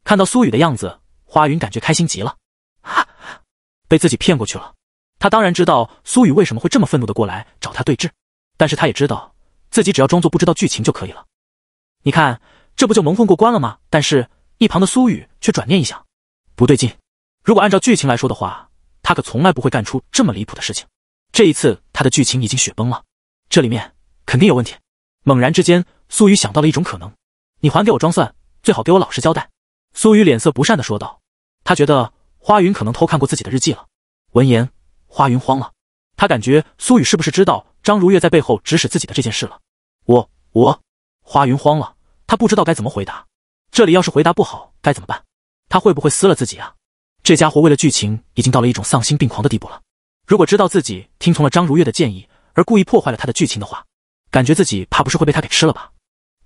看到苏雨的样子，花云感觉开心极了，哈哈，被自己骗过去了。他当然知道苏雨为什么会这么愤怒的过来找他对峙，但是他也知道自己只要装作不知道剧情就可以了。你看，这不就蒙混过关了吗？但是，一旁的苏雨却转念一想，不对劲。如果按照剧情来说的话，他可从来不会干出这么离谱的事情。这一次，他的剧情已经雪崩了。这里面肯定有问题。猛然之间，苏雨想到了一种可能，你还给我装蒜，最好给我老实交代。”苏雨脸色不善的说道。他觉得花云可能偷看过自己的日记了。闻言，花云慌了，他感觉苏雨是不是知道张如月在背后指使自己的这件事了？我我，花云慌了，他不知道该怎么回答。这里要是回答不好该怎么办？他会不会撕了自己啊？这家伙为了剧情已经到了一种丧心病狂的地步了。如果知道自己听从了张如月的建议，而故意破坏了他的剧情的话，感觉自己怕不是会被他给吃了吧？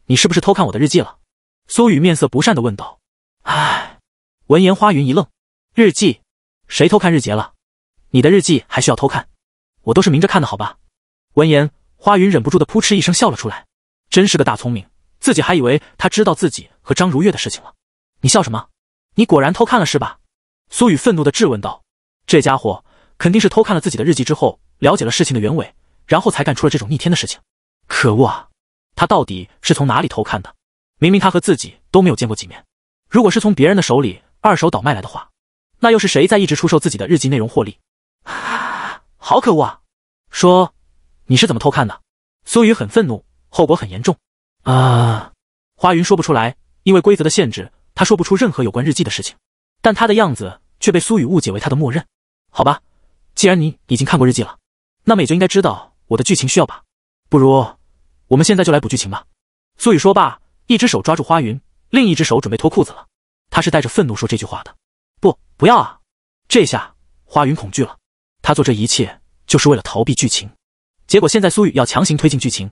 你是不是偷看我的日记了？苏雨面色不善的问道。唉，闻言花云一愣，日记？谁偷看日结了？你的日记还需要偷看？我都是明着看的好吧？闻言，花云忍不住的扑哧一声笑了出来，真是个大聪明，自己还以为他知道自己和张如月的事情了。你笑什么？你果然偷看了是吧？苏雨愤怒的质问道。这家伙肯定是偷看了自己的日记之后，了解了事情的原委。然后才干出了这种逆天的事情，可恶啊！他到底是从哪里偷看的？明明他和自己都没有见过几面。如果是从别人的手里二手倒卖来的话，那又是谁在一直出售自己的日记内容获利？啊，好可恶啊！说，你是怎么偷看的？苏雨很愤怒，后果很严重啊！花云说不出来，因为规则的限制，他说不出任何有关日记的事情，但他的样子却被苏雨误解为他的默认。好吧，既然你已经看过日记了，那么也就应该知道。我的剧情需要吧，不如我们现在就来补剧情吧。苏雨说罢，一只手抓住花云，另一只手准备脱裤子了。他是带着愤怒说这句话的。不，不要啊！这下花云恐惧了。他做这一切就是为了逃避剧情，结果现在苏雨要强行推进剧情，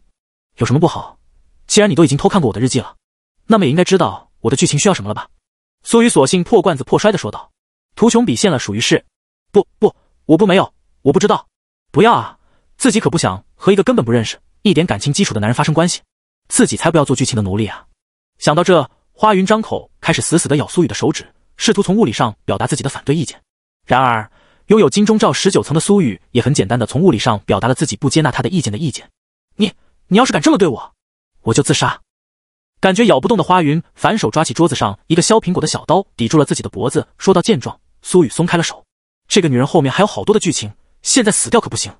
有什么不好？既然你都已经偷看过我的日记了，那么也应该知道我的剧情需要什么了吧？苏雨索性破罐子破摔的说道：“图穷匕现了，属于是。不，不，我不没有，我不知道。不要啊！”自己可不想和一个根本不认识、一点感情基础的男人发生关系，自己才不要做剧情的奴隶啊！想到这，花云张口开始死死的咬苏雨的手指，试图从物理上表达自己的反对意见。然而，拥有金钟罩十九层的苏雨也很简单的从物理上表达了自己不接纳他的意见的意见。你，你要是敢这么对我，我就自杀！感觉咬不动的花云反手抓起桌子上一个削苹果的小刀抵住了自己的脖子，说到见状，苏雨松开了手。这个女人后面还有好多的剧情，现在死掉可不行。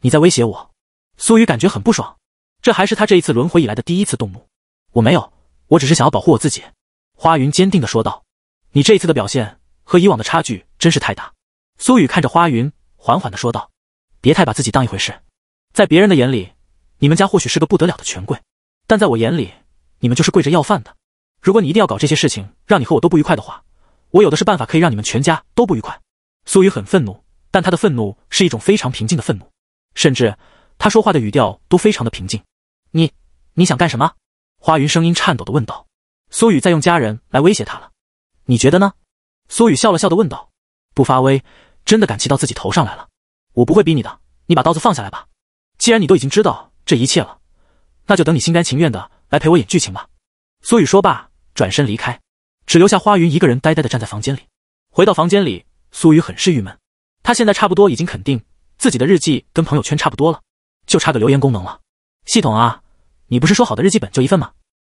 你在威胁我，苏雨感觉很不爽，这还是他这一次轮回以来的第一次动怒。我没有，我只是想要保护我自己。花云坚定的说道：“你这一次的表现和以往的差距真是太大。”苏雨看着花云，缓缓的说道：“别太把自己当一回事，在别人的眼里，你们家或许是个不得了的权贵，但在我眼里，你们就是跪着要饭的。如果你一定要搞这些事情，让你和我都不愉快的话，我有的是办法可以让你们全家都不愉快。”苏雨很愤怒，但他的愤怒是一种非常平静的愤怒。甚至，他说话的语调都非常的平静。你，你想干什么？花云声音颤抖的问道。苏雨在用家人来威胁他了，你觉得呢？苏雨笑了笑的问道。不发威，真的敢骑到自己头上来了。我不会逼你的，你把刀子放下来吧。既然你都已经知道这一切了，那就等你心甘情愿的来陪我演剧情吧。苏雨说罢，转身离开，只留下花云一个人呆呆的站在房间里。回到房间里，苏雨很是郁闷，他现在差不多已经肯定。自己的日记跟朋友圈差不多了，就差个留言功能了。系统啊，你不是说好的日记本就一份吗？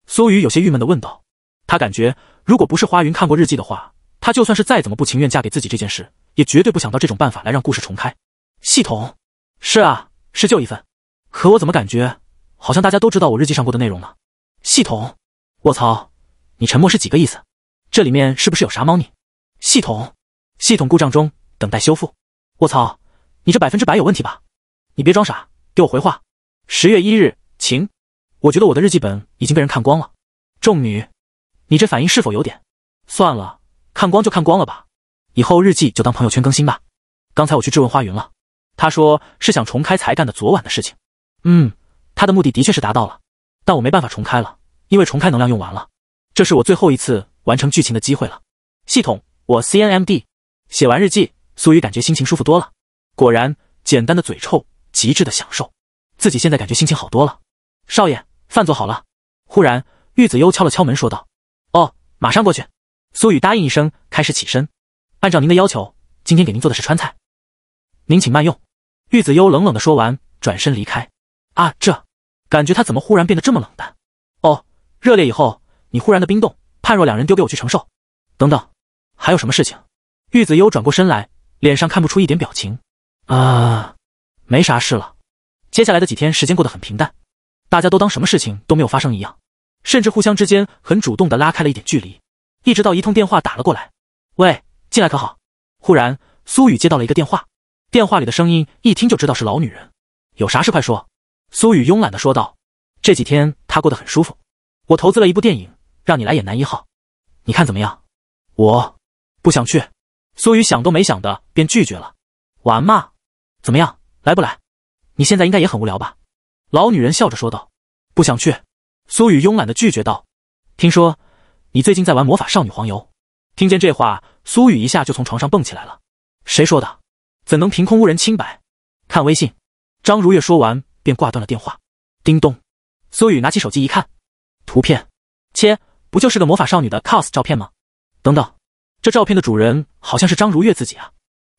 苏雨有些郁闷的问道。他感觉如果不是花云看过日记的话，他就算是再怎么不情愿嫁给自己这件事，也绝对不想到这种办法来让故事重开。系统，是啊，是就一份。可我怎么感觉，好像大家都知道我日记上过的内容了？系统，卧槽，你沉默是几个意思？这里面是不是有啥猫腻？系统，系统故障中，等待修复。卧槽！你这百分之百有问题吧？你别装傻，给我回话。十月一日晴，我觉得我的日记本已经被人看光了。众女，你这反应是否有点？算了，看光就看光了吧。以后日记就当朋友圈更新吧。刚才我去质问花云了，他说是想重开才干的昨晚的事情。嗯，他的目的的确是达到了，但我没办法重开了，因为重开能量用完了。这是我最后一次完成剧情的机会了。系统，我 C N M D。写完日记，苏雨感觉心情舒服多了。果然，简单的嘴臭，极致的享受。自己现在感觉心情好多了。少爷，饭做好了。忽然，玉子悠敲了敲门，说道：“哦，马上过去。”苏雨答应一声，开始起身。按照您的要求，今天给您做的是川菜，您请慢用。”玉子悠冷冷的说完，转身离开。啊，这感觉他怎么忽然变得这么冷淡？哦，热烈以后，你忽然的冰冻，判若两人，丢给我去承受。等等，还有什么事情？玉子悠转过身来，脸上看不出一点表情。啊，没啥事了。接下来的几天时间过得很平淡，大家都当什么事情都没有发生一样，甚至互相之间很主动的拉开了一点距离。一直到一通电话打了过来，喂，进来可好？忽然，苏雨接到了一个电话，电话里的声音一听就知道是老女人。有啥事快说。苏雨慵懒的说道：“这几天他过得很舒服，我投资了一部电影，让你来演男一号，你看怎么样？”我不想去。苏雨想都没想的便拒绝了。玩嘛。怎么样，来不来？你现在应该也很无聊吧？老女人笑着说道。不想去，苏雨慵懒的拒绝道。听说你最近在玩魔法少女黄油。听见这话，苏雨一下就从床上蹦起来了。谁说的？怎能凭空污人清白？看微信。张如月说完便挂断了电话。叮咚，苏雨拿起手机一看，图片，切，不就是个魔法少女的 cos 照片吗？等等，这照片的主人好像是张如月自己啊，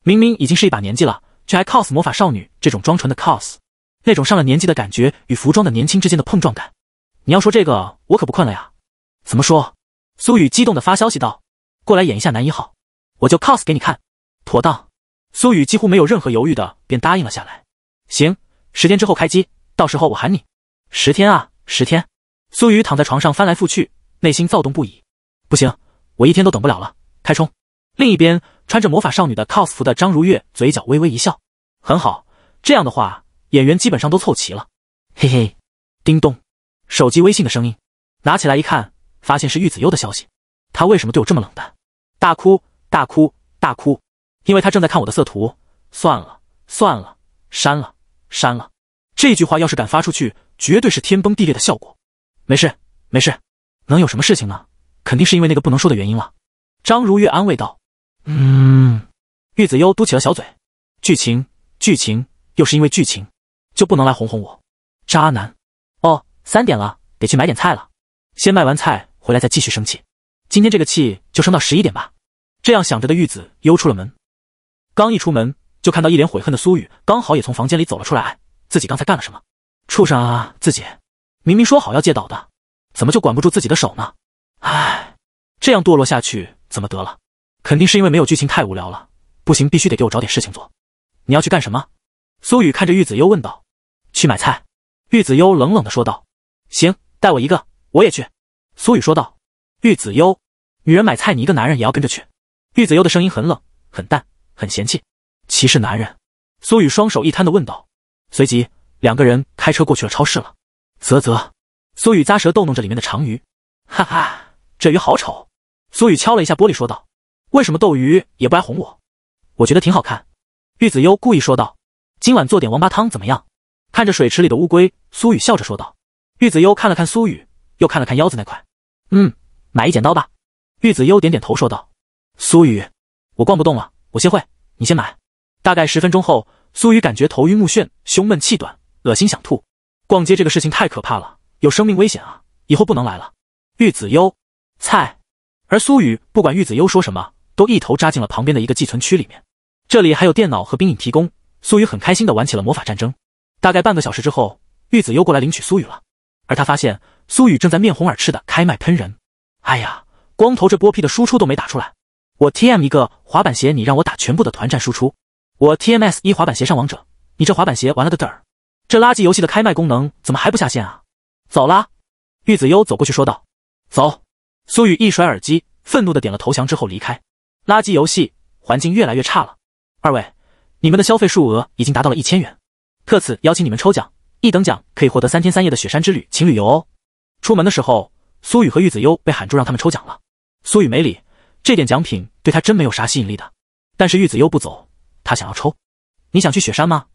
明明已经是一把年纪了。却还 cos 魔法少女这种装纯的 cos，那种上了年纪的感觉与服装的年轻之间的碰撞感。你要说这个，我可不困了呀。怎么说？苏雨激动的发消息道：“过来演一下男一号，我就 cos 给你看。”妥当。苏雨几乎没有任何犹豫的便答应了下来。行，十天之后开机，到时候我喊你。十天啊，十天。苏雨躺在床上翻来覆去，内心躁动不已。不行，我一天都等不了了，开冲。另一边。穿着魔法少女的 cos 服的张如月嘴角微微一笑，很好，这样的话演员基本上都凑齐了。嘿嘿，叮咚，手机微信的声音，拿起来一看，发现是玉子优的消息。他为什么对我这么冷淡？大哭大哭大哭！因为他正在看我的色图。算了算了，删了删了。这句话要是敢发出去，绝对是天崩地裂的效果。没事没事，能有什么事情呢？肯定是因为那个不能说的原因了。张如月安慰道。嗯，玉子悠嘟起了小嘴，剧情剧情又是因为剧情，就不能来哄哄我，渣男。哦，三点了，得去买点菜了，先卖完菜回来再继续生气。今天这个气就升到十一点吧。这样想着的玉子悠出了门，刚一出门就看到一脸悔恨的苏雨，刚好也从房间里走了出来。自己刚才干了什么？畜生啊！自己明明说好要戒岛的，怎么就管不住自己的手呢？唉，这样堕落下去怎么得了？肯定是因为没有剧情太无聊了，不行，必须得给我找点事情做。你要去干什么？苏雨看着玉子优问道。去买菜。玉子优冷冷的说道。行，带我一个，我也去。苏雨说道。玉子优，女人买菜，你一个男人也要跟着去？玉子优的声音很冷、很淡、很嫌弃，歧视男人。苏雨双手一摊的问道。随即，两个人开车过去了超市了。啧啧，苏雨咂舌逗弄着里面的长鱼，哈哈，这鱼好丑。苏雨敲了一下玻璃说道。为什么斗鱼也不来哄我？我觉得挺好看。玉子优故意说道：“今晚做点王八汤怎么样？”看着水池里的乌龟，苏雨笑着说道。玉子优看了看苏雨，又看了看腰子那块，“嗯，买一剪刀吧。”玉子优点点头说道：“苏雨，我逛不动了，我歇会，你先买。”大概十分钟后，苏雨感觉头晕目眩、胸闷气短、恶心想吐。逛街这个事情太可怕了，有生命危险啊！以后不能来了。玉子优，菜。而苏雨不管玉子优说什么。都一头扎进了旁边的一个寄存区里面，这里还有电脑和兵影提供。苏雨很开心的玩起了魔法战争。大概半个小时之后，玉子优过来领取苏雨了，而他发现苏雨正在面红耳赤的开麦喷人。哎呀，光头这波屁的输出都没打出来，我 T M 一个滑板鞋，你让我打全部的团战输出，我 T M S 一滑板鞋上王者，你这滑板鞋玩了个嘚儿。这垃圾游戏的开麦功能怎么还不下线啊？走啦！玉子优走过去说道：“走。”苏雨一甩耳机，愤怒的点了投降之后离开。垃圾游戏环境越来越差了，二位，你们的消费数额已经达到了一千元，特此邀请你们抽奖，一等奖可以获得三天三夜的雪山之旅情侣游哦。出门的时候，苏雨和玉子悠被喊住，让他们抽奖了。苏雨没理，这点奖品对他真没有啥吸引力的。但是玉子悠不走，他想要抽。你想去雪山吗？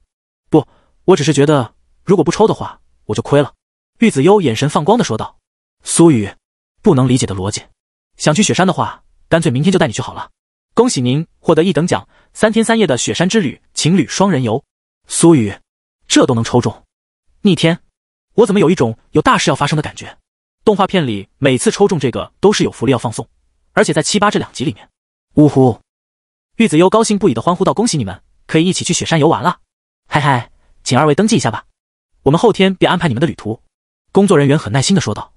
不，我只是觉得如果不抽的话，我就亏了。玉子悠眼神放光的说道。苏雨，不能理解的逻辑。想去雪山的话，干脆明天就带你去好了。恭喜您获得一等奖，三天三夜的雪山之旅情侣双人游。苏雨，这都能抽中，逆天！我怎么有一种有大事要发生的感觉？动画片里每次抽中这个都是有福利要放送，而且在七八这两集里面。呜呼！玉子优高兴不已的欢呼道：“恭喜你们，可以一起去雪山游玩了！嗨嗨，请二位登记一下吧，我们后天便安排你们的旅途。”工作人员很耐心的说道：“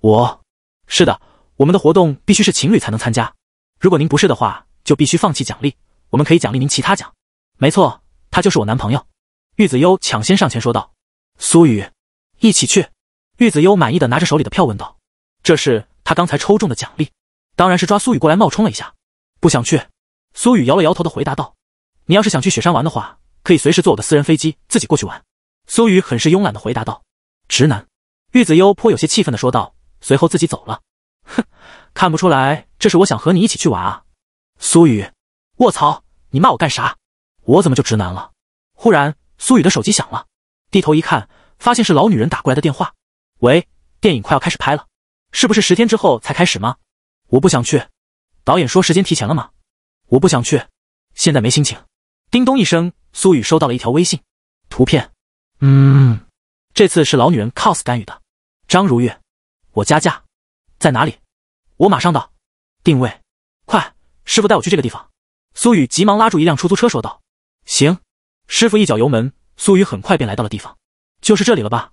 我是的，我们的活动必须是情侣才能参加，如果您不是的话。”就必须放弃奖励，我们可以奖励您其他奖。没错，他就是我男朋友。玉子悠抢先上前说道：“苏雨，一起去。”玉子悠满意的拿着手里的票问道：“这是他刚才抽中的奖励，当然是抓苏雨过来冒充了一下。”不想去。苏雨摇了摇头的回答道：“你要是想去雪山玩的话，可以随时坐我的私人飞机自己过去玩。”苏雨很是慵懒的回答道：“直男。”玉子悠颇有些气愤的说道，随后自己走了。哼，看不出来这是我想和你一起去玩啊。苏雨，卧槽！你骂我干啥？我怎么就直男了？忽然，苏雨的手机响了，低头一看，发现是老女人打过来的电话。喂，电影快要开始拍了，是不是十天之后才开始吗？我不想去。导演说时间提前了吗？我不想去，现在没心情。叮咚一声，苏雨收到了一条微信，图片。嗯，这次是老女人 cos 甘雨的，张如月，我加价，在哪里？我马上到，定位，快。师傅带我去这个地方。苏雨急忙拉住一辆出租车，说道：“行。”师傅一脚油门，苏雨很快便来到了地方，就是这里了吧？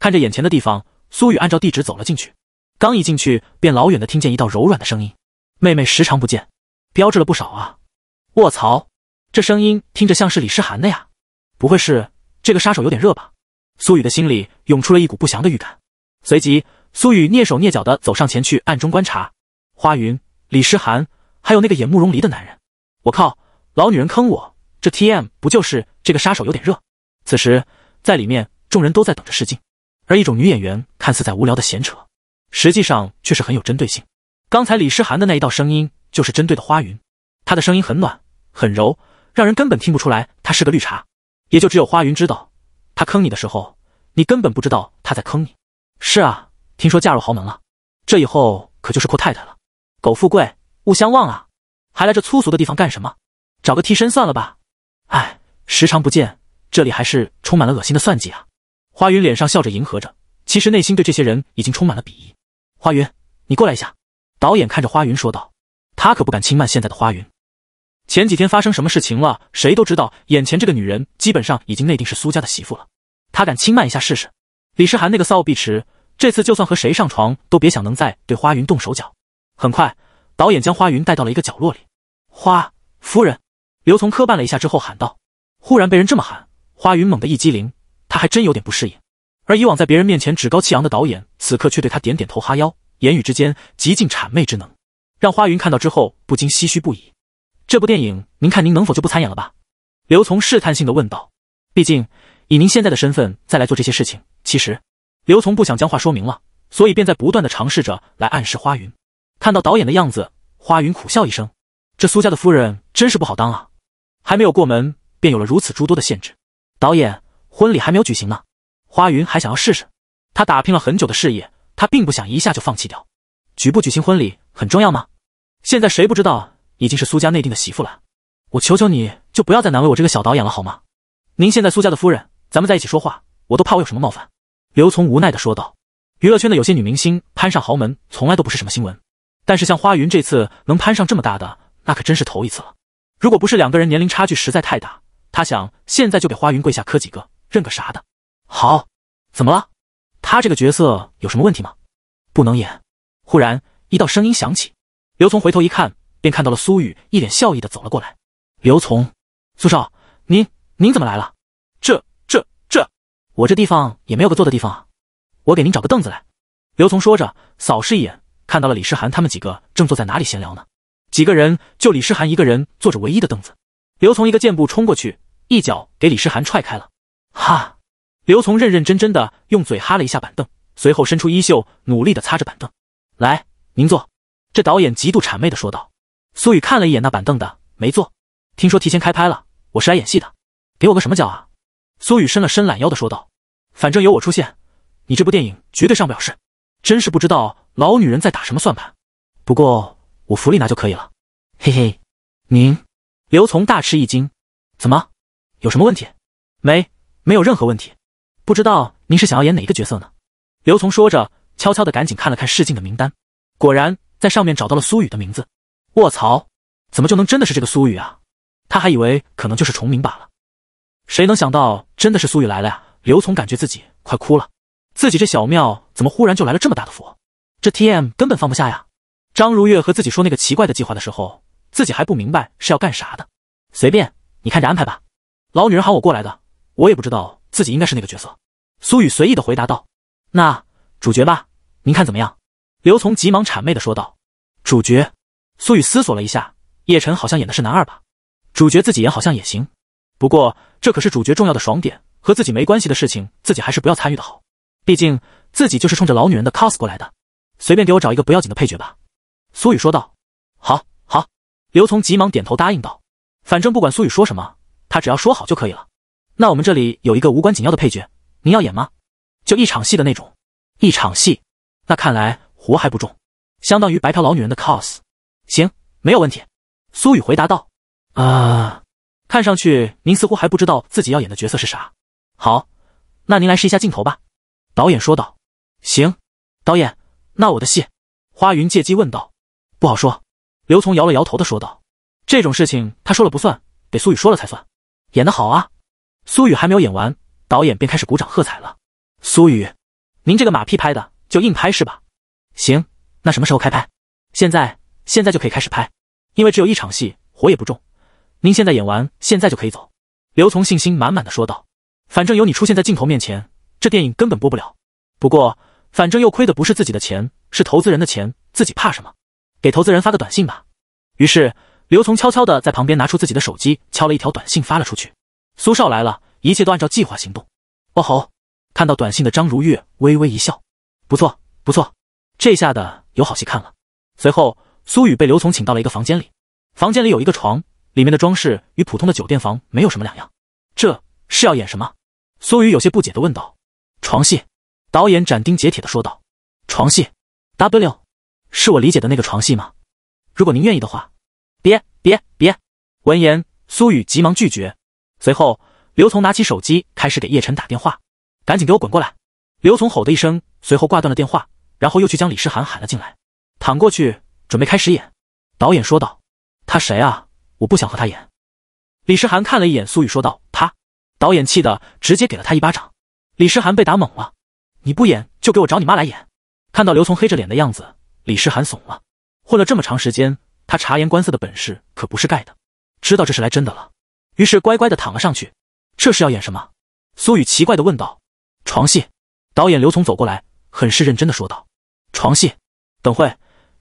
看着眼前的地方，苏雨按照地址走了进去。刚一进去，便老远的听见一道柔软的声音：“妹妹时常不见，标志了不少啊。”卧槽，这声音听着像是李诗涵的呀，不会是这个杀手有点热吧？苏雨的心里涌出了一股不祥的预感。随即，苏雨蹑手蹑脚的走上前去，暗中观察。花云，李诗涵。还有那个演慕容离的男人，我靠，老女人坑我！这 T M 不就是这个杀手有点热？此时在里面，众人都在等着试镜，而一种女演员看似在无聊的闲扯，实际上却是很有针对性。刚才李诗涵的那一道声音就是针对的花云，她的声音很暖很柔，让人根本听不出来她是个绿茶。也就只有花云知道，她坑你的时候，你根本不知道她在坑你。是啊，听说嫁入豪门了，这以后可就是阔太太了，苟富贵。勿相忘啊！还来这粗俗的地方干什么？找个替身算了吧。哎，时常不见，这里还是充满了恶心的算计啊。花云脸上笑着迎合着，其实内心对这些人已经充满了鄙夷。花云，你过来一下。导演看着花云说道，他可不敢轻慢现在的花云。前几天发生什么事情了？谁都知道，眼前这个女人基本上已经内定是苏家的媳妇了。他敢轻慢一下试试？李诗涵那个骚碧池，这次就算和谁上床，都别想能再对花云动手脚。很快。导演将花云带到了一个角落里，花夫人刘从磕绊了一下之后喊道：“忽然被人这么喊，花云猛地一激灵，他还真有点不适应。而以往在别人面前趾高气昂的导演，此刻却对他点点头哈腰，言语之间极尽谄媚之能，让花云看到之后不禁唏嘘不已。这部电影，您看您能否就不参演了吧？”刘从试探性的问道：“毕竟以您现在的身份再来做这些事情，其实……”刘从不想将话说明了，所以便在不断的尝试着来暗示花云。看到导演的样子，花云苦笑一声：“这苏家的夫人真是不好当啊，还没有过门便有了如此诸多的限制。导演，婚礼还没有举行呢，花云还想要试试。他打拼了很久的事业，他并不想一下就放弃掉。举不举行婚礼很重要吗？现在谁不知道已经是苏家内定的媳妇了？我求求你，就不要再难为我这个小导演了好吗？您现在苏家的夫人，咱们在一起说话，我都怕我有什么冒犯。”刘从无奈的说道：“娱乐圈的有些女明星攀上豪门，从来都不是什么新闻。”但是像花云这次能攀上这么大的，那可真是头一次了。如果不是两个人年龄差距实在太大，他想现在就给花云跪下磕几个认个啥的。好，怎么了？他这个角色有什么问题吗？不能演。忽然一道声音响起，刘从回头一看，便看到了苏雨一脸笑意的走了过来。刘从，苏少，您您怎么来了？这这这，我这地方也没有个坐的地方啊，我给您找个凳子来。刘从说着，扫视一眼。看到了李诗涵，他们几个正坐在哪里闲聊呢？几个人就李诗涵一个人坐着唯一的凳子。刘从一个箭步冲过去，一脚给李诗涵踹开了。哈！刘从认认真真的用嘴哈了一下板凳，随后伸出衣袖，努力的擦着板凳。来，您坐。这导演极度谄媚的说道。苏雨看了一眼那板凳的，没坐。听说提前开拍了，我是来演戏的。给我个什么脚啊？苏雨伸了伸懒腰的说道。反正有我出现，你这部电影绝对上不了市。真是不知道。老女人在打什么算盘？不过我府里拿就可以了，嘿嘿。您，刘从大吃一惊，怎么？有什么问题？没，没有任何问题。不知道您是想要演哪个角色呢？刘从说着，悄悄的赶紧看了看试镜的名单，果然在上面找到了苏雨的名字。卧槽，怎么就能真的是这个苏雨啊？他还以为可能就是重名罢了。谁能想到真的是苏雨来了呀？刘从感觉自己快哭了，自己这小庙怎么忽然就来了这么大的佛？这 T M 根本放不下呀！张如月和自己说那个奇怪的计划的时候，自己还不明白是要干啥的。随便你看着安排吧。老女人喊我过来的，我也不知道自己应该是那个角色。苏雨随意的回答道：“那主角吧，您看怎么样？”刘从急忙谄媚的说道：“主角。”苏雨思索了一下，叶晨好像演的是男二吧？主角自己演好像也行。不过这可是主角重要的爽点，和自己没关系的事情，自己还是不要参与的好。毕竟自己就是冲着老女人的 cos 过来的。随便给我找一个不要紧的配角吧，苏雨说道。好，好，刘从急忙点头答应道。反正不管苏雨说什么，他只要说好就可以了。那我们这里有一个无关紧要的配角，您要演吗？就一场戏的那种。一场戏？那看来活还不重，相当于白嫖老女人的 cos。行，没有问题。苏雨回答道。啊，看上去您似乎还不知道自己要演的角色是啥。好，那您来试一下镜头吧。导演说道。行，导演。那我的戏，花云借机问道：“不好说。”刘从摇了摇头的说道：“这种事情他说了不算，得苏雨说了才算。”演的好啊，苏雨还没有演完，导演便开始鼓掌喝彩了。苏雨，您这个马屁拍的就硬拍是吧？行，那什么时候开拍？现在，现在就可以开始拍，因为只有一场戏，活也不重。您现在演完，现在就可以走。刘从信心满满的说道：“反正有你出现在镜头面前，这电影根本播不了。”不过。反正又亏的不是自己的钱，是投资人的钱，自己怕什么？给投资人发个短信吧。于是刘从悄悄的在旁边拿出自己的手机，敲了一条短信发了出去。苏少来了，一切都按照计划行动。哦吼！看到短信的张如月微微一笑，不错不错，这下的有好戏看了。随后，苏雨被刘从请到了一个房间里，房间里有一个床，里面的装饰与普通的酒店房没有什么两样。这是要演什么？苏雨有些不解的问道。床戏。导演斩钉截铁的说道：“床戏，W，是我理解的那个床戏吗？如果您愿意的话，别别别！”闻言，苏雨急忙拒绝。随后，刘从拿起手机开始给叶晨打电话：“赶紧给我滚过来！”刘从吼的一声，随后挂断了电话，然后又去将李诗涵喊了进来，躺过去准备开始演。导演说道：“他谁啊？我不想和他演。”李诗涵看了一眼苏雨，说道：“他。”导演气得直接给了他一巴掌，李诗涵被打懵了。你不演就给我找你妈来演。看到刘从黑着脸的样子，李诗涵怂了。混了这么长时间，他察言观色的本事可不是盖的，知道这是来真的了，于是乖乖的躺了上去。这是要演什么？苏雨奇怪的问道。床戏。导演刘从走过来，很是认真的说道。床戏。等会，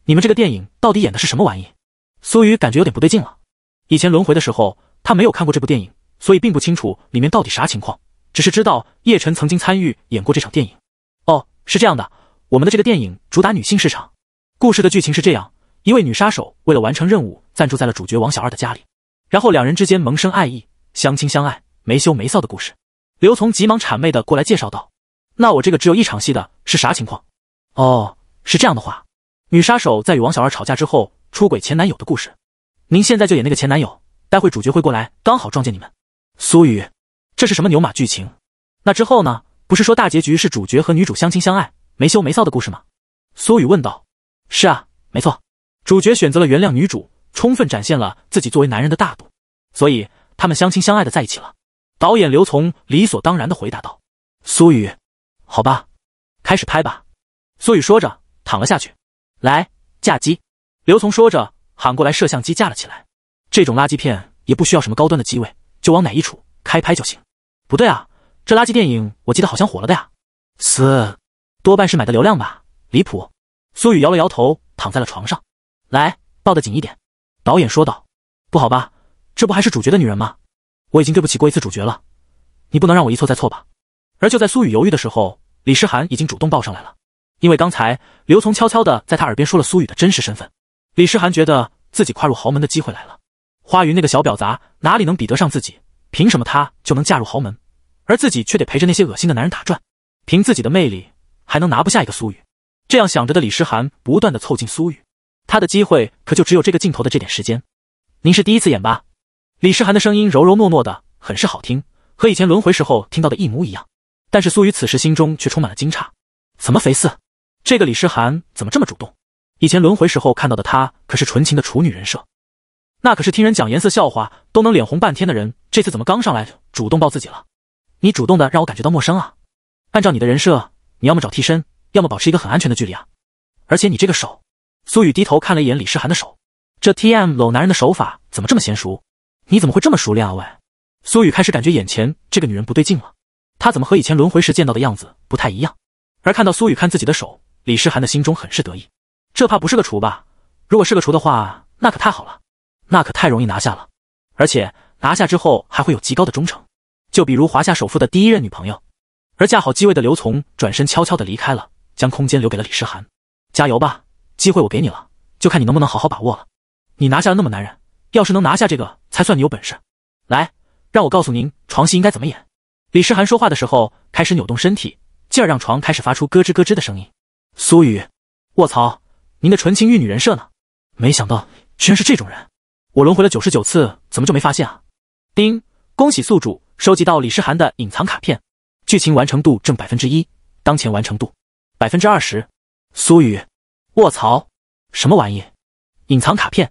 你们这个电影到底演的是什么玩意？苏雨感觉有点不对劲了。以前轮回的时候，他没有看过这部电影，所以并不清楚里面到底啥情况，只是知道叶晨曾经参与演过这场电影。哦，是这样的，我们的这个电影主打女性市场。故事的剧情是这样：一位女杀手为了完成任务，暂住在了主角王小二的家里，然后两人之间萌生爱意，相亲相爱，没羞没臊的故事。刘从急忙谄媚的过来介绍道：“那我这个只有一场戏的是啥情况？哦，是这样的话，女杀手在与王小二吵架之后出轨前男友的故事。您现在就演那个前男友，待会主角会过来，刚好撞见你们。”苏雨，这是什么牛马剧情？那之后呢？不是说大结局是主角和女主相亲相爱、没羞没臊的故事吗？苏雨问道。是啊，没错，主角选择了原谅女主，充分展现了自己作为男人的大度，所以他们相亲相爱的在一起了。导演刘从理所当然的回答道。苏雨，好吧，开始拍吧。苏雨说着躺了下去。来架机。刘从说着喊过来摄像机架了起来。这种垃圾片也不需要什么高端的机位，就往哪一处开拍就行。不对啊。这垃圾电影，我记得好像火了的呀！死，多半是买的流量吧，离谱。苏雨摇了摇头，躺在了床上。来，抱得紧一点。导演说道。不好吧，这不还是主角的女人吗？我已经对不起过一次主角了，你不能让我一错再错吧？而就在苏雨犹豫的时候，李诗涵已经主动抱上来了。因为刚才刘从悄悄的在她耳边说了苏雨的真实身份，李诗涵觉得自己跨入豪门的机会来了。花云那个小婊砸哪里能比得上自己？凭什么她就能嫁入豪门？而自己却得陪着那些恶心的男人打转，凭自己的魅力还能拿不下一个苏雨？这样想着的李诗涵不断的凑近苏雨，他的机会可就只有这个镜头的这点时间。您是第一次演吧？李诗涵的声音柔柔糯糯的，很是好听，和以前轮回时候听到的一模一样。但是苏雨此时心中却充满了惊诧，怎么肥四？这个李诗涵怎么这么主动？以前轮回时候看到的他可是纯情的处女人设，那可是听人讲颜色笑话都能脸红半天的人，这次怎么刚上来就主动抱自己了？你主动的让我感觉到陌生啊！按照你的人设，你要么找替身，要么保持一个很安全的距离啊！而且你这个手……苏雨低头看了一眼李诗涵的手，这 T M 搂男人的手法怎么这么娴熟？你怎么会这么熟练啊喂！苏雨开始感觉眼前这个女人不对劲了，她怎么和以前轮回时见到的样子不太一样？而看到苏雨看自己的手，李诗涵的心中很是得意，这怕不是个厨吧？如果是个厨的话，那可太好了，那可太容易拿下了，而且拿下之后还会有极高的忠诚。就比如华夏首富的第一任女朋友，而架好机位的刘从转身悄悄地离开了，将空间留给了李诗涵。加油吧，机会我给你了，就看你能不能好好把握了。你拿下了那么男人，要是能拿下这个，才算你有本事。来，让我告诉您床戏应该怎么演。李诗涵说话的时候开始扭动身体，继而让床开始发出咯吱咯吱的声音。苏雨，卧槽，您的纯情玉女人设呢？没想到居然是这种人，我轮回了九十九次，怎么就没发现啊？丁。恭喜宿主收集到李诗涵的隐藏卡片，剧情完成度正百分之一，当前完成度百分之二十。苏雨，卧槽，什么玩意？隐藏卡片，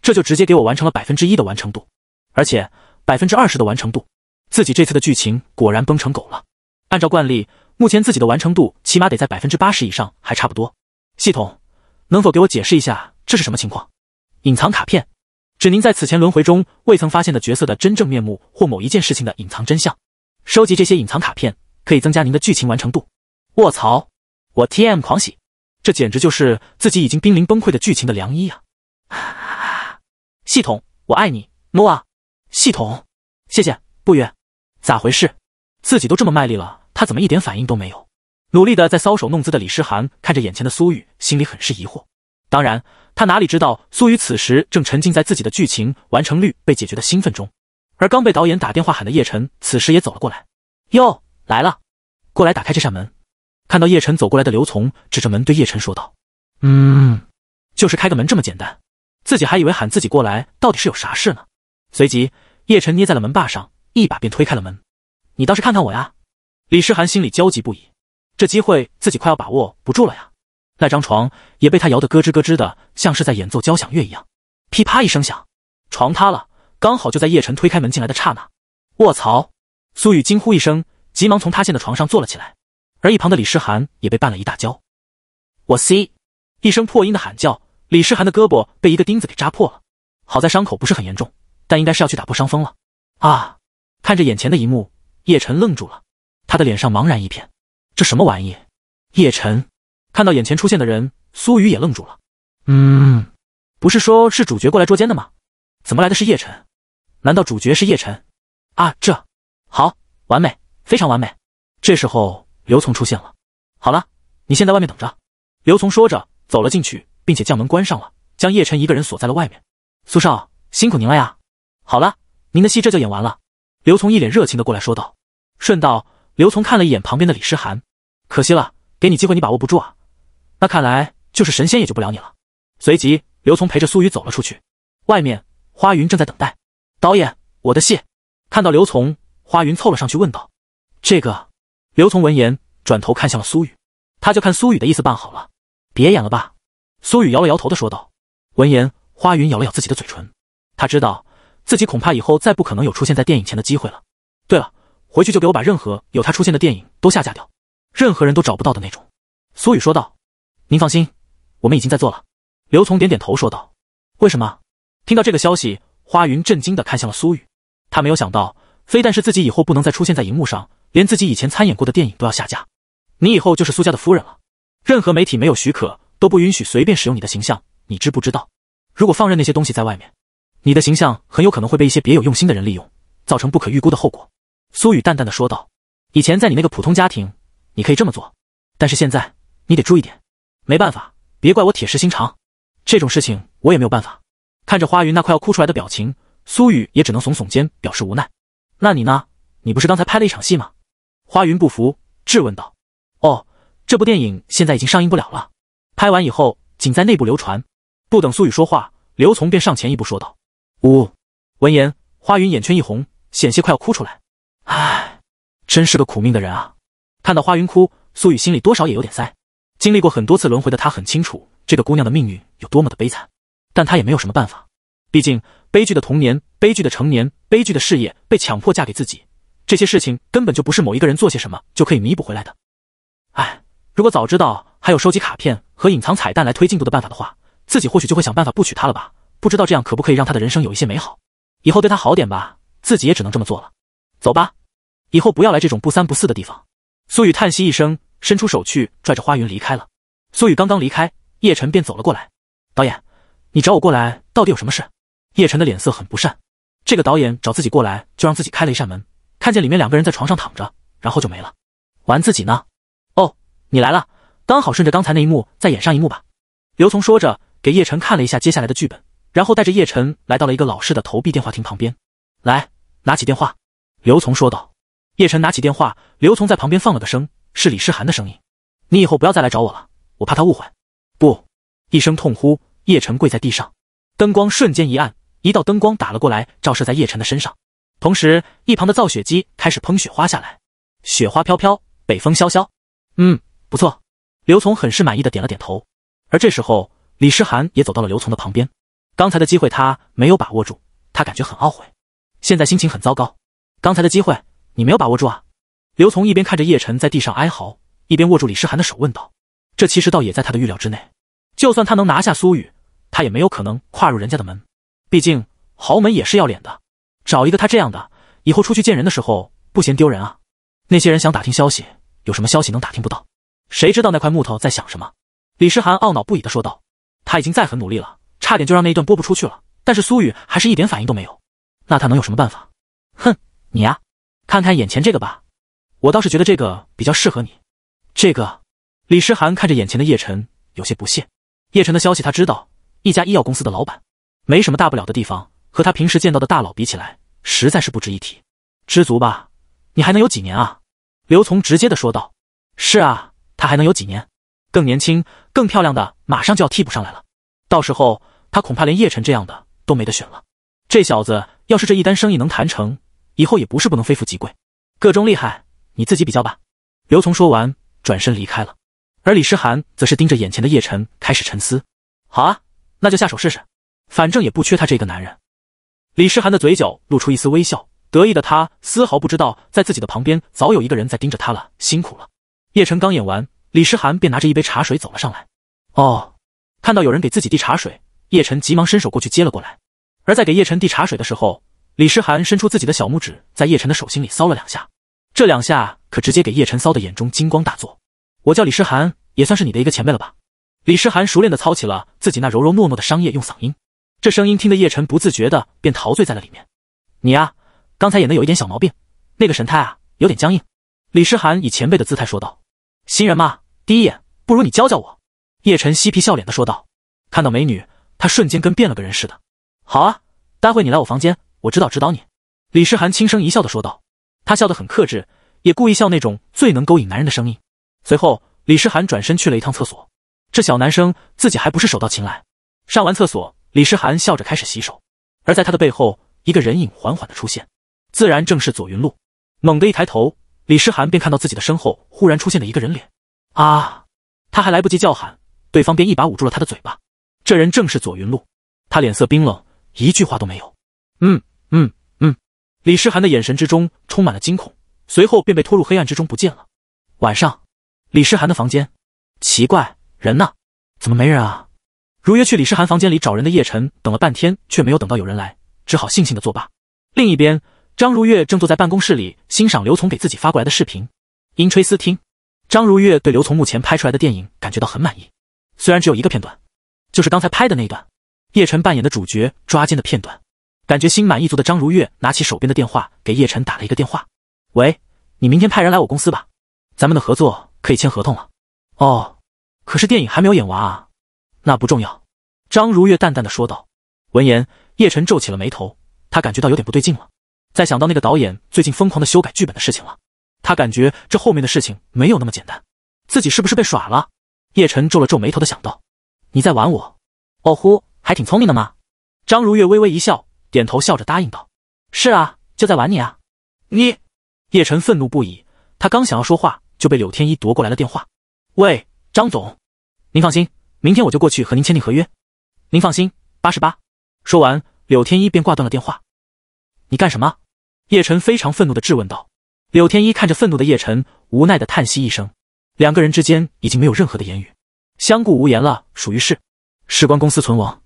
这就直接给我完成了百分之一的完成度，而且百分之二十的完成度，自己这次的剧情果然崩成狗了。按照惯例，目前自己的完成度起码得在百分之八十以上还差不多。系统，能否给我解释一下这是什么情况？隐藏卡片。指您在此前轮回中未曾发现的角色的真正面目，或某一件事情的隐藏真相。收集这些隐藏卡片可以增加您的剧情完成度。卧槽！我 T M 狂喜，这简直就是自己已经濒临崩溃的剧情的良医呀！系统，我爱你，o 啊！系统，谢谢，不约。咋回事？自己都这么卖力了，他怎么一点反应都没有？努力的在搔首弄姿的李诗涵看着眼前的苏雨，心里很是疑惑。当然，他哪里知道苏雨此时正沉浸在自己的剧情完成率被解决的兴奋中，而刚被导演打电话喊的叶晨此时也走了过来。哟，来了，过来打开这扇门。看到叶晨走过来的刘从指着门对叶晨说道：“嗯，就是开个门这么简单，自己还以为喊自己过来到底是有啥事呢。”随即，叶晨捏在了门把上，一把便推开了门。你倒是看看我呀！李诗涵心里焦急不已，这机会自己快要把握不住了呀。那张床也被他摇得咯吱咯吱的，像是在演奏交响乐一样。噼啪一声响，床塌了，刚好就在叶晨推开门进来的刹那。卧槽！苏雨惊呼一声，急忙从塌陷的床上坐了起来，而一旁的李诗涵也被绊了一大跤。我 C，一声破音的喊叫，李诗涵的胳膊被一个钉子给扎破了。好在伤口不是很严重，但应该是要去打破伤风了啊！看着眼前的一幕，叶晨愣住了，他的脸上茫然一片。这什么玩意？叶晨。看到眼前出现的人，苏雨也愣住了。嗯，不是说是主角过来捉奸的吗？怎么来的是叶晨？难道主角是叶晨？啊，这好，完美，非常完美。这时候刘从出现了。好了，你先在外面等着。刘从说着走了进去，并且将门关上了，将叶晨一个人锁在了外面。苏少，辛苦您了呀。好了，您的戏这就演完了。刘从一脸热情的过来说道。顺道，刘从看了一眼旁边的李诗涵，可惜了，给你机会你把握不住啊。那看来就是神仙也救不了你了。随即，刘从陪着苏雨走了出去。外面，花云正在等待导演。我的戏，看到刘从，花云凑了上去问道：“这个？”刘从闻言，转头看向了苏雨，他就看苏雨的意思办好了，别演了吧。苏雨摇了摇头的说道。闻言，花云咬了咬自己的嘴唇，他知道自己恐怕以后再不可能有出现在电影前的机会了。对了，回去就给我把任何有他出现的电影都下架掉，任何人都找不到的那种。苏雨说道。您放心，我们已经在做了。”刘从点点头说道。“为什么？”听到这个消息，花云震惊的看向了苏雨。他没有想到，非但是自己以后不能再出现在荧幕上，连自己以前参演过的电影都要下架。你以后就是苏家的夫人了，任何媒体没有许可，都不允许随便使用你的形象，你知不知道？如果放任那些东西在外面，你的形象很有可能会被一些别有用心的人利用，造成不可预估的后果。”苏雨淡淡的说道。“以前在你那个普通家庭，你可以这么做，但是现在，你得注意点。”没办法，别怪我铁石心肠。这种事情我也没有办法。看着花云那快要哭出来的表情，苏雨也只能耸耸肩，表示无奈。那你呢？你不是刚才拍了一场戏吗？花云不服，质问道。哦，这部电影现在已经上映不了了，拍完以后仅在内部流传。不等苏雨说话，刘从便上前一步说道：“呜！”闻言，花云眼圈一红，险些快要哭出来。唉，真是个苦命的人啊！看到花云哭，苏雨心里多少也有点塞。经历过很多次轮回的他很清楚，这个姑娘的命运有多么的悲惨，但他也没有什么办法。毕竟悲剧的童年、悲剧的成年、悲剧的事业，被强迫嫁给自己，这些事情根本就不是某一个人做些什么就可以弥补回来的。哎，如果早知道还有收集卡片和隐藏彩蛋来推进度的办法的话，自己或许就会想办法不娶她了吧？不知道这样可不可以让她的人生有一些美好，以后对她好点吧。自己也只能这么做了。走吧，以后不要来这种不三不四的地方。苏雨叹息一声。伸出手去拽着花云离开了。苏雨刚刚离开，叶晨便走了过来。导演，你找我过来到底有什么事？叶晨的脸色很不善。这个导演找自己过来，就让自己开了一扇门，看见里面两个人在床上躺着，然后就没了。玩自己呢？哦，你来了，刚好顺着刚才那一幕再演上一幕吧。刘从说着，给叶晨看了一下接下来的剧本，然后带着叶晨来到了一个老式的投币电话亭旁边。来，拿起电话。刘从说道。叶晨拿起电话，刘从在旁边放了个声。是李诗涵的声音，你以后不要再来找我了，我怕他误会。不，一声痛呼，叶晨跪在地上，灯光瞬间一暗，一道灯光打了过来，照射在叶晨的身上，同时一旁的造雪机开始喷雪花下来，雪花飘飘，北风萧萧。嗯，不错，刘从很是满意的点了点头。而这时候，李诗涵也走到了刘从的旁边，刚才的机会他没有把握住，他感觉很懊悔，现在心情很糟糕。刚才的机会你没有把握住啊？刘从一边看着叶晨在地上哀嚎，一边握住李诗涵的手问道：“这其实倒也在他的预料之内。就算他能拿下苏雨，他也没有可能跨入人家的门。毕竟豪门也是要脸的，找一个他这样的，以后出去见人的时候不嫌丢人啊。那些人想打听消息，有什么消息能打听不到？谁知道那块木头在想什么？”李诗涵懊恼不已的说道：“他已经再很努力了，差点就让那一段播不出去了。但是苏雨还是一点反应都没有，那他能有什么办法？哼，你啊，看看眼前这个吧。”我倒是觉得这个比较适合你。这个李诗涵看着眼前的叶晨，有些不屑。叶晨的消息他知道，一家医药公司的老板，没什么大不了的地方，和他平时见到的大佬比起来，实在是不值一提。知足吧，你还能有几年啊？刘从直接的说道。是啊，他还能有几年？更年轻、更漂亮的马上就要替补上来了，到时候他恐怕连叶晨这样的都没得选了。这小子要是这一单生意能谈成，以后也不是不能非富即贵，个中厉害。你自己比较吧。刘从说完，转身离开了。而李诗涵则是盯着眼前的叶晨，开始沉思。好啊，那就下手试试，反正也不缺他这个男人。李诗涵的嘴角露出一丝微笑，得意的他丝毫不知道，在自己的旁边早有一个人在盯着他了。辛苦了，叶晨刚演完，李诗涵便拿着一杯茶水走了上来。哦，看到有人给自己递茶水，叶晨急忙伸手过去接了过来。而在给叶晨递茶水的时候，李诗涵伸出自己的小拇指，在叶晨的手心里搔了两下。这两下可直接给叶晨骚的眼中金光大作。我叫李诗涵，也算是你的一个前辈了吧？李诗涵熟练的操起了自己那柔柔糯糯的商业用嗓音，这声音听得叶晨不自觉的便陶醉在了里面。你呀，刚才演的有一点小毛病，那个神态啊，有点僵硬。李诗涵以前辈的姿态说道：“新人嘛，第一眼不如你教教我。”叶晨嬉皮笑脸的说道：“看到美女，他瞬间跟变了个人似的。”好啊，待会你来我房间，我指导指导你。”李诗涵轻声一笑的说道。他笑得很克制，也故意笑那种最能勾引男人的声音。随后，李诗涵转身去了一趟厕所。这小男生自己还不是手到擒来。上完厕所，李诗涵笑着开始洗手。而在他的背后，一个人影缓缓的出现，自然正是左云露。猛地一抬头，李诗涵便看到自己的身后忽然出现的一个人脸。啊！他还来不及叫喊，对方便一把捂住了他的嘴巴。这人正是左云露。他脸色冰冷，一句话都没有。嗯嗯。李诗涵的眼神之中充满了惊恐，随后便被拖入黑暗之中不见了。晚上，李诗涵的房间，奇怪，人呢？怎么没人啊？如约去李诗涵房间里找人的叶晨等了半天，却没有等到有人来，只好悻悻的作罢。另一边，张如月正坐在办公室里欣赏刘从给自己发过来的视频，因吹思听。张如月对刘从目前拍出来的电影感觉到很满意，虽然只有一个片段，就是刚才拍的那一段，叶晨扮演的主角抓奸的片段。感觉心满意足的张如月拿起手边的电话，给叶晨打了一个电话：“喂，你明天派人来我公司吧，咱们的合作可以签合同了。”“哦，可是电影还没有演完啊。”“那不重要。”张如月淡淡的说道。闻言，叶晨皱起了眉头，他感觉到有点不对劲了。再想到那个导演最近疯狂的修改剧本的事情了，他感觉这后面的事情没有那么简单，自己是不是被耍了？叶晨皱了皱眉头的想到：“你在玩我？”“哦呼，还挺聪明的嘛。”张如月微微一笑。点头笑着答应道：“是啊，就在玩你啊！”你，叶晨愤怒不已。他刚想要说话，就被柳天一夺过来了电话。“喂，张总，您放心，明天我就过去和您签订合约。您放心，八十八。”说完，柳天一便挂断了电话。“你干什么？”叶晨非常愤怒的质问道。柳天一看着愤怒的叶晨，无奈的叹息一声。两个人之间已经没有任何的言语，相顾无言了。属于是，事关公司存亡，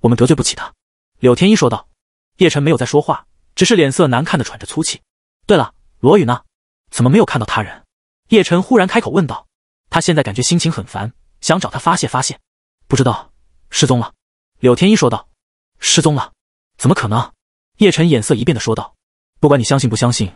我们得罪不起他。柳天一说道：“叶晨没有再说话，只是脸色难看的喘着粗气。对了，罗宇呢？怎么没有看到他人？”叶晨忽然开口问道。他现在感觉心情很烦，想找他发泄发泄。不知道失踪了，柳天一说道：“失踪了？怎么可能？”叶晨脸色一变的说道：“不管你相信不相信，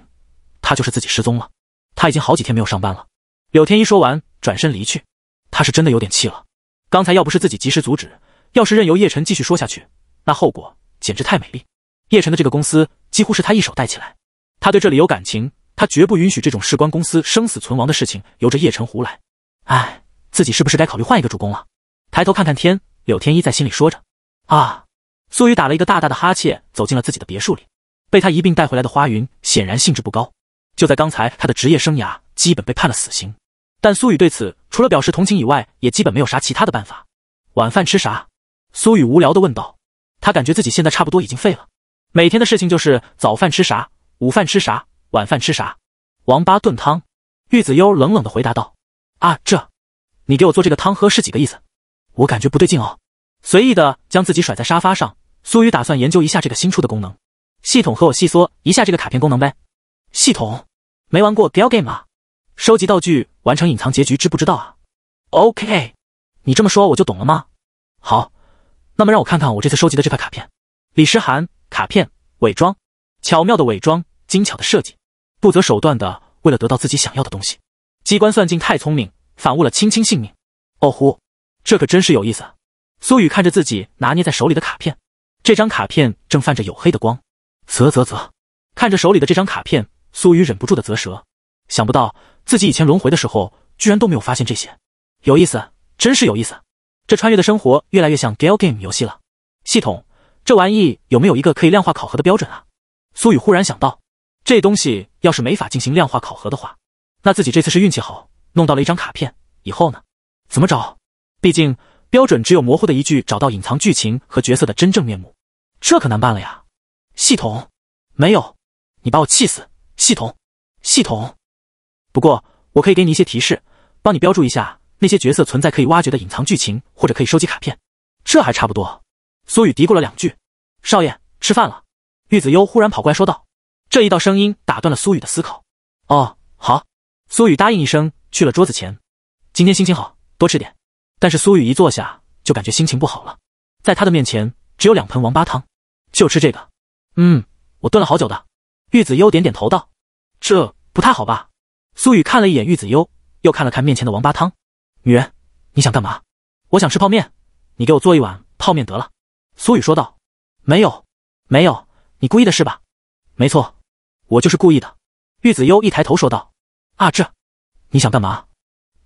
他就是自己失踪了。他已经好几天没有上班了。”柳天一说完，转身离去。他是真的有点气了。刚才要不是自己及时阻止，要是任由叶晨继续说下去。那后果简直太美丽。叶晨的这个公司几乎是他一手带起来，他对这里有感情，他绝不允许这种事关公司生死存亡的事情由着叶晨胡来。唉，自己是不是该考虑换一个主公了？抬头看看天，柳天一在心里说着。啊！苏雨打了一个大大的哈欠，走进了自己的别墅里。被他一并带回来的花云显然兴致不高。就在刚才，他的职业生涯基本被判了死刑。但苏雨对此除了表示同情以外，也基本没有啥其他的办法。晚饭吃啥？苏雨无聊地问道。他感觉自己现在差不多已经废了，每天的事情就是早饭吃啥，午饭吃啥，晚饭吃啥，王八炖汤。玉子幽冷冷的回答道：“啊，这，你给我做这个汤喝是几个意思？我感觉不对劲哦。”随意的将自己甩在沙发上，苏雨打算研究一下这个新出的功能系统，和我细说一下这个卡片功能呗。系统，没玩过 galgame 吗？收集道具，完成隐藏结局，知不知道啊？OK，你这么说我就懂了吗？好。那么让我看看我这次收集的这块卡片，李诗涵卡片伪装，巧妙的伪装，精巧的设计，不择手段的为了得到自己想要的东西，机关算尽太聪明，反误了卿卿性命。哦呼，这可真是有意思。苏雨看着自己拿捏在手里的卡片，这张卡片正泛着黝黑的光。啧啧啧，看着手里的这张卡片，苏雨忍不住的啧舌，想不到自己以前轮回的时候，居然都没有发现这些，有意思，真是有意思。这穿越的生活越来越像 gal game 游戏了。系统，这玩意有没有一个可以量化考核的标准啊？苏雨忽然想到，这东西要是没法进行量化考核的话，那自己这次是运气好，弄到了一张卡片。以后呢？怎么找？毕竟标准只有模糊的一句，找到隐藏剧情和角色的真正面目，这可难办了呀。系统，没有，你把我气死。系统，系统。不过我可以给你一些提示，帮你标注一下。那些角色存在可以挖掘的隐藏剧情，或者可以收集卡片，这还差不多。苏雨嘀咕了两句：“少爷，吃饭了。”玉子悠忽然跑过来说道。这一道声音打断了苏雨的思考。哦，好。苏雨答应一声，去了桌子前。今天心情好，多吃点。但是苏雨一坐下就感觉心情不好了，在他的面前只有两盆王八汤，就吃这个。嗯，我炖了好久的。玉子悠点点头道：“这不太好吧？”苏雨看了一眼玉子悠，又看了看面前的王八汤。女人，你想干嘛？我想吃泡面，你给我做一碗泡面得了。”苏雨说道。“没有，没有，你故意的是吧？”“没错，我就是故意的。”玉子悠一抬头说道。“啊，这，你想干嘛？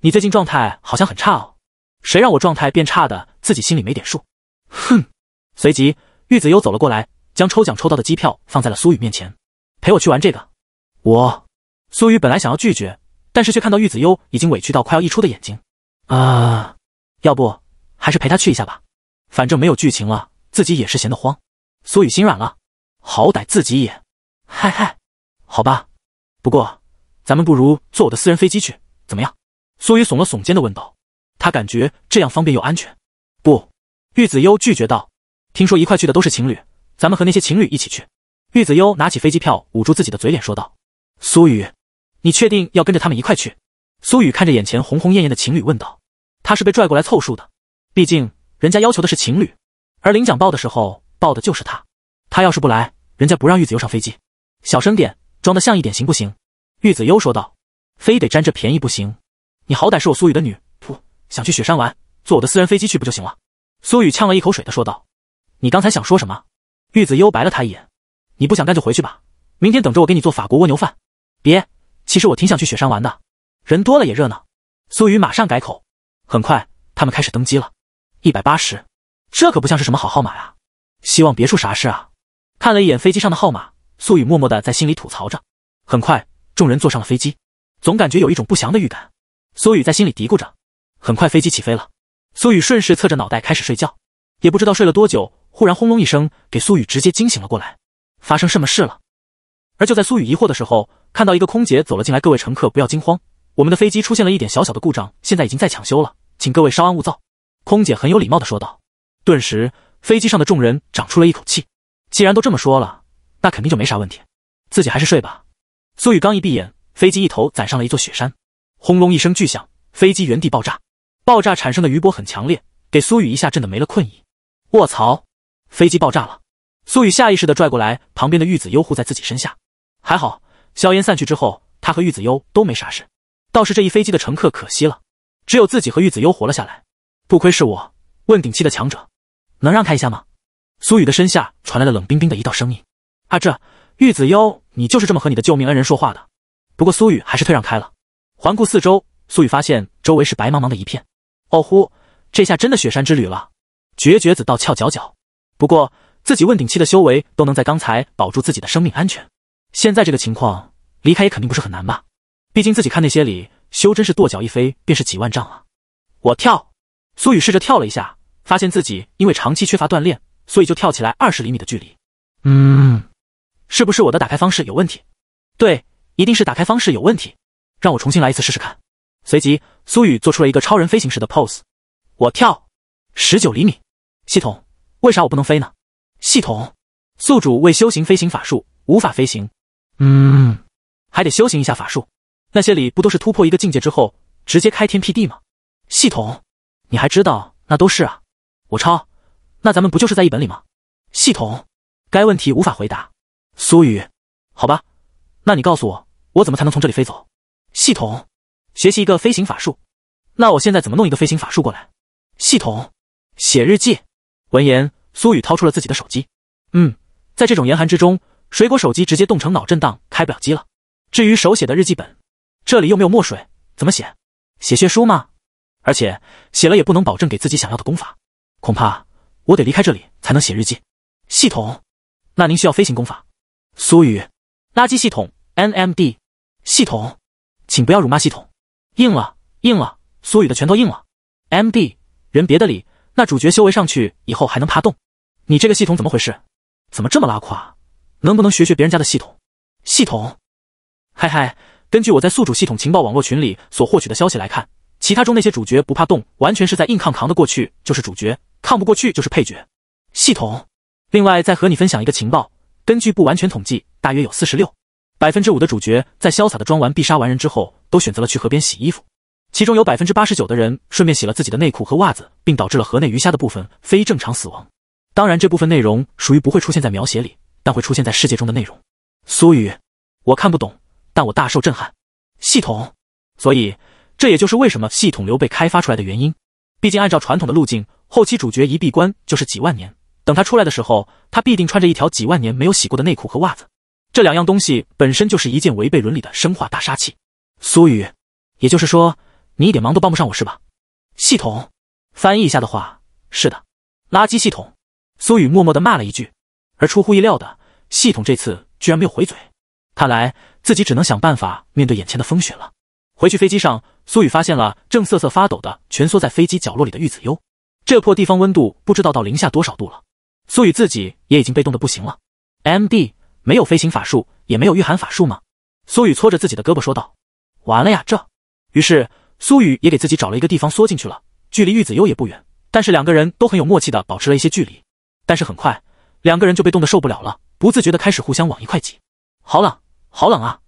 你最近状态好像很差哦。谁让我状态变差的自己心里没点数？”哼。随即，玉子悠走了过来，将抽奖抽到的机票放在了苏雨面前，“陪我去玩这个。”我。苏雨本来想要拒绝，但是却看到玉子悠已经委屈到快要溢出的眼睛。啊，要不还是陪他去一下吧，反正没有剧情了，自己也是闲得慌。苏雨心软了，好歹自己也，嗨嗨，好吧。不过，咱们不如坐我的私人飞机去，怎么样？苏雨耸了耸肩的问道，他感觉这样方便又安全。不，玉子优拒绝道，听说一块去的都是情侣，咱们和那些情侣一起去。玉子优拿起飞机票，捂住自己的嘴脸说道：“苏雨，你确定要跟着他们一块去？”苏雨看着眼前红红艳艳的情侣问道。他是被拽过来凑数的，毕竟人家要求的是情侣，而领奖报的时候报的就是他。他要是不来，人家不让玉子优上飞机。小声点，装得像一点行不行？玉子优说道：“非得沾这便宜不行？你好歹是我苏雨的女，噗，想去雪山玩，坐我的私人飞机去不就行了？”苏雨呛了一口水的说道：“你刚才想说什么？”玉子优白了他一眼：“你不想干就回去吧，明天等着我给你做法国蜗牛饭。”别，其实我挺想去雪山玩的，人多了也热闹。苏雨马上改口。很快，他们开始登机了。一百八十，这可不像是什么好号码啊！希望别出啥事啊！看了一眼飞机上的号码，苏雨默默的在心里吐槽着。很快，众人坐上了飞机，总感觉有一种不祥的预感。苏雨在心里嘀咕着。很快，飞机起飞了，苏雨顺势侧着脑袋开始睡觉，也不知道睡了多久，忽然轰隆一声，给苏雨直接惊醒了过来。发生什么事了？而就在苏雨疑惑的时候，看到一个空姐走了进来，各位乘客不要惊慌。我们的飞机出现了一点小小的故障，现在已经在抢修了，请各位稍安勿躁。”空姐很有礼貌的说道。顿时，飞机上的众人长出了一口气。既然都这么说了，那肯定就没啥问题。自己还是睡吧。苏雨刚一闭眼，飞机一头攒上了一座雪山，轰隆一声巨响，飞机原地爆炸。爆炸产生的余波很强烈，给苏雨一下震得没了困意。卧槽！飞机爆炸了！苏雨下意识的拽过来旁边的玉子优护在自己身下。还好，硝烟散去之后，他和玉子优都没啥事。倒是这一飞机的乘客可惜了，只有自己和玉子幽活了下来。不亏是我，问鼎期的强者，能让开一下吗？苏雨的身下传来了冷冰冰的一道声音：“阿这，玉子幽，你就是这么和你的救命恩人说话的？”不过苏雨还是退让开了。环顾四周，苏雨发现周围是白茫茫的一片。哦呼，这下真的雪山之旅了。绝绝子到翘脚脚。不过自己问鼎期的修为都能在刚才保住自己的生命安全，现在这个情况离开也肯定不是很难吧？毕竟自己看那些里修真是跺脚一飞便是几万丈啊！我跳，苏雨试着跳了一下，发现自己因为长期缺乏锻炼，所以就跳起来二十厘米的距离。嗯，是不是我的打开方式有问题？对，一定是打开方式有问题。让我重新来一次试试看。随即，苏雨做出了一个超人飞行时的 pose。我跳，十九厘米。系统，为啥我不能飞呢？系统，宿主未修行飞行法术，无法飞行。嗯，还得修行一下法术。那些里不都是突破一个境界之后直接开天辟地吗？系统，你还知道那都是啊？我抄，那咱们不就是在一本里吗？系统，该问题无法回答。苏雨，好吧，那你告诉我，我怎么才能从这里飞走？系统，学习一个飞行法术。那我现在怎么弄一个飞行法术过来？系统，写日记。闻言，苏雨掏出了自己的手机。嗯，在这种严寒之中，水果手机直接冻成脑震荡，开不了机了。至于手写的日记本。这里又没有墨水，怎么写？写血书吗？而且写了也不能保证给自己想要的功法，恐怕我得离开这里才能写日记。系统，那您需要飞行功法？苏语，垃圾系统！MMD，系统，请不要辱骂系统。硬了，硬了！苏语的拳头硬了。m d 人别的理，那主角修为上去以后还能怕动。你这个系统怎么回事？怎么这么拉胯？能不能学学别人家的系统？系统，嗨嗨，根据我在宿主系统情报网络群里所获取的消息来看，其他中那些主角不怕动，完全是在硬抗扛的过去就是主角，抗不过去就是配角。系统，另外再和你分享一个情报：根据不完全统计，大约有四十六百分之五的主角在潇洒的装完必杀完人之后，都选择了去河边洗衣服，其中有百分之八十九的人顺便洗了自己的内裤和袜子，并导致了河内鱼虾的部分非正常死亡。当然，这部分内容属于不会出现在描写里，但会出现在世界中的内容。苏雨，我看不懂。但我大受震撼，系统，所以这也就是为什么系统流被开发出来的原因。毕竟按照传统的路径，后期主角一闭关就是几万年，等他出来的时候，他必定穿着一条几万年没有洗过的内裤和袜子。这两样东西本身就是一件违背伦理的生化大杀器。苏雨，也就是说，你一点忙都帮不上我，是吧？系统，翻译一下的话，是的。垃圾系统。苏雨默默的骂了一句，而出乎意料的，系统这次居然没有回嘴。看来。自己只能想办法面对眼前的风雪了。回去飞机上，苏雨发现了正瑟瑟发抖的蜷缩在飞机角落里的玉子悠。这破地方温度不知道到零下多少度了，苏雨自己也已经被冻得不行了。M D，没有飞行法术，也没有御寒法术吗？苏雨搓着自己的胳膊说道。完了呀这！于是苏雨也给自己找了一个地方缩进去了，距离玉子悠也不远，但是两个人都很有默契的保持了一些距离。但是很快，两个人就被冻得受不了了，不自觉的开始互相往一块挤。好冷。好冷啊，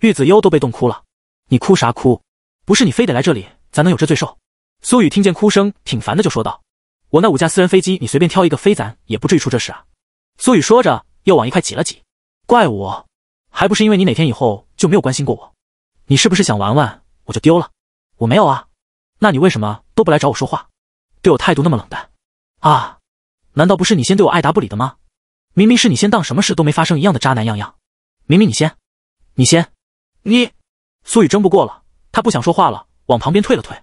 玉子优都被冻哭了。你哭啥哭？不是你非得来这里，咱能有这罪受？苏雨听见哭声挺烦的，就说道：“我那五架私人飞机，你随便挑一个飞，咱也不至于出这事啊。”苏雨说着又往一块挤了挤。怪我，还不是因为你哪天以后就没有关心过我？你是不是想玩玩我就丢了？我没有啊，那你为什么都不来找我说话？对我态度那么冷淡？啊，难道不是你先对我爱答不理的吗？明明是你先当什么事都没发生一样的渣男样样，明明你先。你先，你，苏雨争不过了，他不想说话了，往旁边退了退，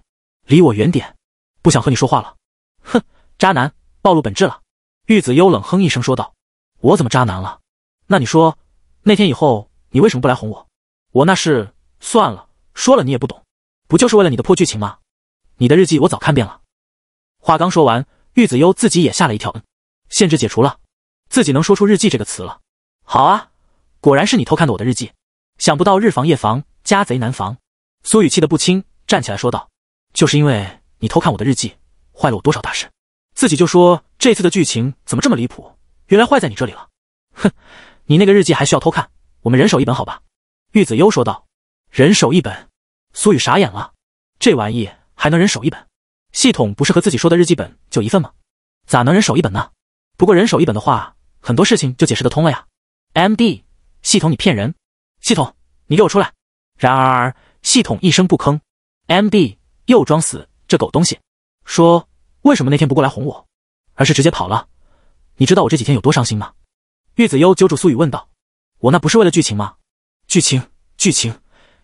离我远点，不想和你说话了。哼，渣男暴露本质了。玉子幽冷哼一声说道：“我怎么渣男了？那你说，那天以后你为什么不来哄我？我那是算了，说了你也不懂，不就是为了你的破剧情吗？你的日记我早看遍了。”话刚说完，玉子幽自己也吓了一跳，嗯，限制解除了，自己能说出“日记”这个词了。好啊，果然是你偷看的我的日记。想不到日防夜防，家贼难防。苏雨气得不轻，站起来说道：“就是因为你偷看我的日记，坏了我多少大事，自己就说这次的剧情怎么这么离谱，原来坏在你这里了。”哼，你那个日记还需要偷看？我们人手一本，好吧？”玉子优说道。“人手一本？”苏雨傻眼了，这玩意还能人手一本？系统不是和自己说的日记本就一份吗？咋能人手一本呢？不过人手一本的话，很多事情就解释得通了呀。M D，系统你骗人！系统，你给我出来！然而系统一声不吭，MB 又装死，这狗东西！说为什么那天不过来哄我，而是直接跑了？你知道我这几天有多伤心吗？玉子优揪住苏雨问道：“我那不是为了剧情吗？剧情，剧情，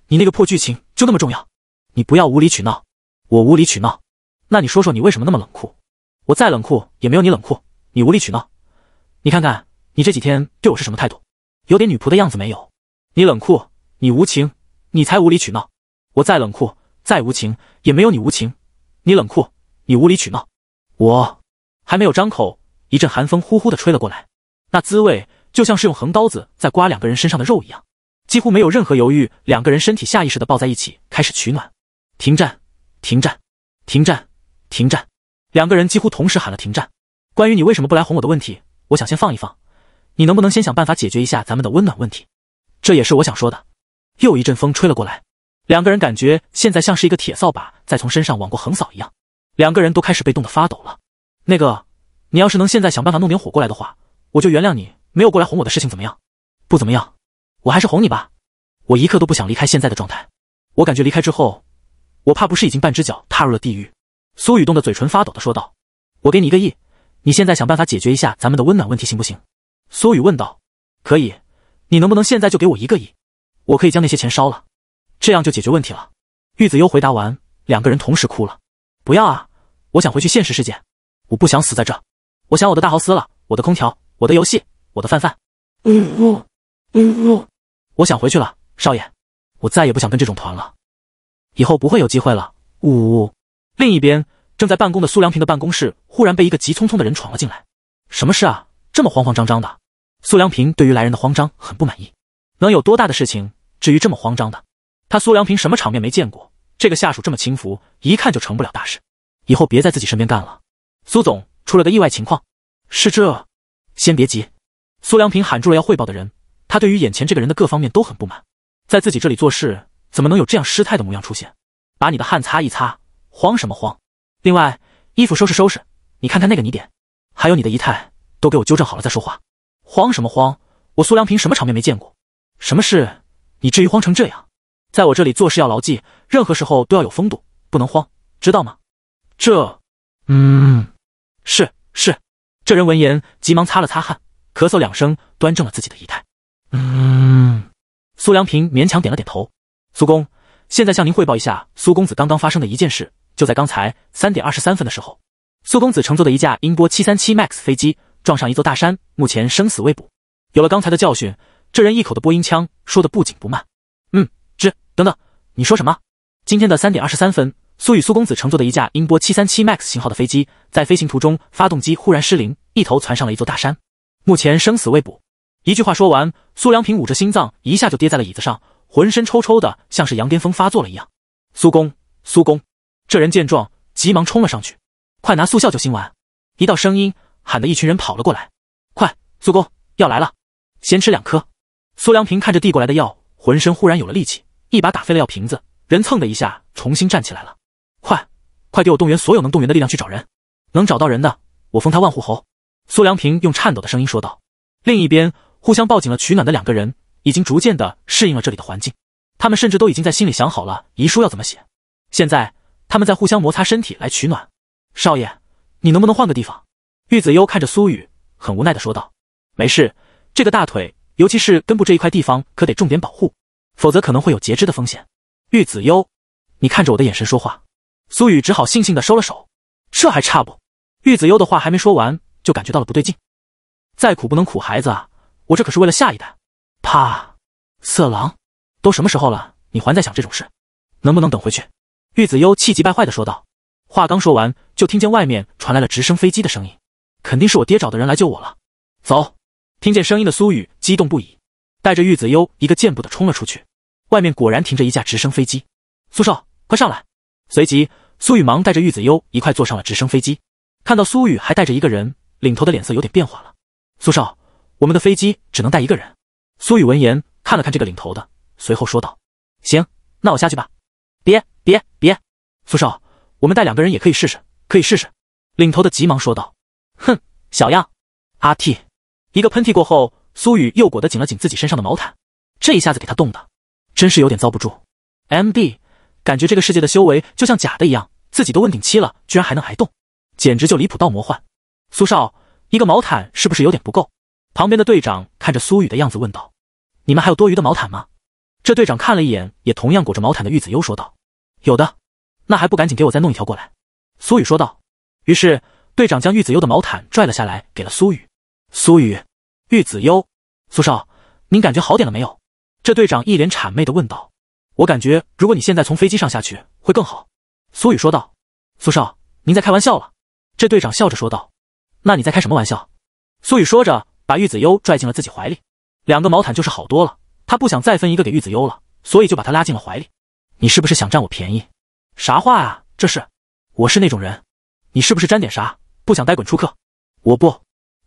你那个破剧情就那么重要？你不要无理取闹！我无理取闹，那你说说你为什么那么冷酷？我再冷酷也没有你冷酷！你无理取闹，你看看你这几天对我是什么态度？有点女仆的样子没有？”你冷酷，你无情，你才无理取闹。我再冷酷，再无情，也没有你无情。你冷酷，你无理取闹。我还没有张口，一阵寒风呼呼的吹了过来，那滋味就像是用横刀子在刮两个人身上的肉一样。几乎没有任何犹豫，两个人身体下意识的抱在一起开始取暖。停战，停战，停战，停战！两个人几乎同时喊了停战。关于你为什么不来哄我的问题，我想先放一放。你能不能先想办法解决一下咱们的温暖问题？这也是我想说的。又一阵风吹了过来，两个人感觉现在像是一个铁扫把在从身上往过横扫一样，两个人都开始被冻得发抖了。那个，你要是能现在想办法弄点火过来的话，我就原谅你没有过来哄我的事情，怎么样？不怎么样，我还是哄你吧。我一刻都不想离开现在的状态，我感觉离开之后，我怕不是已经半只脚踏入了地狱。苏雨冻得嘴唇发抖的说道：“我给你一个亿，你现在想办法解决一下咱们的温暖问题，行不行？”苏雨问道：“可以。”你能不能现在就给我一个亿？我可以将那些钱烧了，这样就解决问题了。玉子优回答完，两个人同时哭了。不要啊！我想回去现实世界，我不想死在这。我想我的大豪斯了，我的空调，我的游戏，我的饭饭。呜呜呜呜！我想回去了，少爷，我再也不想跟这种团了，以后不会有机会了。呜呜。另一边，正在办公的苏良平的办公室忽然被一个急匆匆的人闯了进来。什么事啊？这么慌慌张张的？苏良平对于来人的慌张很不满意，能有多大的事情，至于这么慌张的？他苏良平什么场面没见过？这个下属这么轻浮，一看就成不了大事。以后别在自己身边干了。苏总出了个意外情况，是这？先别急！苏良平喊住了要汇报的人，他对于眼前这个人的各方面都很不满，在自己这里做事怎么能有这样失态的模样出现？把你的汗擦一擦，慌什么慌？另外，衣服收拾收拾，你看看那个泥点，还有你的仪态，都给我纠正好了再说话。慌什么慌？我苏良平什么场面没见过？什么事？你至于慌成这样？在我这里做事要牢记，任何时候都要有风度，不能慌，知道吗？这……嗯，是是。这人闻言急忙擦了擦汗，咳嗽两声，端正了自己的仪态。嗯，苏良平勉强点了点头。苏公，现在向您汇报一下苏公子刚刚发生的一件事。就在刚才三点二十三分的时候，苏公子乘坐的一架英波七三七 MAX 飞机。撞上一座大山，目前生死未卜。有了刚才的教训，这人一口的播音腔，说的不紧不慢。嗯，知等等，你说什么？今天的三点二十三分，苏雨苏公子乘坐的一架音波七三七 MAX 型号的飞机，在飞行途中发动机忽然失灵，一头窜上了一座大山，目前生死未卜。一句话说完，苏良平捂着心脏，一下就跌在了椅子上，浑身抽抽的，像是羊癫疯发作了一样。苏公，苏公，这人见状，急忙冲了上去，快拿速效救心丸！一道声音。喊得一群人跑了过来，快，苏公药来了，先吃两颗。苏良平看着递过来的药，浑身忽然有了力气，一把打飞了药瓶子，人蹭的一下重新站起来了。快，快给我动员所有能动员的力量去找人，能找到人的，我封他万户侯。苏良平用颤抖的声音说道。另一边，互相抱紧了取暖的两个人，已经逐渐的适应了这里的环境，他们甚至都已经在心里想好了遗书要怎么写。现在，他们在互相摩擦身体来取暖。少爷，你能不能换个地方？玉子幽看着苏雨，很无奈的说道：“没事，这个大腿，尤其是根部这一块地方，可得重点保护，否则可能会有截肢的风险。”玉子幽，你看着我的眼神说话。苏雨只好悻悻的收了手。这还差不？玉子幽的话还没说完，就感觉到了不对劲。再苦不能苦孩子啊，我这可是为了下一代。怕，色狼，都什么时候了，你还在想这种事？能不能等回去？玉子幽气急败坏的说道。话刚说完，就听见外面传来了直升飞机的声音。肯定是我爹找的人来救我了，走！听见声音的苏雨激动不已，带着玉子幽一个箭步的冲了出去。外面果然停着一架直升飞机。苏少，快上来！随即，苏雨忙带着玉子幽一块坐上了直升飞机。看到苏雨还带着一个人，领头的脸色有点变化了。苏少，我们的飞机只能带一个人。苏雨闻言看了看这个领头的，随后说道：“行，那我下去吧。”别别别，苏少，我们带两个人也可以试试，可以试试。领头的急忙说道。哼，小样，阿嚏！一个喷嚏过后，苏雨又裹得紧了紧自己身上的毛毯，这一下子给他冻的，真是有点遭不住。M D，感觉这个世界的修为就像假的一样，自己都问鼎期了，居然还能挨冻，简直就离谱到魔幻。苏少，一个毛毯是不是有点不够？旁边的队长看着苏雨的样子问道：“你们还有多余的毛毯吗？”这队长看了一眼，也同样裹着毛毯的玉子优说道：“有的，那还不赶紧给我再弄一条过来。”苏雨说道。于是。队长将玉子优的毛毯拽了下来，给了苏雨。苏雨，玉子优，苏少，您感觉好点了没有？这队长一脸谄媚的问道。我感觉如果你现在从飞机上下去会更好。苏雨说道。苏少，您在开玩笑了？这队长笑着说道。那你在开什么玩笑？苏雨说着，把玉子优拽进了自己怀里。两个毛毯就是好多了，他不想再分一个给玉子优了，所以就把他拉进了怀里。你是不是想占我便宜？啥话啊，这是？我是那种人？你是不是沾点啥？不想待，滚出课！我不，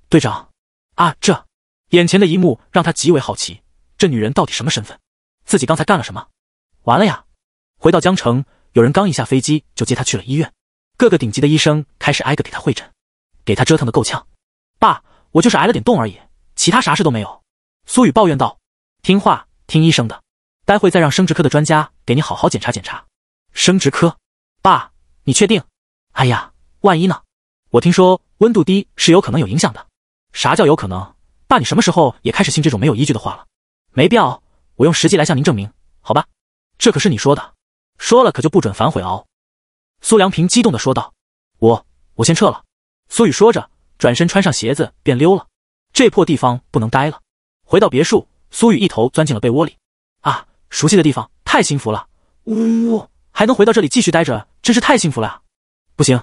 队长。啊，这眼前的一幕让他极为好奇，这女人到底什么身份？自己刚才干了什么？完了呀！回到江城，有人刚一下飞机就接他去了医院，各个顶级的医生开始挨个给他会诊，给他折腾的够呛。爸，我就是挨了点冻而已，其他啥事都没有。苏雨抱怨道：“听话，听医生的，待会再让生殖科的专家给你好好检查检查。”生殖科，爸，你确定？哎呀，万一呢？我听说温度低是有可能有影响的，啥叫有可能？爸，你什么时候也开始信这种没有依据的话了？没必要，我用实际来向您证明，好吧？这可是你说的，说了可就不准反悔哦。”苏良平激动的说道。“我，我先撤了。”苏雨说着，转身穿上鞋子便溜了。这破地方不能待了。回到别墅，苏雨一头钻进了被窝里。啊，熟悉的地方，太幸福了。呜呜，还能回到这里继续待着，真是太幸福了啊！不行。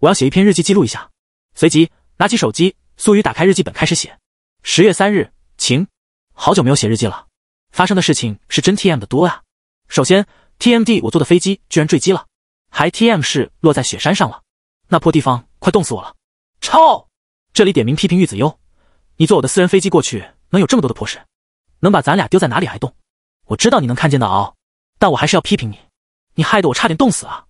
我要写一篇日记记录一下，随即拿起手机，苏雨打开日记本开始写。十月三日，晴。好久没有写日记了，发生的事情是真 T M 的多啊！首先，T M D 我坐的飞机居然坠机了，还 T M 是落在雪山上了，那破地方快冻死我了！操！这里点名批评玉子优，你坐我的私人飞机过去，能有这么多的破事？能把咱俩丢在哪里挨冻？我知道你能看见的哦，但我还是要批评你，你害得我差点冻死啊！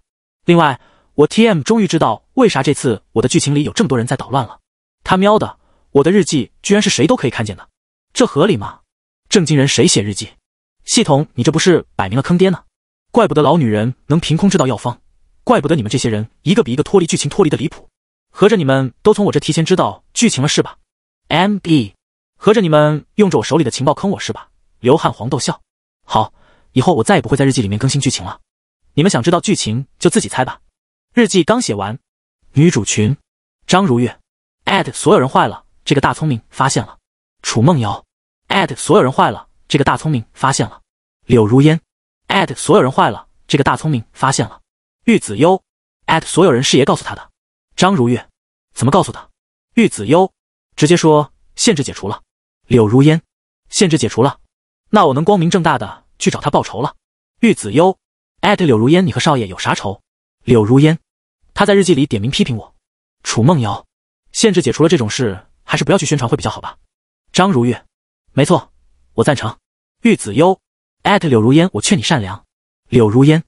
另外，我 T M 终于知道。为啥这次我的剧情里有这么多人在捣乱了？他喵的，我的日记居然是谁都可以看见的，这合理吗？正经人谁写日记？系统，你这不是摆明了坑爹呢？怪不得老女人能凭空知道药方，怪不得你们这些人一个比一个脱离剧情，脱离的离谱。合着你们都从我这提前知道剧情了是吧？MB，合着你们用着我手里的情报坑我是吧？刘汉黄逗笑。好，以后我再也不会在日记里面更新剧情了。你们想知道剧情就自己猜吧。日记刚写完。女主群，张如月，at 所有人坏了，这个大聪明发现了。楚梦瑶，at 所有人坏了，这个大聪明发现了。柳如烟，at 所有人坏了，这个大聪明发现了。玉子优 a t 所有人是爷告诉他的。张如月，怎么告诉他？玉子优，直接说限制解除了。柳如烟，限制解除了，那我能光明正大的去找他报仇了。玉子优 a t 柳如烟，你和少爷有啥仇？柳如烟。他在日记里点名批评我，楚梦瑶，限制解除了，这种事还是不要去宣传会比较好吧。张如月，没错，我赞成。玉子悠，@柳如烟，我劝你善良。柳如烟，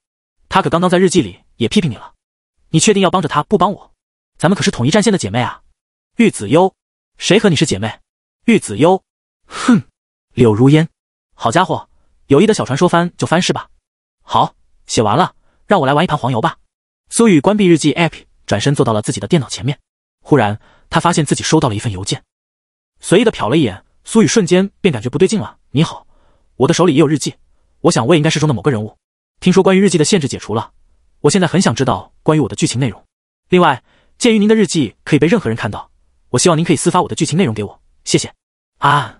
他可刚刚在日记里也批评你了，你确定要帮着他不帮我？咱们可是统一战线的姐妹啊。玉子悠，谁和你是姐妹？玉子悠，哼。柳如烟，好家伙，友谊的小船说翻就翻是吧？好，写完了，让我来玩一盘黄油吧。苏雨关闭日记 app，转身坐到了自己的电脑前面。忽然，他发现自己收到了一份邮件，随意的瞟了一眼，苏雨瞬间便感觉不对劲了。你好，我的手里也有日记，我想我也应该是中的某个人物。听说关于日记的限制解除了，我现在很想知道关于我的剧情内容。另外，鉴于您的日记可以被任何人看到，我希望您可以私发我的剧情内容给我，谢谢。啊，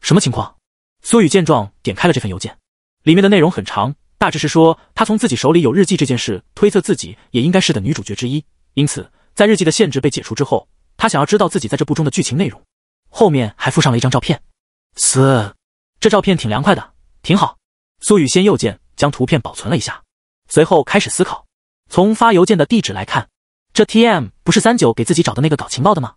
什么情况？苏雨见状，点开了这份邮件，里面的内容很长。大致是说，他从自己手里有日记这件事推测自己也应该是的女主角之一，因此在日记的限制被解除之后，他想要知道自己在这部中的剧情内容。后面还附上了一张照片。嘶，这照片挺凉快的，挺好。苏雨先右键将图片保存了一下，随后开始思考。从发邮件的地址来看，这 T M 不是三九给自己找的那个搞情报的吗？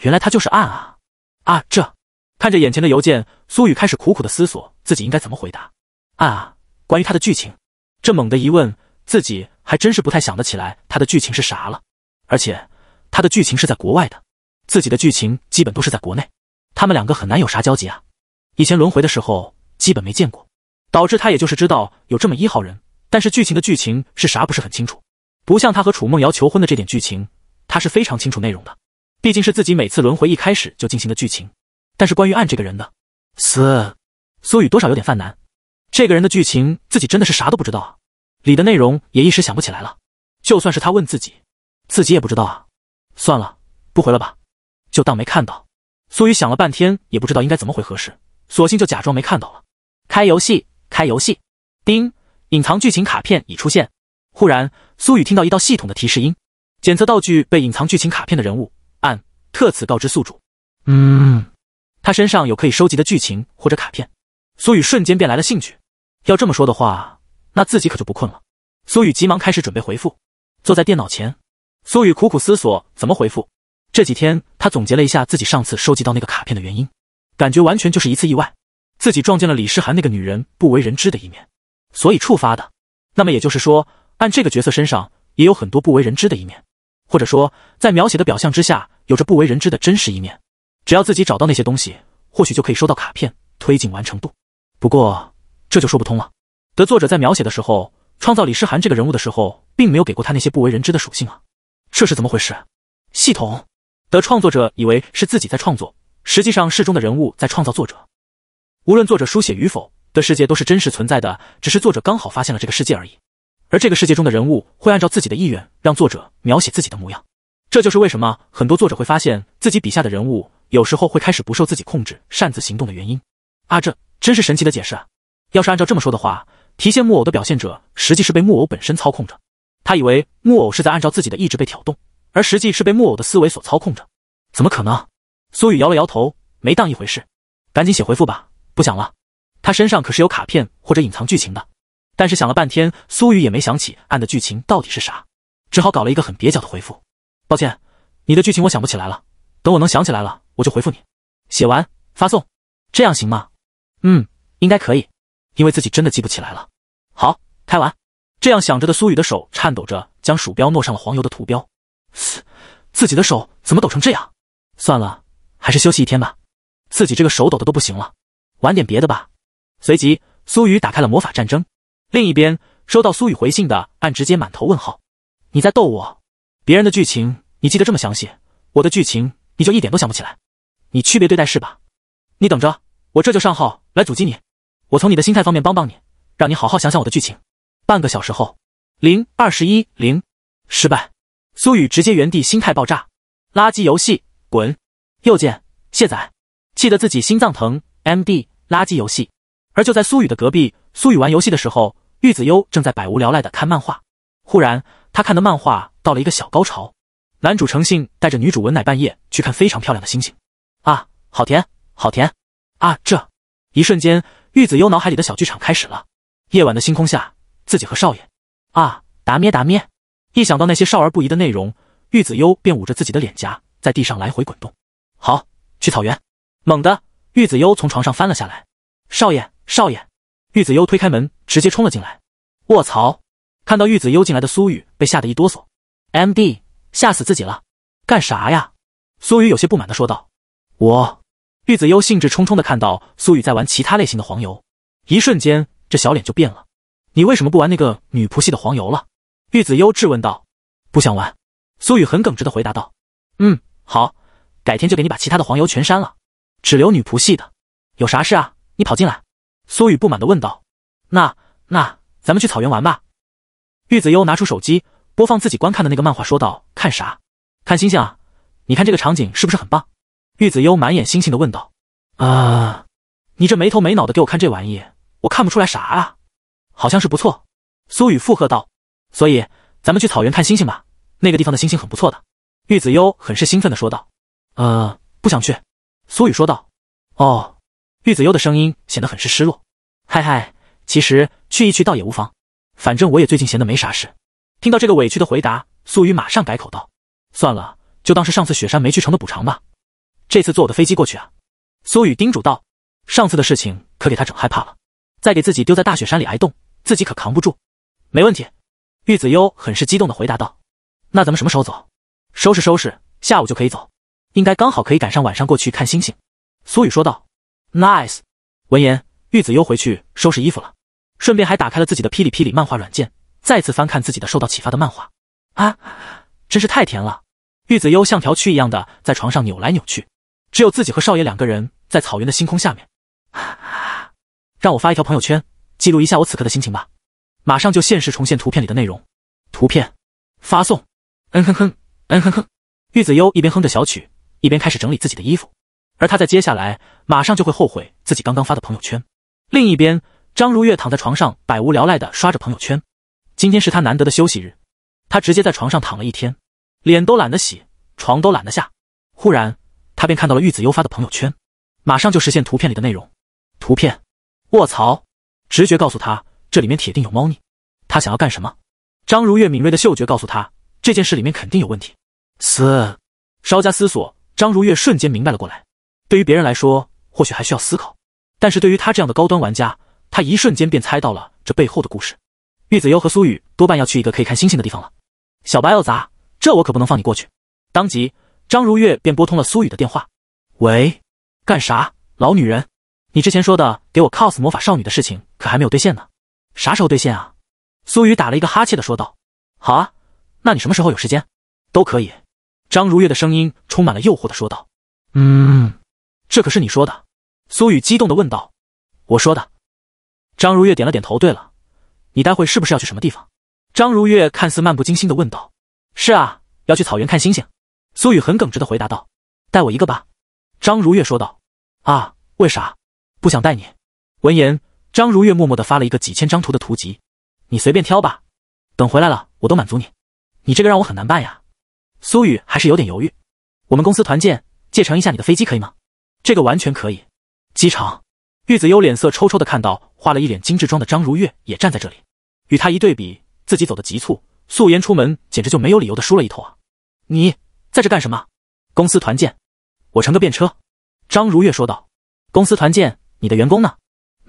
原来他就是暗啊啊！这看着眼前的邮件，苏雨开始苦苦的思索自己应该怎么回答。啊！关于他的剧情，这猛的一问，自己还真是不太想得起来他的剧情是啥了。而且他的剧情是在国外的，自己的剧情基本都是在国内，他们两个很难有啥交集啊。以前轮回的时候基本没见过，导致他也就是知道有这么一号人，但是剧情的剧情是啥不是很清楚。不像他和楚梦瑶求婚的这点剧情，他是非常清楚内容的，毕竟是自己每次轮回一开始就进行的剧情。但是关于岸这个人的，嘶，苏雨多少有点犯难。这个人的剧情自己真的是啥都不知道啊，里的内容也一时想不起来了。就算是他问自己，自己也不知道啊。算了，不回了吧，就当没看到。苏雨想了半天也不知道应该怎么回合适，索性就假装没看到了。开游戏，开游戏。叮，隐藏剧情卡片已出现。忽然，苏雨听到一道系统的提示音：“检测道具被隐藏剧情卡片的人物，按特此告知宿主。”嗯，他身上有可以收集的剧情或者卡片，苏雨瞬间便来了兴趣。要这么说的话，那自己可就不困了。苏雨急忙开始准备回复，坐在电脑前，苏雨苦苦思索怎么回复。这几天他总结了一下自己上次收集到那个卡片的原因，感觉完全就是一次意外，自己撞见了李诗涵那个女人不为人知的一面，所以触发的。那么也就是说，按这个角色身上也有很多不为人知的一面，或者说在描写的表象之下有着不为人知的真实一面。只要自己找到那些东西，或许就可以收到卡片，推进完成度。不过。这就说不通了。的作者在描写的时候，创造李诗涵这个人物的时候，并没有给过他那些不为人知的属性啊。这是怎么回事？系统的创作者以为是自己在创作，实际上是中的人物在创造作者。无论作者书写与否的世界都是真实存在的，只是作者刚好发现了这个世界而已。而这个世界中的人物会按照自己的意愿让作者描写自己的模样。这就是为什么很多作者会发现自己笔下的人物有时候会开始不受自己控制、擅自行动的原因。啊，这真是神奇的解释啊！要是按照这么说的话，提线木偶的表现者实际是被木偶本身操控着。他以为木偶是在按照自己的意志被挑动，而实际是被木偶的思维所操控着。怎么可能？苏雨摇了摇头，没当一回事，赶紧写回复吧，不想了。他身上可是有卡片或者隐藏剧情的。但是想了半天，苏雨也没想起按的剧情到底是啥，只好搞了一个很蹩脚的回复。抱歉，你的剧情我想不起来了。等我能想起来了，我就回复你。写完发送，这样行吗？嗯，应该可以。因为自己真的记不起来了。好，开完。这样想着的苏雨的手颤抖着将鼠标挪上了黄油的图标。嘶，自己的手怎么抖成这样？算了，还是休息一天吧。自己这个手抖的都不行了，玩点别的吧。随即，苏雨打开了魔法战争。另一边，收到苏雨回信的暗直接满头问号。你在逗我？别人的剧情你记得这么详细，我的剧情你就一点都想不起来？你区别对待是吧？你等着，我这就上号来阻击你。我从你的心态方面帮帮你，让你好好想想我的剧情。半个小时后，零二十一零，失败。苏雨直接原地心态爆炸，垃圾游戏滚！右键卸载，气得自己心脏疼。MD，垃圾游戏。而就在苏雨的隔壁，苏雨玩游戏的时候，玉子悠正在百无聊赖的看漫画。忽然，他看的漫画到了一个小高潮，男主诚信带着女主文奶半夜去看非常漂亮的星星。啊，好甜，好甜！啊，这一瞬间。玉子优脑海里的小剧场开始了。夜晚的星空下，自己和少爷……啊，达咩达咩！一想到那些少儿不宜的内容，玉子优便捂着自己的脸颊，在地上来回滚动。好，去草原！猛的，玉子优从床上翻了下来。少爷，少爷！玉子优推开门，直接冲了进来。卧槽！看到玉子优进来的苏雨被吓得一哆嗦。M D，吓死自己了！干啥呀？苏雨有些不满的说道。我。玉子优兴致冲冲的看到苏雨在玩其他类型的黄油，一瞬间这小脸就变了。你为什么不玩那个女仆系的黄油了？玉子优质问道。不想玩。苏雨很耿直的回答道。嗯，好，改天就给你把其他的黄油全删了，只留女仆系的。有啥事啊？你跑进来？苏雨不满的问道。那那咱们去草原玩吧。玉子优拿出手机播放自己观看的那个漫画说道。看啥？看星星啊。你看这个场景是不是很棒？玉子优满眼星星的问道：“啊，你这没头没脑的给我看这玩意，我看不出来啥啊，好像是不错。”苏雨附和道：“所以咱们去草原看星星吧，那个地方的星星很不错的。”玉子优很是兴奋的说道：“呃，不想去。”苏雨说道：“哦。”玉子优的声音显得很是失落。“嗨嗨，其实去一去倒也无妨，反正我也最近闲的没啥事。”听到这个委屈的回答，苏雨马上改口道：“算了，就当是上次雪山没去成的补偿吧。”这次坐我的飞机过去啊，苏雨叮嘱道。上次的事情可给他整害怕了，再给自己丢在大雪山里挨冻，自己可扛不住。没问题，玉子优很是激动的回答道。那咱们什么时候走？收拾收拾，下午就可以走，应该刚好可以赶上晚上过去看星星。苏雨说道。Nice。闻言，玉子优回去收拾衣服了，顺便还打开了自己的《噼里噼里》漫画软件，再次翻看自己的受到启发的漫画。啊，真是太甜了！玉子优像条蛆一样的在床上扭来扭去。只有自己和少爷两个人在草原的星空下面，让我发一条朋友圈记录一下我此刻的心情吧。马上就现实重现图片里的内容，图片发送。嗯哼哼，嗯哼哼。玉子悠一边哼着小曲，一边开始整理自己的衣服。而他在接下来马上就会后悔自己刚刚发的朋友圈。另一边，张如月躺在床上百无聊赖地刷着朋友圈。今天是他难得的休息日，他直接在床上躺了一天，脸都懒得洗，床都懒得下。忽然。他便看到了玉子优发的朋友圈，马上就实现图片里的内容。图片，卧槽！直觉告诉他，这里面铁定有猫腻。他想要干什么？张如月敏锐的嗅觉告诉他，这件事里面肯定有问题。思，稍加思索，张如月瞬间明白了过来。对于别人来说，或许还需要思考，但是对于他这样的高端玩家，他一瞬间便猜到了这背后的故事。玉子优和苏雨多半要去一个可以看星星的地方了。小白要砸，这我可不能放你过去。当即。张如月便拨通了苏雨的电话。喂，干啥？老女人，你之前说的给我 cos 魔法少女的事情可还没有兑现呢，啥时候兑现啊？苏雨打了一个哈欠的说道。好啊，那你什么时候有时间？都可以。张如月的声音充满了诱惑的说道。嗯，这可是你说的。苏雨激动的问道。我说的。张如月点了点头。对了，你待会是不是要去什么地方？张如月看似漫不经心的问道。是啊，要去草原看星星。苏雨很耿直的回答道：“带我一个吧。”张如月说道：“啊，为啥？不想带你？”闻言，张如月默默的发了一个几千张图的图集，“你随便挑吧，等回来了我都满足你。”“你这个让我很难办呀。”苏雨还是有点犹豫，“我们公司团建，借乘一下你的飞机可以吗？”“这个完全可以。”机场，玉子优脸色抽抽的看到画了一脸精致妆的张如月也站在这里，与他一对比，自己走的急促，素颜出门简直就没有理由的输了一头啊！你。在这干什么？公司团建，我乘个便车。”张如月说道。“公司团建，你的员工呢？”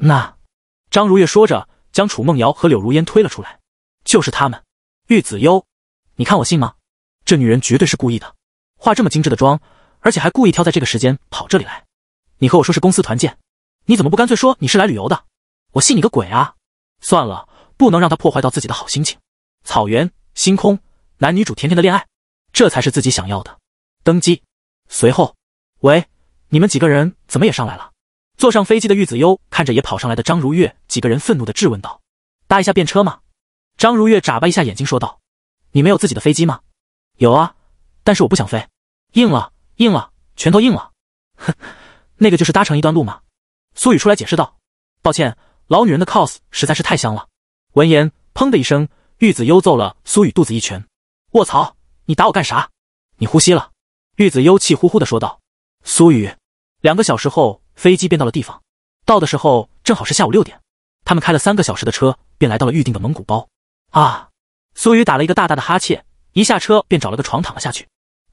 那张如月说着，将楚梦瑶和柳如烟推了出来，“就是他们。”玉子悠，你看我信吗？这女人绝对是故意的，化这么精致的妆，而且还故意挑在这个时间跑这里来。你和我说是公司团建，你怎么不干脆说你是来旅游的？我信你个鬼啊！算了，不能让她破坏到自己的好心情。草原、星空，男女主甜甜的恋爱。这才是自己想要的，登机。随后，喂，你们几个人怎么也上来了？坐上飞机的玉子幽看着也跑上来的张如月几个人，愤怒的质问道：“搭一下便车吗？”张如月眨巴一下眼睛说道：“你没有自己的飞机吗？”“有啊，但是我不想飞。”硬了，硬了，拳头硬了。哼，那个就是搭乘一段路嘛。苏雨出来解释道：“抱歉，老女人的 cos 实在是太香了。”闻言，砰的一声，玉子幽揍了苏雨肚子一拳。“卧槽！”你打我干啥？你呼吸了！玉子幽气呼呼地说道。苏雨，两个小时后飞机便到了地方。到的时候正好是下午六点，他们开了三个小时的车，便来到了预定的蒙古包。啊！苏雨打了一个大大的哈欠，一下车便找了个床躺了下去。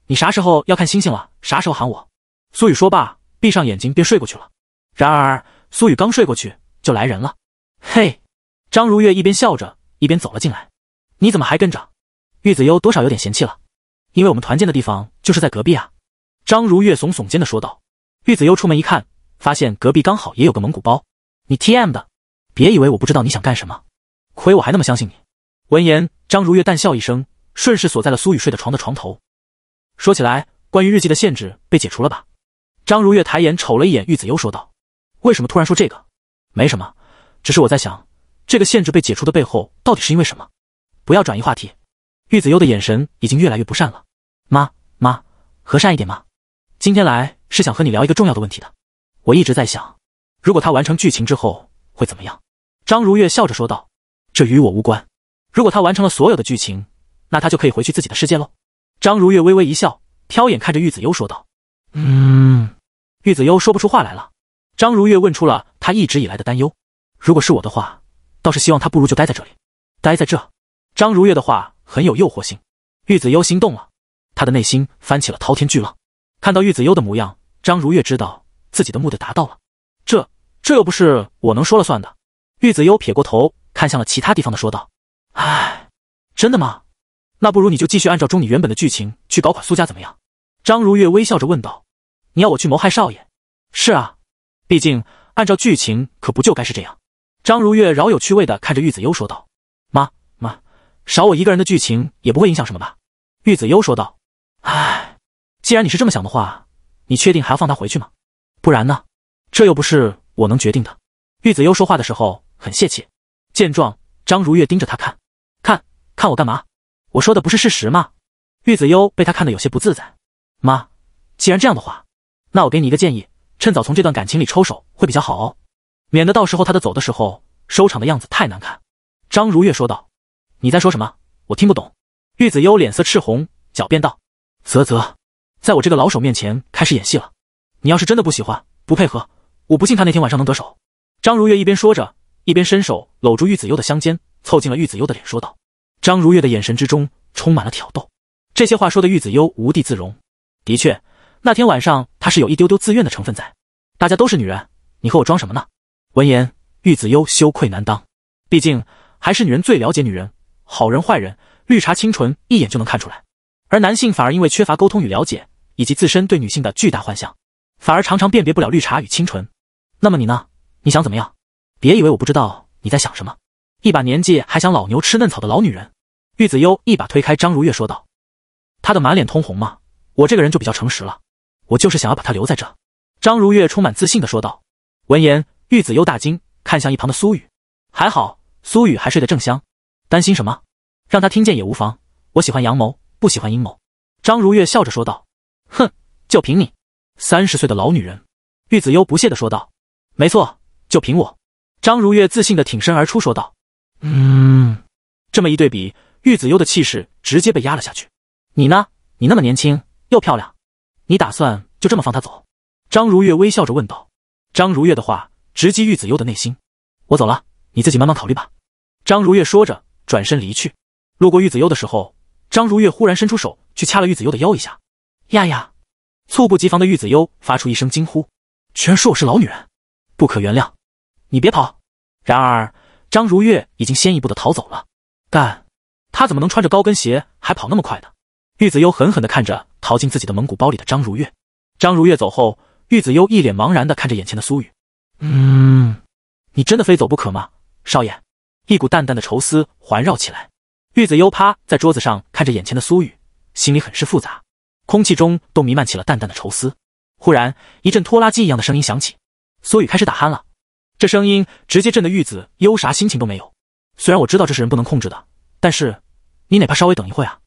你啥时候要看星星了？啥时候喊我？苏雨说罢，闭上眼睛便睡过去了。然而苏雨刚睡过去，就来人了。嘿，张如月一边笑着一边走了进来。你怎么还跟着？玉子优多少有点嫌弃了。因为我们团建的地方就是在隔壁啊，张如月耸耸肩的说道。玉子优出门一看，发现隔壁刚好也有个蒙古包。你 T M 的，别以为我不知道你想干什么，亏我还那么相信你。闻言，张如月淡笑一声，顺势锁在了苏雨睡的床的床头。说起来，关于日记的限制被解除了吧？张如月抬眼瞅了一眼玉子优，说道。为什么突然说这个？没什么，只是我在想，这个限制被解除的背后到底是因为什么？不要转移话题。玉子优的眼神已经越来越不善了，妈妈和善一点吗？今天来是想和你聊一个重要的问题的。我一直在想，如果他完成剧情之后会怎么样？张如月笑着说道：“这与我无关。如果他完成了所有的剧情，那他就可以回去自己的世界喽。”张如月微微一笑，挑眼看着玉子优说道：“嗯。”玉子优说不出话来了。张如月问出了他一直以来的担忧：“如果是我的话，倒是希望他不如就待在这里，待在这。”张如月的话。很有诱惑性，玉子优心动了，他的内心翻起了滔天巨浪。看到玉子优的模样，张如月知道自己的目的达到了。这这又不是我能说了算的。玉子优撇过头，看向了其他地方的，说道：“唉，真的吗？那不如你就继续按照中你原本的剧情去搞垮苏家，怎么样？”张如月微笑着问道：“你要我去谋害少爷？是啊，毕竟按照剧情，可不就该是这样。”张如月饶有趣味的看着玉子优说道。少我一个人的剧情也不会影响什么吧？玉子优说道。唉，既然你是这么想的话，你确定还要放他回去吗？不然呢？这又不是我能决定的。玉子优说话的时候很泄气。见状，张如月盯着他看，看看我干嘛？我说的不是事实吗？玉子优被他看得有些不自在。妈，既然这样的话，那我给你一个建议，趁早从这段感情里抽手会比较好哦，免得到时候他的走的时候收场的样子太难看。张如月说道。你在说什么？我听不懂。玉子悠脸色赤红，狡辩道：“啧啧，在我这个老手面前开始演戏了。你要是真的不喜欢，不配合，我不信他那天晚上能得手。”张如月一边说着，一边伸手搂住玉子悠的香肩，凑近了玉子悠的脸，说道：“张如月的眼神之中充满了挑逗。”这些话说的玉子悠无地自容。的确，那天晚上她是有一丢丢自愿的成分在。大家都是女人，你和我装什么呢？闻言，玉子悠羞愧难当。毕竟还是女人最了解女人。好人坏人，绿茶清纯一眼就能看出来，而男性反而因为缺乏沟通与了解，以及自身对女性的巨大幻想，反而常常辨别不了绿茶与清纯。那么你呢？你想怎么样？别以为我不知道你在想什么！一把年纪还想老牛吃嫩草的老女人，玉子优一把推开张如月说道：“她的满脸通红吗？我这个人就比较诚实了，我就是想要把她留在这。”张如月充满自信的说道。闻言，玉子优大惊，看向一旁的苏雨，还好苏雨还睡得正香。担心什么？让他听见也无妨。我喜欢阳谋，不喜欢阴谋。”张如月笑着说道。“哼，就凭你，三十岁的老女人。”玉子幽不屑的说道。“没错，就凭我。”张如月自信的挺身而出说道。“嗯。”这么一对比，玉子幽的气势直接被压了下去。“你呢？你那么年轻又漂亮，你打算就这么放他走？”张如月微笑着问道。张如月的话直击玉子幽的内心。“我走了，你自己慢慢考虑吧。”张如月说着。转身离去，路过玉子幽的时候，张如月忽然伸出手去掐了玉子幽的腰一下。呀呀！猝不及防的玉子幽发出一声惊呼，居然说我是老女人，不可原谅。你别跑！然而张如月已经先一步的逃走了。但，他怎么能穿着高跟鞋还跑那么快的？玉子幽狠狠的看着逃进自己的蒙古包里的张如月。张如月走后，玉子幽一脸茫然的看着眼前的苏雨。嗯，你真的非走不可吗，少爷？一股淡淡的愁思环绕起来，玉子优趴在桌子上，看着眼前的苏雨，心里很是复杂。空气中都弥漫起了淡淡的愁思。忽然，一阵拖拉机一样的声音响起，苏雨开始打鼾了。这声音直接震得玉子优啥心情都没有。虽然我知道这是人不能控制的，但是你哪怕稍微等一会啊，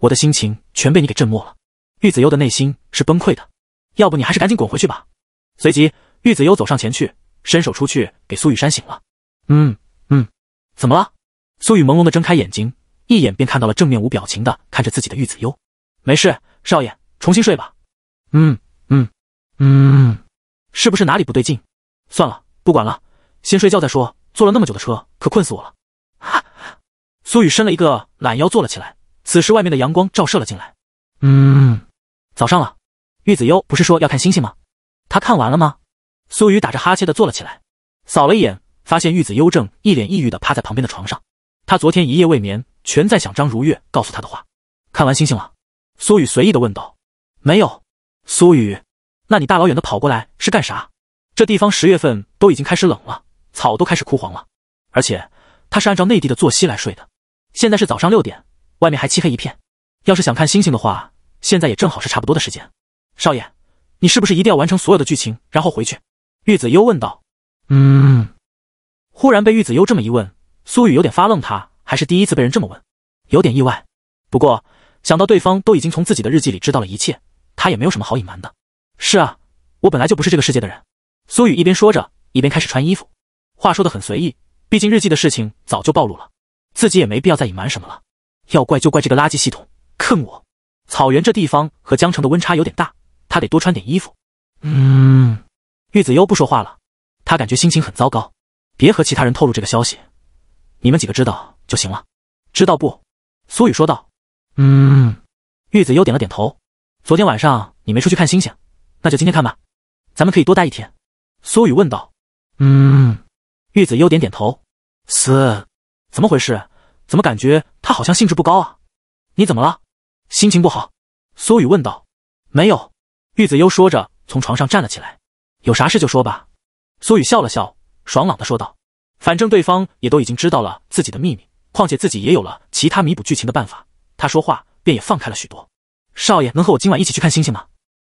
我的心情全被你给震没了。玉子优的内心是崩溃的，要不你还是赶紧滚回去吧。随即，玉子优走上前去，伸手出去给苏雨扇醒了。嗯。怎么了？苏雨朦胧的睁开眼睛，一眼便看到了正面无表情的看着自己的玉子优。没事，少爷，重新睡吧。嗯嗯嗯，是不是哪里不对劲？算了，不管了，先睡觉再说。坐了那么久的车，可困死我了。哈，苏雨伸了一个懒腰，坐了起来。此时外面的阳光照射了进来。嗯，早上了。玉子优不是说要看星星吗？他看完了吗？苏雨打着哈欠的坐了起来，扫了一眼。发现玉子优正一脸抑郁的趴在旁边的床上，他昨天一夜未眠，全在想张如月告诉他的话。看完星星了？苏雨随意的问道。没有。苏雨，那你大老远的跑过来是干啥？这地方十月份都已经开始冷了，草都开始枯黄了。而且他是按照内地的作息来睡的，现在是早上六点，外面还漆黑一片。要是想看星星的话，现在也正好是差不多的时间。少爷，你是不是一定要完成所有的剧情，然后回去？玉子优问道。嗯。忽然被玉子幽这么一问，苏雨有点发愣。他还是第一次被人这么问，有点意外。不过想到对方都已经从自己的日记里知道了一切，他也没有什么好隐瞒的。是啊，我本来就不是这个世界的人。苏雨一边说着，一边开始穿衣服。话说的很随意，毕竟日记的事情早就暴露了，自己也没必要再隐瞒什么了。要怪就怪这个垃圾系统坑我。草原这地方和江城的温差有点大，他得多穿点衣服。嗯，玉子幽不说话了，他感觉心情很糟糕。别和其他人透露这个消息，你们几个知道就行了，知道不？苏雨说道。嗯，玉子优点了点头。昨天晚上你没出去看星星，那就今天看吧，咱们可以多待一天。苏雨问道。嗯，玉子优点点头。四，怎么回事？怎么感觉他好像兴致不高啊？你怎么了？心情不好？苏雨问道。没有。玉子优说着，从床上站了起来。有啥事就说吧。苏雨笑了笑。爽朗的说道：“反正对方也都已经知道了自己的秘密，况且自己也有了其他弥补剧情的办法，他说话便也放开了许多。”少爷能和我今晚一起去看星星吗？”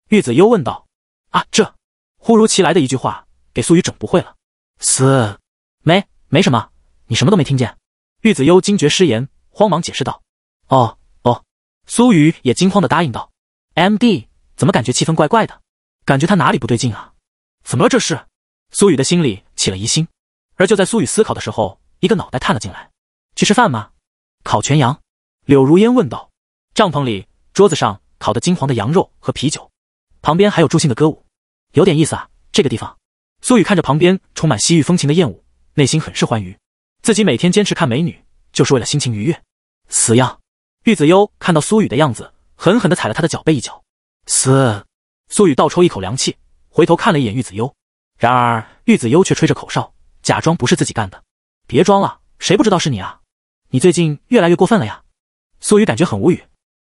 玉子幽问道。“啊，这！”忽如其来的一句话给苏雨整不会了。“死没没什么，你什么都没听见。”玉子幽惊觉失言，慌忙解释道。“哦哦。”苏雨也惊慌的答应道。“M D，怎么感觉气氛怪怪的？感觉他哪里不对劲啊？怎么了这是？”苏雨的心里。起了疑心，而就在苏雨思考的时候，一个脑袋探了进来。去吃饭吗？烤全羊？柳如烟问道。帐篷里，桌子上烤的金黄的羊肉和啤酒，旁边还有助兴的歌舞，有点意思啊。这个地方。苏雨看着旁边充满西域风情的艳舞，内心很是欢愉。自己每天坚持看美女，就是为了心情愉悦。死样！玉子幽看到苏雨的样子，狠狠的踩了他的脚背一脚。死！苏雨倒抽一口凉气，回头看了一眼玉子幽。然而，玉子优却吹着口哨，假装不是自己干的。别装了，谁不知道是你啊！你最近越来越过分了呀！苏雨感觉很无语。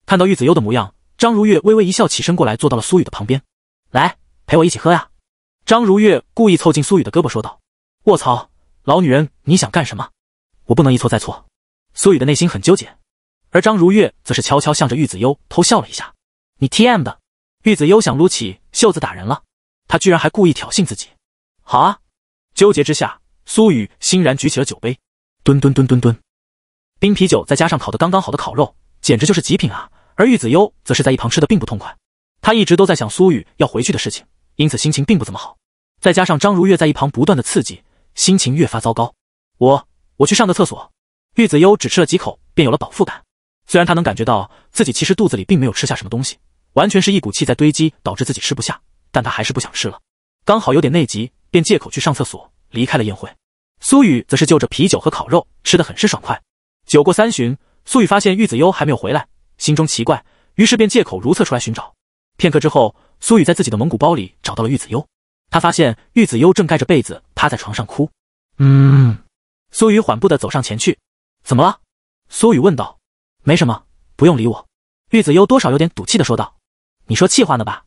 看到玉子优的模样，张如月微微一笑，起身过来坐到了苏雨的旁边，来陪我一起喝呀！张如月故意凑近苏雨的胳膊说道：“卧槽，老女人，你想干什么？我不能一错再错。”苏雨的内心很纠结，而张如月则是悄悄向着玉子优偷笑了一下。你 T M 的！玉子优想撸起袖子打人了，他居然还故意挑衅自己。好啊，纠结之下，苏雨欣然举起了酒杯，吨吨吨吨吨，冰啤酒再加上烤的刚刚好的烤肉，简直就是极品啊！而玉子优则是在一旁吃的并不痛快，他一直都在想苏雨要回去的事情，因此心情并不怎么好。再加上张如月在一旁不断的刺激，心情越发糟糕。我我去上个厕所。玉子优只吃了几口便有了饱腹感，虽然他能感觉到自己其实肚子里并没有吃下什么东西，完全是一股气在堆积，导致自己吃不下，但他还是不想吃了，刚好有点内急。便借口去上厕所，离开了宴会。苏雨则是就着啤酒和烤肉，吃的很是爽快。酒过三巡，苏雨发现玉子悠还没有回来，心中奇怪，于是便借口如厕出来寻找。片刻之后，苏雨在自己的蒙古包里找到了玉子悠。他发现玉子悠正盖着被子趴在床上哭。嗯，苏雨缓步的走上前去，怎么了？苏雨问道。没什么，不用理我。玉子悠多少有点赌气的说道。你说气话呢吧？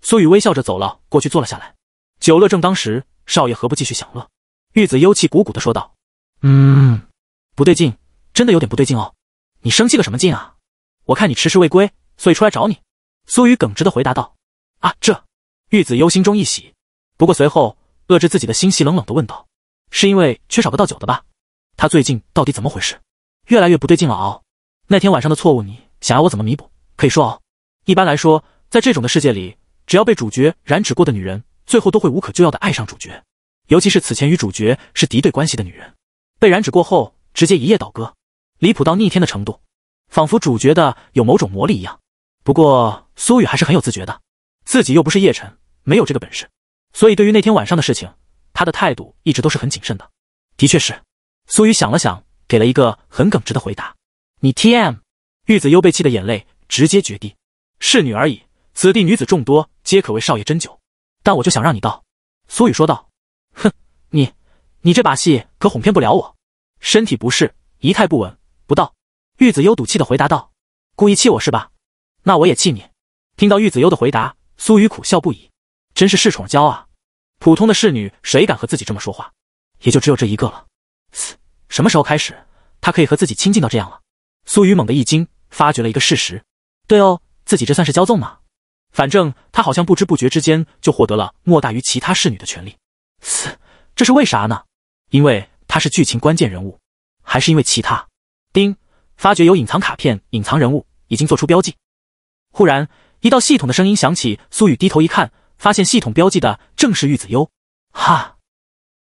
苏雨微笑着走了过去，坐了下来。酒乐正当时，少爷何不继续享乐？玉子忧气鼓鼓的说道：“嗯，不对劲，真的有点不对劲哦。你生气个什么劲啊？我看你迟迟未归，所以出来找你。”苏雨耿直的回答道：“啊，这。”玉子忧心中一喜，不过随后遏制自己的心系，冷冷的问道：“是因为缺少个倒酒的吧？他最近到底怎么回事？越来越不对劲了。哦。那天晚上的错误，你想要我怎么弥补？可以说哦。一般来说，在这种的世界里，只要被主角染指过的女人。”最后都会无可救药的爱上主角，尤其是此前与主角是敌对关系的女人，被染指过后直接一夜倒戈，离谱到逆天的程度，仿佛主角的有某种魔力一样。不过苏雨还是很有自觉的，自己又不是叶辰，没有这个本事，所以对于那天晚上的事情，他的态度一直都是很谨慎的。的确，是苏雨想了想，给了一个很耿直的回答。你 T M，玉子又被气的眼泪直接决堤，侍女而已，此地女子众多，皆可为少爷斟酒。但我就想让你到，苏雨说道。哼，你，你这把戏可哄骗不了我。身体不适，仪态不稳，不到。玉子幽赌气的回答道：“故意气我是吧？那我也气你。”听到玉子幽的回答，苏雨苦笑不已，真是恃宠骄啊！普通的侍女谁敢和自己这么说话？也就只有这一个了。嘶，什么时候开始，她可以和自己亲近到这样了？苏雨猛地一惊，发觉了一个事实。对哦，自己这算是骄纵吗？反正她好像不知不觉之间就获得了莫大于其他侍女的权利，嘶，这是为啥呢？因为她是剧情关键人物，还是因为其他？丁，发觉有隐藏卡片、隐藏人物，已经做出标记。忽然，一道系统的声音响起，苏雨低头一看，发现系统标记的正是玉子幽。哈。